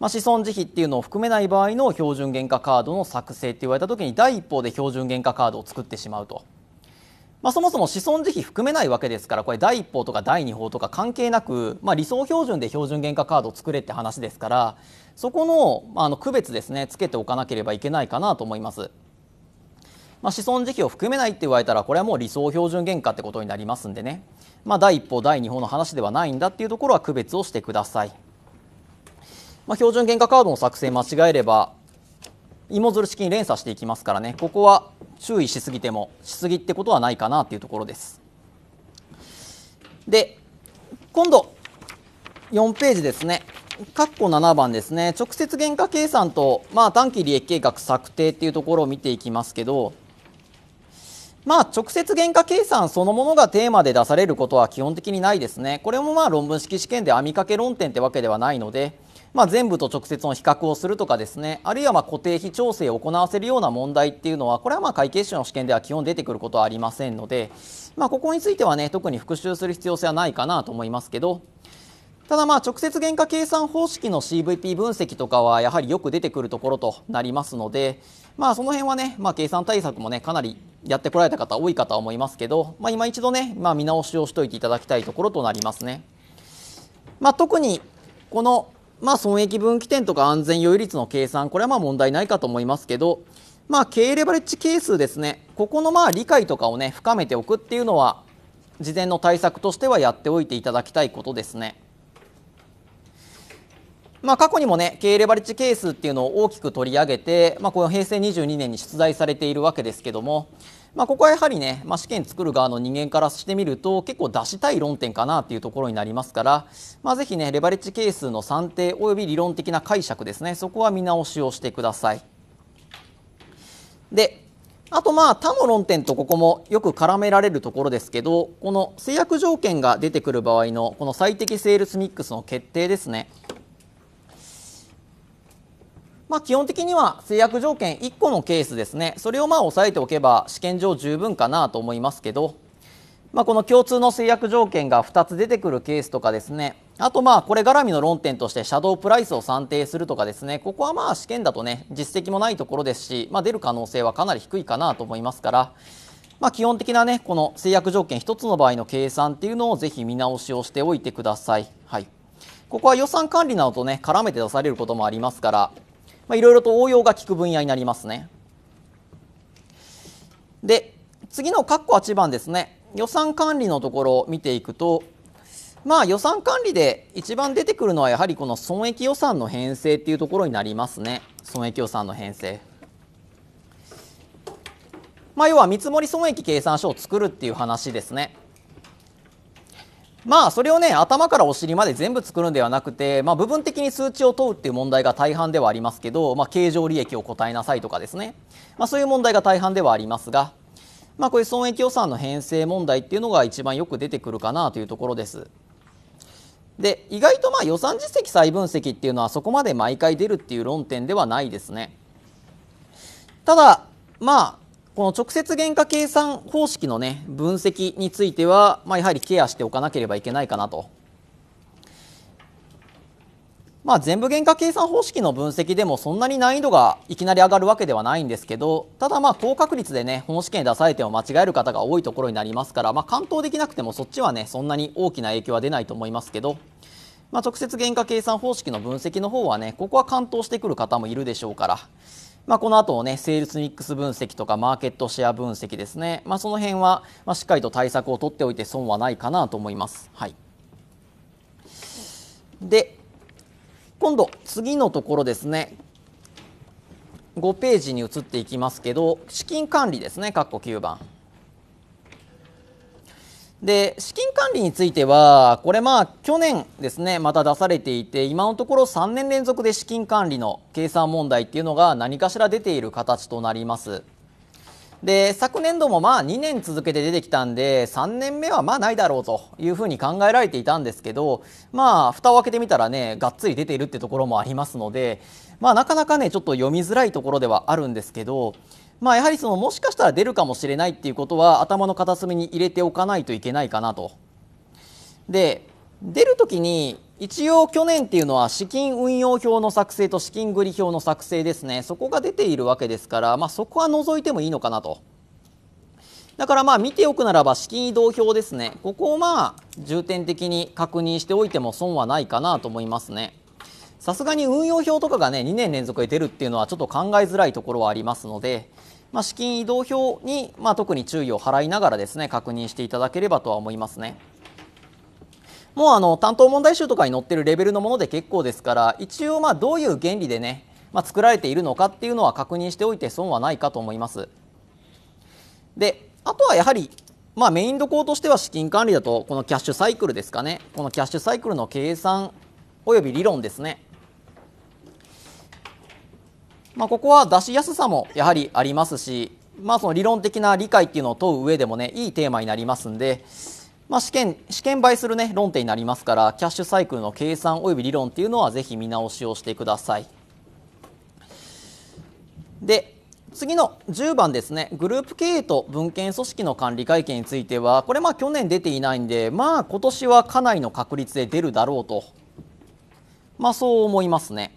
まあ、子孫慈悲っていうのを含めない場合の標準原価カードの作成って言われた時に第一報で標準原価カードを作ってしまうと。まあ、そもそも子孫慈悲含めないわけですからこれ第一報とか第二報とか関係なく、まあ、理想標準で標準原価カードを作れって話ですからそこの,、まあ、あの区別ですねつけておかなければいけないかなと思います。まあ、子孫慈悲を含めないって言われたらこれはもう理想標準原価ってことになりますんでね、まあ、第1報第2報の話ではないんだっていうところは区別をしてください。まあ、標準原価カードの作成間違えれば芋づる式に連鎖していきますからねここは注意しすぎてもしすぎってことはないかなというところですで今度4ページですね括弧7番ですね直接原価計算と、まあ、短期利益計画策定っていうところを見ていきますけどまあ直接原価計算そのものがテーマで出されることは基本的にないですねこれもまあ論文式試験で網掛け論点ってわけではないのでまあ、全部と直接の比較をするとかですねあるいはま固定費調整を行わせるような問題っていうのはこれはま会計士の試験では基本出てくることはありませんので、まあ、ここについてはね特に復習する必要性はないかなと思いますけどただまあ直接原価計算方式の CVP 分析とかはやはりよく出てくるところとなりますので、まあ、その辺はね、まあ、計算対策もねかなりやってこられた方多いかとは思いますけど、まあ、今一度ね、まあ、見直しをしておいていただきたいところとなりますね。まあ、特にこのまあ、損益分岐点とか安全余裕率の計算、これはまあ問題ないかと思いますけど、まあ、経営レバレッジ係数ですね、ここのまあ理解とかをね、深めておくっていうのは、事前の対策としてはやっておいていただきたいことですね。まあ、過去にもね、経営レバレッジ係数っていうのを大きく取り上げて、まあ、この平成22年に出題されているわけですけども、まあ、ここはやはりね、まあ、試験作る側の人間からしてみると結構出したい論点かなっていうところになりますから、まあ、ぜひねレバレッジ係数の算定および理論的な解釈ですねそこは見直しをしてください。であとまあ他の論点とここもよく絡められるところですけどこの制約条件が出てくる場合のこの最適セールスミックスの決定ですねまあ、基本的には制約条件1個のケースですねそれをまあ押さえておけば試験上十分かなと思いますけど、まあ、この共通の制約条件が2つ出てくるケースとかですねあとまあこれ絡みの論点としてシャドープライスを算定するとかですねここはまあ試験だとね実績もないところですし、まあ、出る可能性はかなり低いかなと思いますから、まあ、基本的なねこの制約条件1つの場合の計算っていうのをぜひ見直しをしておいてください。はいここは予算管理などとね絡めて出されることもありますからまあ、いろいろと応用が効く分野になりますね。で次の括弧8番ですね予算管理のところを見ていくとまあ予算管理で一番出てくるのはやはりこの損益予算の編成っていうところになりますね損益予算の編成。まあ、要は見積損益計算書を作るっていう話ですね。まあそれをね頭からお尻まで全部作るんではなくて、まあ、部分的に数値を問うっていう問題が大半ではありますけど、まあ、経常利益を答えなさいとかですね、まあ、そういう問題が大半ではありますが、まあ、こういう損益予算の編成問題っていうのが一番よく出てくるかなというところです。で意外とまあ予算実績再分析っていうのはそこまで毎回出るっていう論点ではないですね。ただまあこの直接原価計算方式のね分析については、まあ、やはりケアしておかなければいけないかなと。まあ、全部原価計算方式の分析でもそんなに難易度がいきなり上がるわけではないんですけどただまあ高確率でね本試験出されても間違える方が多いところになりますから、まあ、完登できなくてもそっちはねそんなに大きな影響は出ないと思いますけど、まあ、直接原価計算方式の分析の方はねここは完登してくる方もいるでしょうから。まあ、この後のね、セールスミックス分析とかマーケットシェア分析ですね、まあ、その辺は、まあ、しっかりと対策を取っておいて損はないかなと思います。はい。で、今度、次のところですね、5ページに移っていきますけど、資金管理ですね、括弧9番。で資金管理についてはこれま去年ですねまた出されていて今のところ3年連続で資金管理の計算問題っていうのが何かしら出ている形となりますで昨年度もまあ2年続けて出てきたんで3年目はまあないだろうというふうに考えられていたんですけどまあ蓋を開けてみたらねがっつり出ているってところもありますのでまあなかなかねちょっと読みづらいところではあるんですけどまあ、やはりそのもしかしたら出るかもしれないっていうことは頭の片隅に入れておかないといけないかなと。で出るときに一応去年っていうのは資金運用表の作成と資金繰り表の作成ですねそこが出ているわけですから、まあ、そこは除いてもいいのかなと。だからまあ見ておくならば資金移動表ですねここをまあ重点的に確認しておいても損はないかなと思いますね。さすがに運用表とかがね2年連続で出るっていうのはちょっと考えづらいところはありますのでまあ、資金移動表に、まあ、特に注意を払いながらですね確認していただければとは思いますね。もうあの担当問題集とかに載ってるレベルのもので結構ですから一応まあどういう原理でね、まあ、作られているのかっていうのは確認しておいて損はないかと思います。であとはやはりまあ、メインどころとしては資金管理だとこのキャッシュサイクルですかねこのキャッシュサイクルの計算および理論ですねまあ、ここは出しやすさもやはりありますし、まあ、その理論的な理解っていうのを問う上でもねいいテーマになりますんで、まあ、試験試験倍するね論点になりますからキャッシュサイクルの計算および理論っていうのはぜひ見直しをしてください。で次の10番ですねグループ経営と文献組織の管理会計についてはこれまあ去年出ていないんでまあ今年はかなりの確率で出るだろうとまあそう思いますね。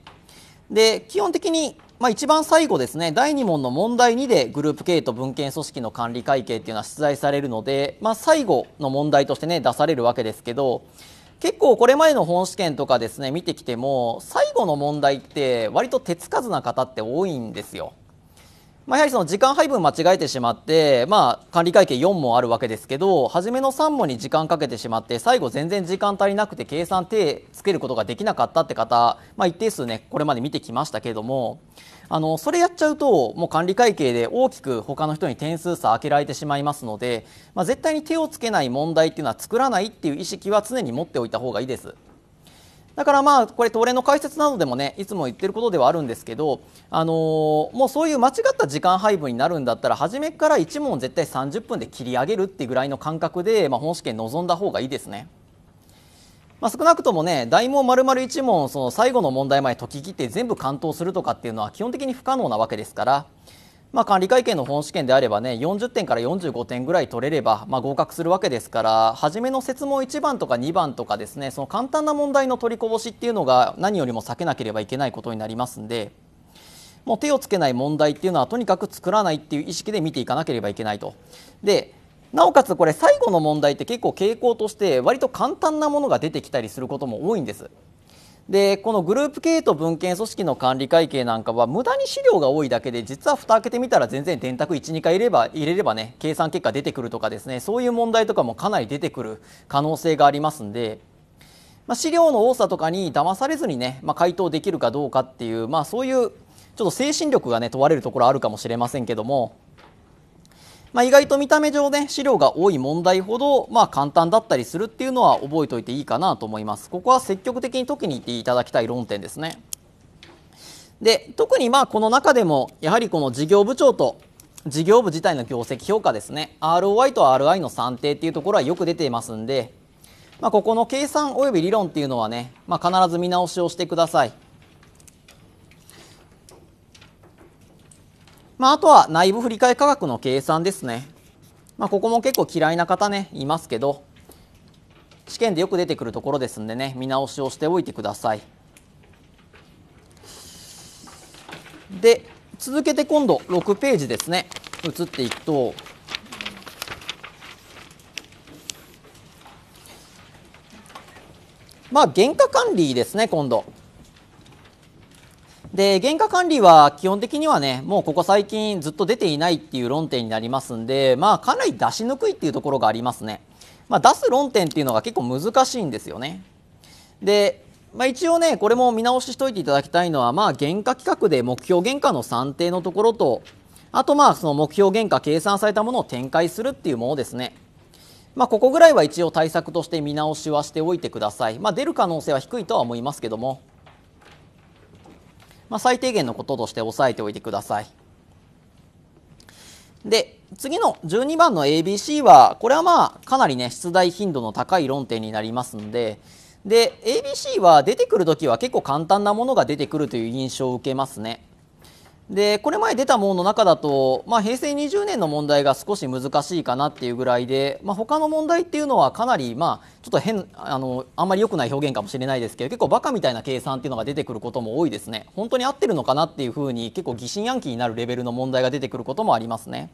で基本的にまあ、一番最後ですね第2問の問題2でグループ k と文献組織の管理会計っていうのは出題されるので、まあ、最後の問題としてね出されるわけですけど結構これまでの本試験とかですね見てきても最後の問題って割と手つかずな方って多いんですよ。まあ、やはりその時間配分間違えてしまって、まあ、管理会計4問あるわけですけど初めの3問に時間かけてしまって最後全然時間足りなくて計算手つけることができなかったって方、まあ、一定数ねこれまで見てきましたけれどもあのそれやっちゃうともう管理会計で大きく他の人に点数差開けられてしまいますので、まあ、絶対に手をつけない問題っていうのは作らないっていう意識は常に持っておいた方がいいです。だからまあこれ東レの解説などでもねいつも言ってることではあるんですけど、あのー、もうそういう間違った時間配分になるんだったら初めから1問絶対30分で切り上げるっていうぐらいの感覚で、まあ、本試験臨んだ方がいいですね。まあ、少なくともね大問丸々1問その最後の問題まで解き切って全部完答するとかっていうのは基本的に不可能なわけですから。まあ、管理会計の本試験であればね40点から45点ぐらい取れれば、まあ、合格するわけですから初めの設問1番とか2番とかですねその簡単な問題の取りこぼしっていうのが何よりも避けなければいけないことになりますんでもう手をつけない問題っていうのはとにかく作らないっていう意識で見ていかなければいけないと。でなおかつこれ最後の問題って結構傾向として割と簡単なものが出てきたりすることも多いんです。でこのグループ経営と文献組織の管理会計なんかは無駄に資料が多いだけで実は蓋開けてみたら全然電卓12回入れれば入れればね計算結果出てくるとかですねそういう問題とかもかなり出てくる可能性がありますんで。まあ、資料の多さとかに騙されずにね、まあ、回答できるかどうかっていう、まあ、そういうちょっと精神力がね問われるところあるかもしれませんけどもまあ、意外と見た目上ね資料が多い問題ほど、まあ、簡単だったりするっていうのは覚えておいていいかなと思いますここは積極的に解きに行っていただきたい論点ですねで特にまあこの中でもやはりこの事業部長と事業部自体の業績評価ですね ROI と RI の算定っていうところはよく出ていますんで、まあ、ここの計算および理論っていうのはね、まあ、必ず見直しをしてくださいまあ、あとは内部振替価格の計算ですね。まあ、ここも結構嫌いな方ね、いますけど、試験でよく出てくるところですんでね、見直しをしておいてください。で、続けて今度6ページですね、移っていくと、まあ、原価管理ですね、今度。で原価管理は基本的にはねもうここ最近ずっと出ていないっていう論点になりますんでまあかなり出しにくいっていうところがありますね、まあ、出す論点っていうのが結構難しいんですよねで、まあ、一応ねこれも見直ししといていただきたいのはまあ原価規格で目標原価の算定のところとあとまあその目標原価計算されたものを展開するっていうものですねまあ、ここぐらいは一応対策として見直しはしておいてください。まあ、出る可能性は低いとは思いますけども。まあ、最低限のこととして押さえておいてください。で、次の12番の ABC は、これはまあ、かなりね、出題頻度の高い論点になりますんで、で、ABC は出てくるときは結構簡単なものが出てくるという印象を受けますね。でこれ前出たものの中だと、まあ、平成20年の問題が少し難しいかなっていうぐらいで、まあ、他の問題っていうのはかなり、まあ、ちょっと変あのあんまり良くない表現かもしれないですけど結構バカみたいな計算っていうのが出てくることも多いですね本当に合ってるのかなっていうふうに結構疑心暗鬼になるレベルの問題が出てくることもありますね。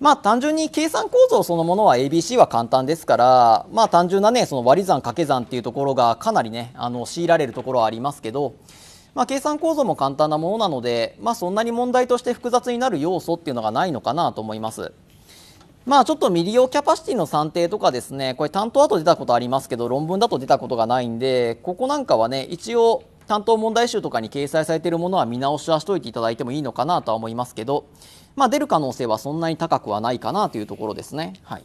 まあ単純に計算構造そのものは ABC は簡単ですから、まあ単純なね、その割り算掛け算っていうところがかなりね、あの強いられるところはありますけど、まあ、計算構造も簡単なものなので、まあ、そんなに問題として複雑になる要素っていうのがないのかなと思います。まあちょっと未利用キャパシティの算定とかですね、これ担当だと出たことありますけど、論文だと出たことがないんで、ここなんかはね、一応担当問題集とかに掲載されているものは見直しはしといていただいてもいいのかなとは思いますけど、まあ、出る可能性はそんなに高くはないかなというところですね。はい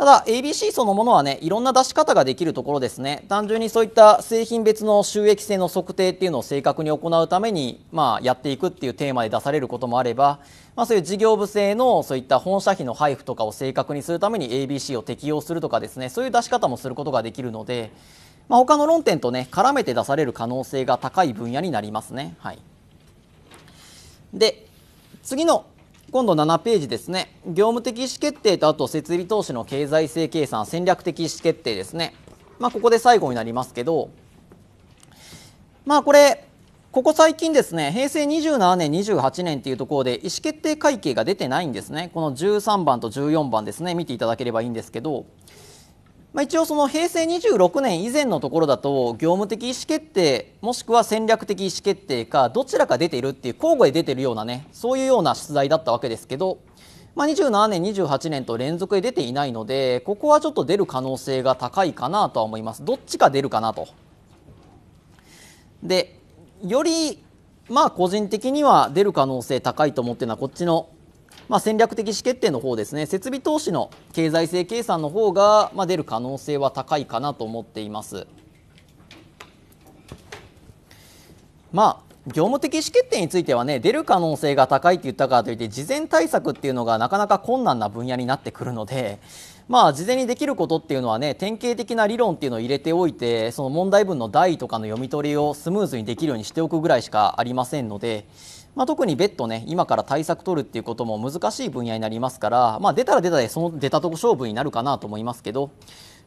ただ ABC そのものはねいろんな出し方ができるところですね単純にそういった製品別の収益性の測定っていうのを正確に行うために、まあ、やっていくっていうテーマで出されることもあれば、まあ、そういう事業部制のそういった本社費の配布とかを正確にするために ABC を適用するとかですねそういう出し方もすることができるので、まあ、他の論点とね絡めて出される可能性が高い分野になりますね。はい、で次の今度7ページですね業務的意思決定とあと設備投資の経済性計算戦略的意思決定ですねまあ、ここで最後になりますけどまあこれここ最近ですね平成27年28年っていうところで意思決定会計が出てないんですねこの13番と14番ですね見ていただければいいんですけどまあ、一応その平成26年以前のところだと業務的意思決定もしくは戦略的意思決定かどちらか出ているっていう交互で出てるようなねそういうような出題だったわけですけど、まあ、27年28年と連続で出ていないのでここはちょっと出る可能性が高いかなとは思いますどっちか出るかなと。でよりまあ個人的には出る可能性高いと思っているのはこっちのまあ、戦略的意思決定の方ですね、設備投資の経済性計算の方が、まあ、出る可能性は高いかなと思っています。まあ業務的意思決定についてはね出る可能性が高いって言ったからといって事前対策っていうのがなかなか困難な分野になってくるのでまあ事前にできることっていうのはね典型的な理論っていうのを入れておいてその問題文の題とかの読み取りをスムーズにできるようにしておくぐらいしかありませんので。まあ、特に別途ね今から対策取るっていうことも難しい分野になりますから、まあ、出たら出たでその出たとこ勝負になるかなと思いますけど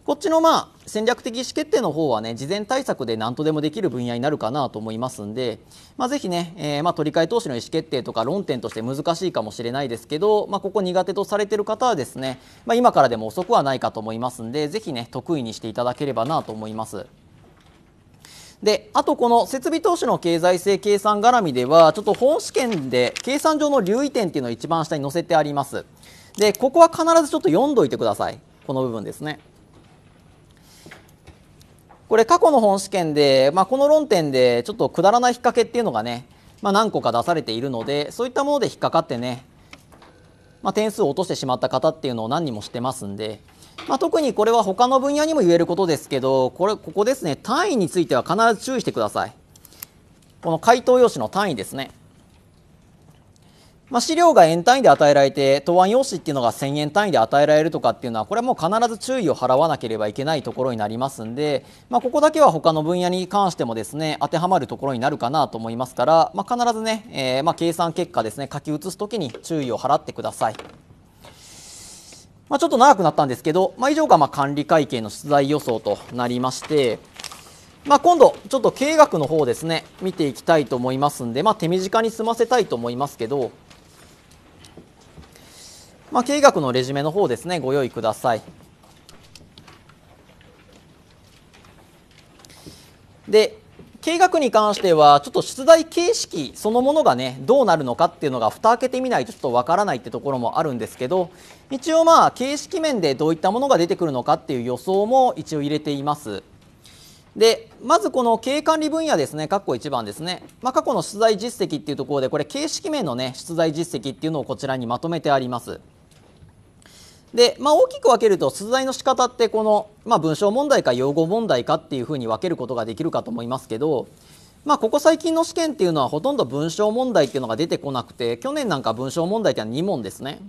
こっちのまあ戦略的意思決定の方はね事前対策で何とでもできる分野になるかなと思いますんで、まあ、ぜひね、えー、まあ取り替え投資の意思決定とか論点として難しいかもしれないですけど、まあ、ここ苦手とされてる方はですね、まあ、今からでも遅くはないかと思いますんでぜひね得意にしていただければなと思います。で、あとこの設備投資の経済性計算絡みでは、ちょっと本試験で計算上の留意点っていうのを一番下に載せてあります。で、ここは必ずちょっと読んどいてください。この部分ですね。これ過去の本試験で、まあ、この論点でちょっとくだらない引っ掛けっていうのがね、まあ、何個か出されているので、そういったもので引っかかってね、まあ、点数を落としてしまった方っていうのを何人もしてますんで、まあ、特にこれは他の分野にも言えることですけど、これ、ここですね、単位については必ず注意してください。この回答用紙の単位ですね。まあ、資料が円単位で与えられて、答案用紙っていうのが1000円単位で与えられるとかっていうのは、これはもう必ず注意を払わなければいけないところになりますんで、まあ、ここだけは他の分野に関してもですね、当てはまるところになるかなと思いますから、まあ、必ずね、えー、ま計算結果ですね、書き写すときに注意を払ってください。まあ、ちょっと長くなったんですけど、まあ、以上がま管理会計の出題予想となりまして、まあ、今度、ちょっと経営学の方ですね、見ていきたいと思いますんで、まあ、手短に済ませたいと思いますけど、まあ、経営学のレジュメの方ですね、ご用意ください。で、計画に関してはちょっと出題形式そのものがねどうなるのかっていうのが蓋開けてみないとちょっとわからないってところもあるんですけど一応まあ形式面でどういったものが出てくるのかっていう予想も一応入れていますでまずこの経営管理分野ですね、括弧1番ですね、まあ、過去の出題実績っていうところで、これ、形式面の、ね、出題実績っていうのをこちらにまとめてあります。で、まあ、大きく分けると出題の仕方ってこの、まあ、文章問題か用語問題かっていうふうに分けることができるかと思いますけど、まあ、ここ最近の試験っていうのはほとんど文章問題っていうのが出てこなくて去年なんか文章問題っていうのは2問ですね。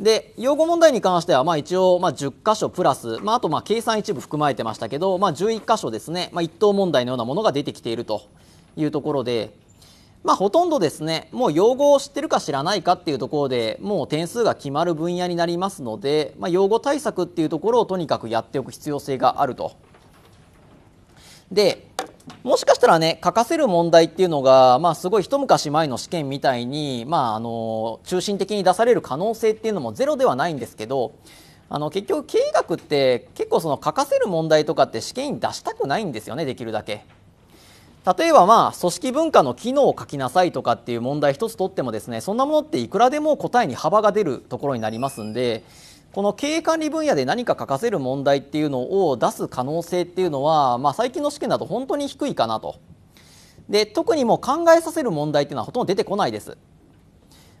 で用語問題に関してはまあ一応まあ10箇所プラス、まあ、あとまあ計算一部含まれてましたけど、まあ、11箇所ですね、まあ、1等問題のようなものが出てきているというところで、まあ、ほとんどですねもう用語を知ってるか知らないかっていうところでもう点数が決まる分野になりますので、まあ、用語対策っていうところをとにかくやっておく必要性があると。でもしかしたらね書かせる問題っていうのが、まあ、すごい一昔前の試験みたいに、まあ、あの中心的に出される可能性っていうのもゼロではないんですけどあの結局経営学って結構その書かせる問題とかって試験に出したくないんですよねできるだけ。例えばまあ組織文化の機能を書きなさいとかっていう問題一つとってもですねそんなものっていくらでも答えに幅が出るところになりますんでこの経営管理分野で何か書かせる問題っていうのを出す可能性っていうのは、まあ、最近の試験だと本当に低いかなとで特にもう考えさせる問題っていうのはほとんど出てこないです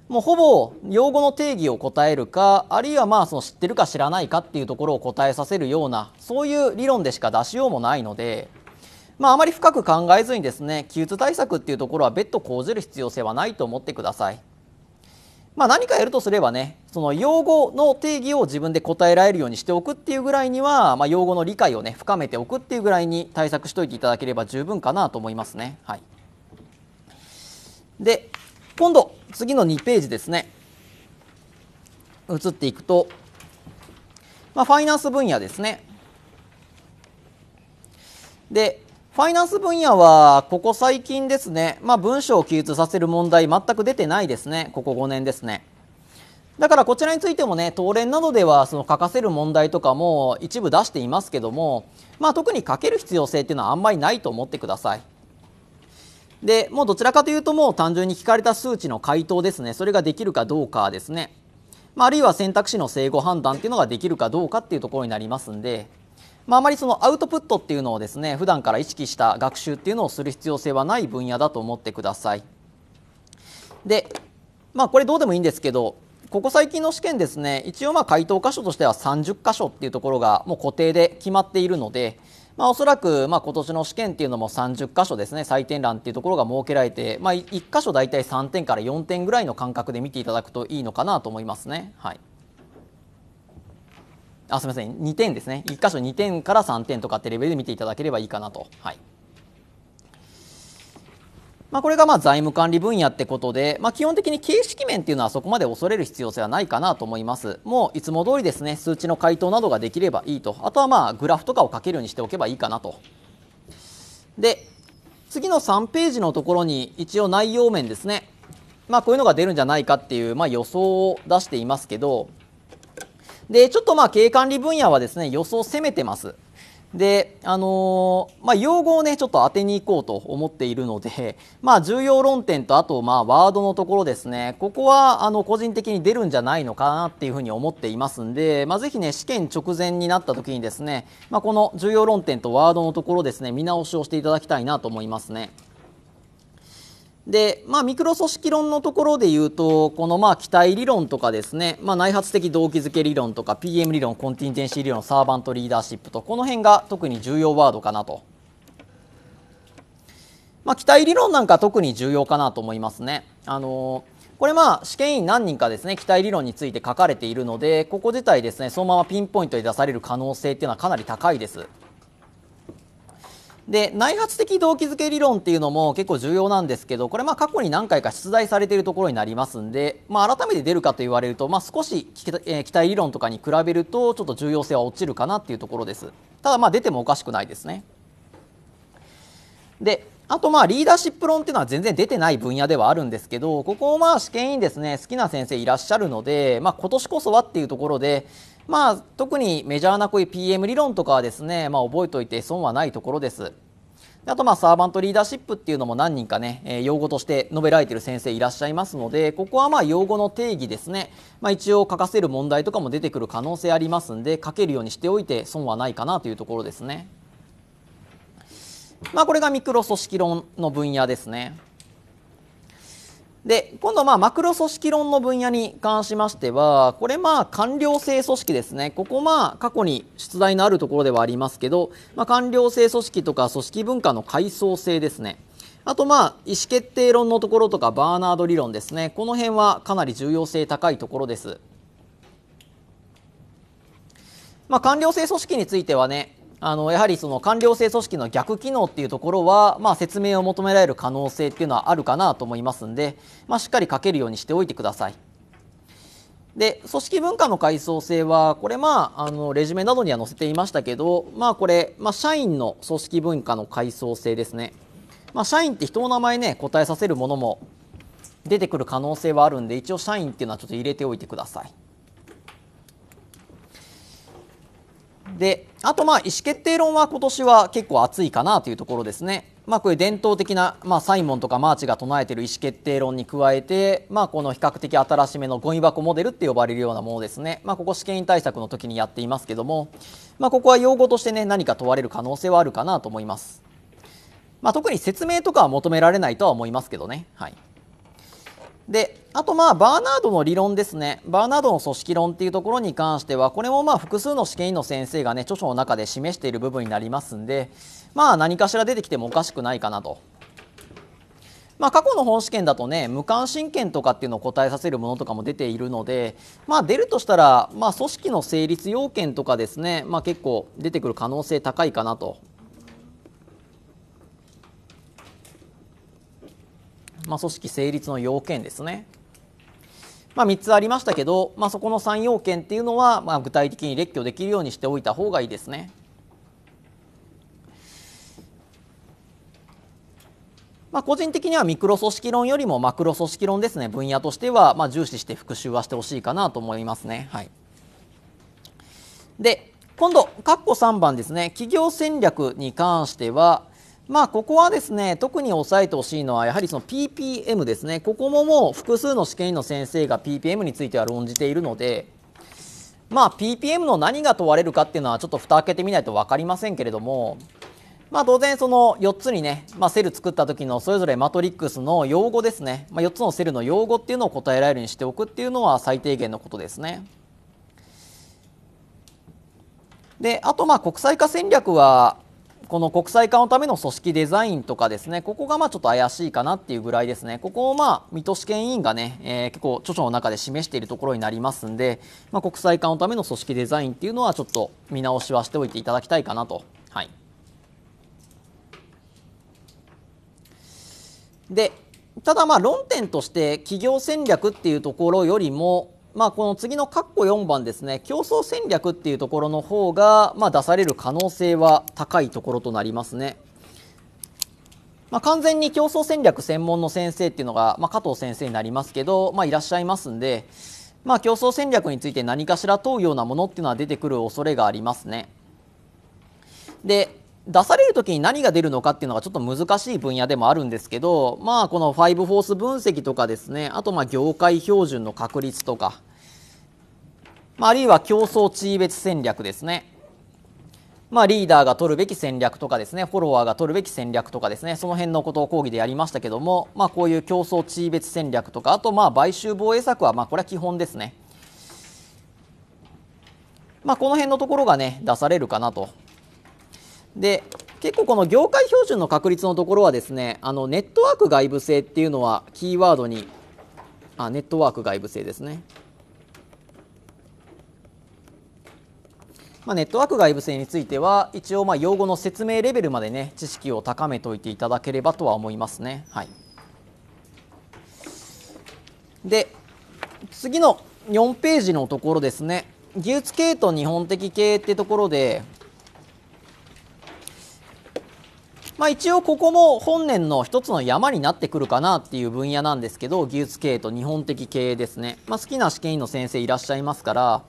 もうほぼ用語の定義を答えるかあるいはまあその知ってるか知らないかっていうところを答えさせるようなそういう理論でしか出しようもないのでまあ、あまり深く考えずにですね気鬱対策っていうところは別途講じる必要性はないと思ってください。まあ、何かやるとすればねその用語の定義を自分で答えられるようにしておくっていうぐらいには、まあ、用語の理解をね深めておくっていうぐらいに対策しておいていただければ十分かなと思いますね。はい、で今度次の2ページですね移っていくと、まあ、ファイナンス分野ですね。でファイナンス分野は、ここ最近ですね、まあ、文章を記述させる問題、全く出てないですね、ここ5年ですね。だからこちらについてもね、東連などではその書かせる問題とかも一部出していますけども、まあ、特に書ける必要性っていうのはあんまりないと思ってください。で、もうどちらかというと、もう単純に聞かれた数値の回答ですね、それができるかどうかですね、まあ、あるいは選択肢の正誤判断っていうのができるかどうかっていうところになりますんで、まあ、あまりそのアウトプットっていうのをですね普段から意識した学習っていうのをする必要性はない分野だと思ってください。で、まあ、これどうでもいいんですけどここ最近の試験ですね一応まあ回答箇所としては30箇所っていうところがもう固定で決まっているので、まあ、おそらくまあ今年の試験っていうのも30箇所ですね採点欄っていうところが設けられて、まあ、1箇所大体3点から4点ぐらいの間隔で見ていただくといいのかなと思いますね。はいあ、すみません、2点ですね。1箇所2点から3点とかってレベルで見ていただければいいかなと。はい。まあ、これがまあ財務管理分野ってことで、まあ、基本的に形式面っていうのはそこまで恐れる必要性はないかなと思います。もういつも通りですね、数値の回答などができればいいと。あとはまあグラフとかを書けるようにしておけばいいかなと。で、次の3ページのところに一応内容面ですね。まあ、こういうのが出るんじゃないかっていうまあ予想を出していますけど、で、ちょっとまあ経営管理分野はですね、予想攻めてます。で、あのー、まあ、用語をね、ちょっと当てにいこうと思っているので、[LAUGHS] まあ、重要論点と、あと、まあ、ワードのところですね、ここは、あの、個人的に出るんじゃないのかなっていうふうに思っていますんで、まあ、ぜひね、試験直前になった時にですね、まあ、この重要論点とワードのところですね、見直しをしていただきたいなと思いますね。でまあ、ミクロ組織論のところで言うとこのまあ期待理論とかですね、まあ、内発的動機づけ理論とか PM 理論コンティンジェンシー理論サーバントリーダーシップとこの辺が特に重要ワードかなと、まあ、期待理論なんか特に重要かなと思いますね。あのこれまあ試験員何人かですね期待理論について書かれているのでここ自体ですねそのままピンポイントで出される可能性っていうのはかなり高いです。で内発的動機づけ理論っていうのも結構重要なんですけどこれまあ過去に何回か出題されているところになりますんで、まあ、改めて出るかと言われると、まあ、少し期待理論とかに比べるとちょっと重要性は落ちるかなっていうところですただまあ出てもおかしくないですねであとまあリーダーシップ論っていうのは全然出てない分野ではあるんですけどここをまあ試験員ですね好きな先生いらっしゃるので、まあ、今年こそはっていうところでまあ、特にメジャーなこういう PM 理論とかはですね、まあ、覚えておいて損はないところです。あとまあサーバントリーダーシップっていうのも何人かね、えー、用語として述べられている先生いらっしゃいますので、ここはまあ用語の定義ですね、まあ、一応書かせる問題とかも出てくる可能性ありますんで、書けるようにしておいて損はないかなというところですね。まあ、これがミクロ組織論の分野ですね。で今度まあマクロ組織論の分野に関しましてはこれまあ官僚性組織ですねここまあ過去に出題のあるところではありますけど、まあ、官僚性組織とか組織文化の階層性ですねあとまあ意思決定論のところとかバーナード理論ですねこの辺はかなり重要性高いところです。まあ、官僚制組織についてはねあのやはりその官僚制組織の逆機能っていうところは、まあ、説明を求められる可能性っていうのはあるかなと思いますんで、まあ、しっかり書けるようにしておいてください。で組織文化の階層性はこれまああのレジュメなどには載せていましたけどまあこれ、まあ、社員の組織文化の階層性ですね、まあ、社員って人の名前ね答えさせるものも出てくる可能性はあるんで一応社員っていうのはちょっと入れておいてください。であとまあ意思決定論は今年は結構熱いかなというところですね。まあ、こういう伝統的な、まあ、サイモンとかマーチが唱えている意思決定論に加えて、まあ、この比較的新しめのゴミ箱モデルって呼ばれるようなものですね、まあ、ここ試験員対策の時にやっていますけども、まあ、ここは用語としてね何か問われる可能性はあるかなと思います、まあ、特に説明とかは求められないとは思いますけどねはいであとまあバーナードの理論ですねバーナードの組織論っていうところに関してはこれもまあ複数の試験員の先生がね著書の中で示している部分になりますんでまあ何かしら出てきてもおかしくないかなと。まあ、過去の本試験だとね無関心権とかっていうのを答えさせるものとかも出ているので、まあ、出るとしたら、まあ、組織の成立要件とかですね、まあ、結構出てくる可能性高いかなとまあ、組織成立の要件ですね。まあ、3つありましたけど、まあ、そこの3要件っていうのは、まあ、具体的に列挙できるようにしておいた方がいいですね。まあ、個人的にはミクロ組織論よりもマクロ組織論ですね分野としては、まあ、重視して復習はしてほしいかなと思いますね。はい、で今度括弧3番ですね企業戦略に関してはまあ、ここはですね特に抑えてほしいのはやはりその PPM ですねここももう複数の試験員の先生が PPM については論じているので、まあ、PPM の何が問われるかっていうのはちょっと蓋開けてみないと分かりませんけれども、まあ、当然その4つにね、まあ、セル作った時のそれぞれマトリックスの用語ですね、まあ、4つのセルの用語っていうのを答えられるようにしておくっていうのは最低限のことですね。であとまあ国際化戦略はこの国際化のための組織デザインとかですね、ここがまあちょっと怪しいかなっていうぐらいですね、ここをまあ水戸試験委員がね、えー、結構著書の中で示しているところになりますんで、まあ、国際化のための組織デザインっていうのはちょっと見直しはしておいていただきたいかなと。はい。で、ただまあ論点として企業戦略っていうところよりも、まあ、この次の括弧4番ですね競争戦略っていうところの方が、まあ、出される可能性は高いところとなりますね。まあ、完全に競争戦略専門の先生っていうのが、まあ、加藤先生になりますけど、まあ、いらっしゃいますんで、まあ、競争戦略について何かしら問うようなものっていうのは出てくる恐れがありますね。で出される時に何が出るのかっていうのがちょっと難しい分野でもあるんですけど、まあ、この5フォース分析とかですねあとまあ業界標準の確立とか、まあ、あるいは競争地位別戦略ですね、まあ、リーダーが取るべき戦略とかですねフォロワーが取るべき戦略とかですねその辺のことを講義でやりましたけども、まあ、こういう競争地位別戦略とかあとまあ買収防衛策はまあこれは基本ですね。まあ、この辺のところがね出されるかなとで結構この業界標準の確率のところはですねあのネットワーク外部性っていうのはキーワードにあネットワーク外部性ですね、まあ、ネットワーク外部性については一応まあ用語の説明レベルまでね知識を高めておいていただければとは思いますねはいで次の4ページのところですね技術系と日本的系ってところでまあ、一応ここも本年の一つの山になってくるかなっていう分野なんですけど技術経営と日本的経営ですね、まあ、好きな試験員の先生いらっしゃいますから、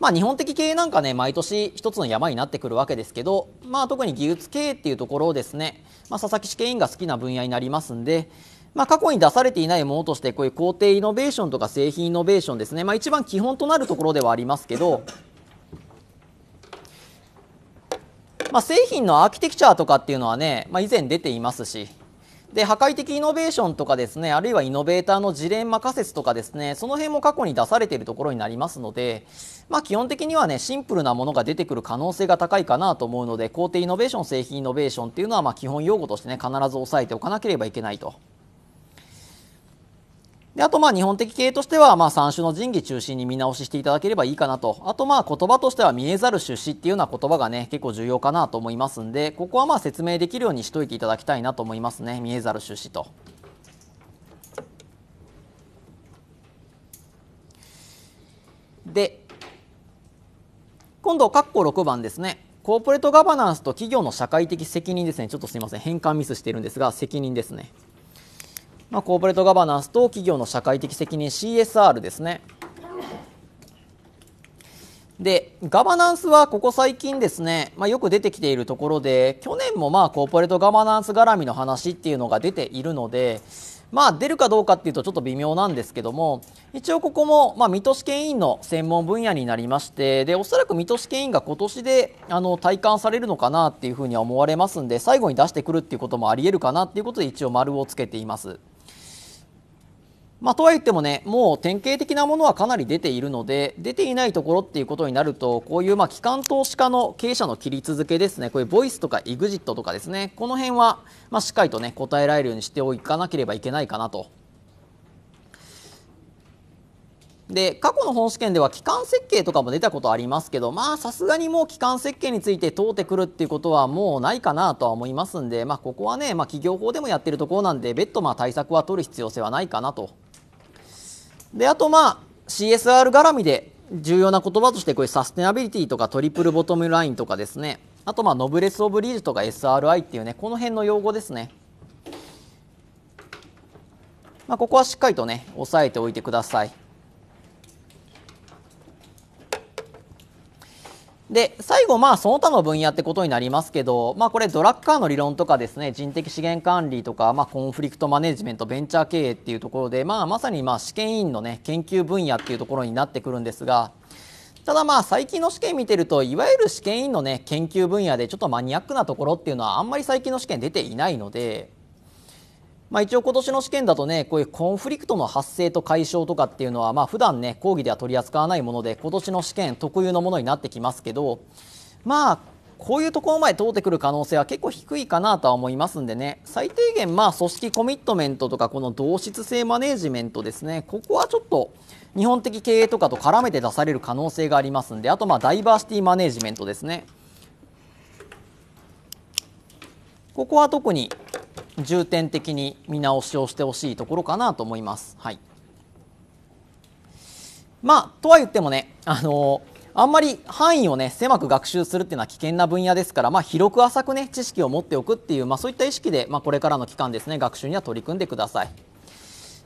まあ、日本的経営なんかね毎年一つの山になってくるわけですけど、まあ、特に技術経営っていうところをですね、まあ、佐々木試験員が好きな分野になりますんで、まあ、過去に出されていないものとしてこういう工程イノベーションとか製品イノベーションですね、まあ、一番基本となるところではありますけどまあ、製品のアーキテクチャーとかっていうのはね、まあ、以前出ていますしで破壊的イノベーションとかですねあるいはイノベーターのジレンマ仮説とかですねその辺も過去に出されているところになりますので、まあ、基本的にはねシンプルなものが出てくる可能性が高いかなと思うので工程イノベーション製品イノベーションっていうのはま基本用語としてね必ず押さえておかなければいけないと。であとまあ日本的経営としてはまあ三種の神器中心に見直ししていただければいいかなとあとまあ言葉としては見えざる出資っていうような言葉がね結構重要かなと思いますんでここはまあ説明できるようにしといていただきたいなと思いますね見えざる出資と。で今度括弧6番ですねコーポレートガバナンスと企業の社会的責任ですねちょっとすみません変換ミスしてるんですが責任ですね。まあ、コーポレートガバナンスと企業の社会的責任 CSR ですね。でガバナンスはここ最近ですね、まあ、よく出てきているところで去年もまあコーポレートガバナンス絡みの話っていうのが出ているので、まあ、出るかどうかっていうとちょっと微妙なんですけども一応ここも、まあ、水戸試験委員の専門分野になりましてでおそらく水戸試験委員が今年であの体感されるのかなっていうふうには思われますんで最後に出してくるっていうこともありえるかなっていうことで一応丸をつけています。まあ、とはいってもね、もう典型的なものはかなり出ているので、出ていないところっていうことになると、こういうま機関投資家の経営者の切り続けですね、こういうボイスとか exit とかですね、この辺はましっかりとね、答えられるようにしておかなければいけないかなとで過去の本試験では機関設計とかも出たことありますけどまあさすがにもう機関設計について問うてくるっていうことはもうないかなとは思いますんでまあここはね、まあ、企業法でもやってるところなんで別途まあ対策は取る必要性はないかなとで、あとまあ、CSR 絡みで重要な言葉として、こういうサステナビリティとかトリプルボトムラインとかですね、あとまあ、ノブレス・オブ・リーズとか SRI っていうね、この辺の用語ですね。まあ、ここはしっかりとね、押さえておいてください。で最後、まあ、その他の分野ってことになりますけど、まあ、これドラッカーの理論とかですね人的資源管理とか、まあ、コンフリクトマネジメントベンチャー経営っていうところで、まあ、まさにまあ試験員の、ね、研究分野っていうところになってくるんですがただまあ最近の試験見てるといわゆる試験員の、ね、研究分野でちょっとマニアックなところっていうのはあんまり最近の試験出ていないので。まあ、一応今年の試験だとねこういうコンフリクトの発生と解消とかっていうのはまあ普段ね講義では取り扱わないもので今年の試験特有のものになってきますけどまあこういうところまで通ってくる可能性は結構低いかなとは思いますんでね最低限まあ組織コミットメントとかこの同質性マネジメントですねここはちょっと日本的経営とかと絡めて出される可能性がありますんであとまあダイバーシティマネジメントですねここは特に重点的に見直しをしてほしいところかなと思います。はい、まあとは言ってもね、あのあんまり範囲をね狭く学習するっていうのは危険な分野ですから、まあ、広く浅くね知識を持っておくっていう、まあ、そういった意識で、まあ、これからの期間ですね学習には取り組んでください。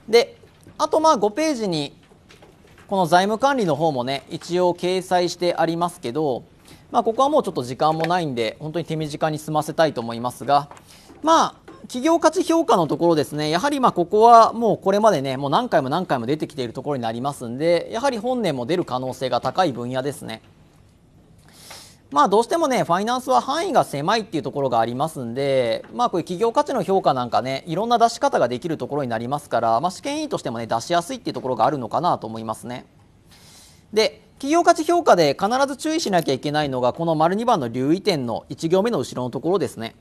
であとまあ5ページにこの財務管理の方もね一応掲載してありますけど、まあ、ここはもうちょっと時間もないんで本当に手短に済ませたいと思いますがまあ企業価値評価のところですねやはりまここはもうこれまでねもう何回も何回も出てきているところになりますんでやはり本年も出る可能性が高い分野ですね。まあどうしてもね、ファイナンスは範囲が狭いっていうところがありますんで、まあこういう企業価値の評価なんかね、いろんな出し方ができるところになりますから、まあ試験委員としてもね、出しやすいっていうところがあるのかなと思いますね。で、企業価値評価で必ず注意しなきゃいけないのが、この丸2番の留意点の1行目の後ろのところですね。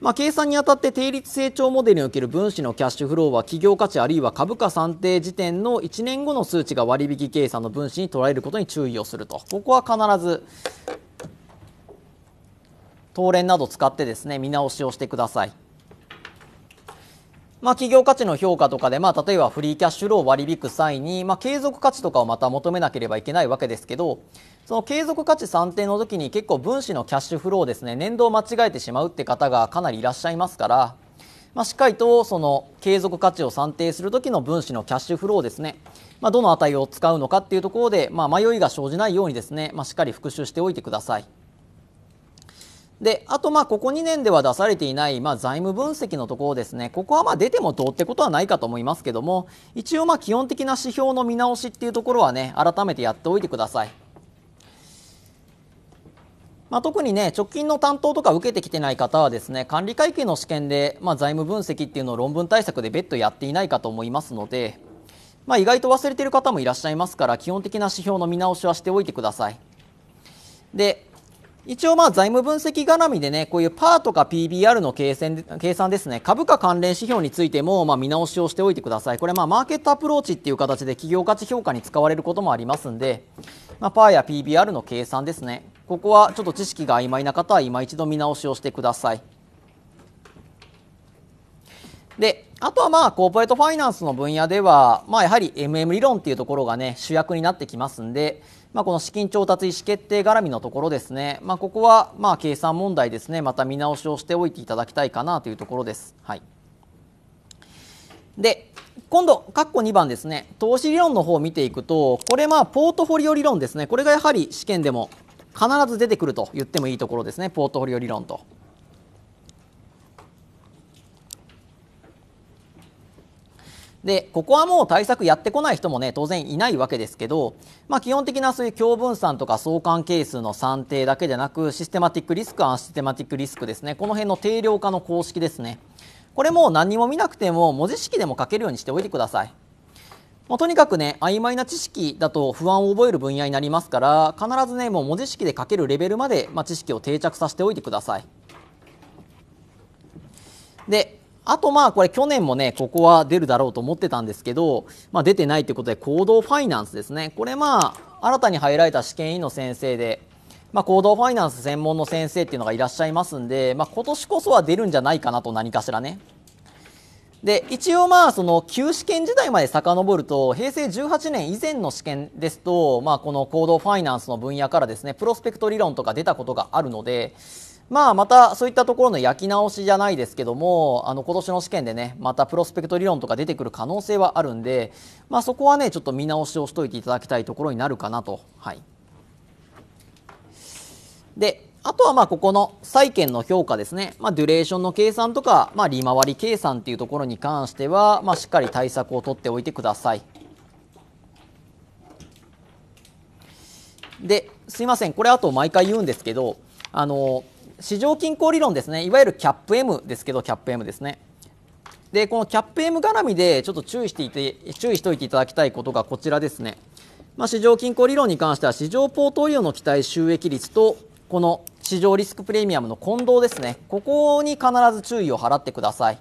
まあ、計算にあたって定率成長モデルにおける分子のキャッシュフローは企業価値あるいは株価算定時点の1年後の数値が割引計算の分子に捉えることに注意をするとここは必ず当連など使ってですね見直しをしてください。まあ、企業価値の評価とかで、まあ、例えばフリーキャッシュローを割り引く際に、まあ、継続価値とかをまた求めなければいけないわけですけど、その継続価値算定の時に結構分子のキャッシュフローですね年度を間違えてしまうって方がかなりいらっしゃいますから、まあ、しっかりとその継続価値を算定する時の分子のキャッシュフローですね、まあ、どの値を使うのかっていうところで、まあ、迷いが生じないようにですね、ましっかり復習しておいてください。であとまあここ2年では出されていないまあ財務分析のところですねここはまあ出てもどうってことはないかと思いますけども一応まあ基本的な指標の見直しっていうところはね改めてやっておいてください。まあ、特にね直近の担当とか受けてきてない方はですね管理会計の試験で、まあ、財務分析っていうのを論文対策で別途やっていないかと思いますので、まあ、意外と忘れてる方もいらっしゃいますから基本的な指標の見直しはしておいてください。で一応まあ財務分析絡みでねこういうパーとか PBR の計算計算ですね株価関連指標についてもま見直しをしておいてくださいこれまあマーケットアプローチっていう形で企業価値評価に使われることもありますんで、まあ、パーや PBR の計算ですねここはちょっと知識が曖昧な方は今一度見直しをしてください。で、あとはまあ、コーポレートファイナンスの分野では、まあ、やはり MM 理論というところがね、主役になってきますんで、まあ、この資金調達意思決定絡みのところですね、まあ、ここはまあ、計算問題ですね、また見直しをしておいていただきたいかなというところです。はい。で、今度、括弧2番ですね、投資理論の方を見ていくと、これまあ、ポートフォリオ理論ですね、これがやはり試験でも必ず出てくると言ってもいいところですねポートフォリオ理論と。でここはもう対策やってこない人もね当然いないわけですけど、まあ、基本的なそういう共分散とか相関係数の算定だけでなくシステマティックリスクアンシステマティックリスクですねこの辺の定量化の公式ですねこれも何も見なくても文字式でも書けるようにしておいてください。まあ、とにかくね曖昧な知識だと不安を覚える分野になりますから必ずねもう文字式で書けるレベルまで、まあ、知識を定着させておいてください。であとまあこれ去年もねここは出るだろうと思ってたんですけど、まあ、出てないということで行動ファイナンスですねこれまあ新たに入られた試験委員の先生で、まあ、行動ファイナンス専門の先生っていうのがいらっしゃいますんで、まあ、今年こそは出るんじゃないかなと何かしらね。で一応まあその旧試験時代まで遡ると平成18年以前の試験ですと、まあ、この行動ファイナンスの分野からですねプロスペクト理論とか出たことがあるので、まあ、またそういったところの焼き直しじゃないですけどもあの今年の試験でねまたプロスペクト理論とか出てくる可能性はあるんで、まあ、そこはねちょっと見直しをしといていただきたいところになるかなと。はいであとはまあここの債券の評価ですね、まあ、デュレーションの計算とか、まあ、利回り計算っていうところに関しては、まあ、しっかり対策を取っておいてください。ですいません、これあと毎回言うんですけど、あの市場均衡理論ですね、いわゆるキャップ M ですけど、キャップ M ですね。で、このキャップ M 絡みでちょっと注意していて、注意しておいていただきたいことがこちらですね。まあ、市場均衡理論に関しては市場ポートフォリオの期待収益率とこの市場リスクプレミアムの混同ですねここに必ず注意を払ってください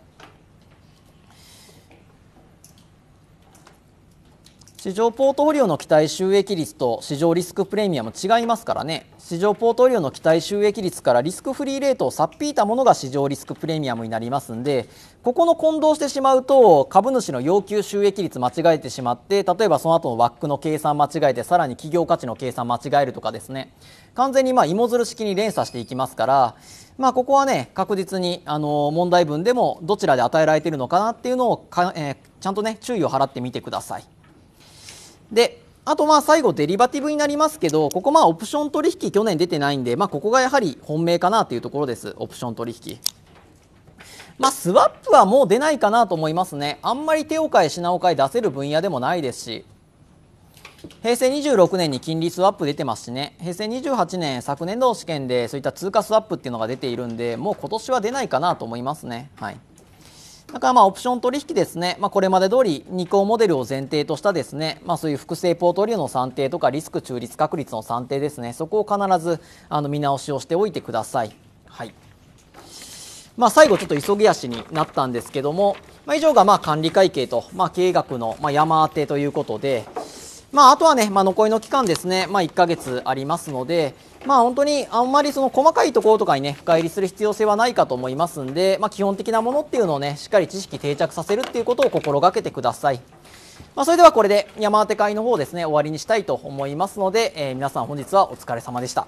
市場ポートフォリオの期待収益率と市場リスクプレミアム違いますからね市場ポートフォリオの期待収益率からリスクフリーレートをさっ引いたものが市場リスクプレミアムになりますんでここの混同してしまうと株主の要求収益率間違えてしまって例えばその後の枠の計算間違えてさらに企業価値の計算間違えるとかですね完全にまあ芋づる式に連鎖していきますから、まあ、ここはね確実にあの問題文でもどちらで与えられているのかなっていうのをか、えー、ちゃんとね注意を払ってみてください。であとまあ最後デリバティブになりますけどここまあオプション取引去年出てないんで、まあ、ここがやはり本命かなというところですオプション取引。まあ、スワップはもう出ないかなと思いますね。あんまり手を変え品を変え出せる分野でもないですし、平成26年に金利スワップ出てますしね、平成28年、昨年度試験でそういった通貨スワップっていうのが出ているんで、もう今年は出ないかなと思いますね。はい。だからまあオプション取引ですね、まあ、これまで通り2項モデルを前提としたですね、まあ、そういう複製ポートリオの算定とかリスク中立確率の算定ですね、そこを必ずあの見直しをしておいてください。はいまあ、最後ちょっと急ぎ足になったんですけども、まあ、以上がまあ管理会計と、まあ、経営学のまあ山当てということで、まあ、あとはね、まあ、残りの期間ですね、まあ、1ヶ月ありますので、まあ、本当にあんまりその細かいところとかにね、深入りする必要性はないかと思いますんで、まあ、基本的なものっていうのをね、しっかり知識定着させるっていうことを心がけてください。まあ、それではこれで山当て会の方ですね、終わりにしたいと思いますので、えー、皆さん本日はお疲れ様でした。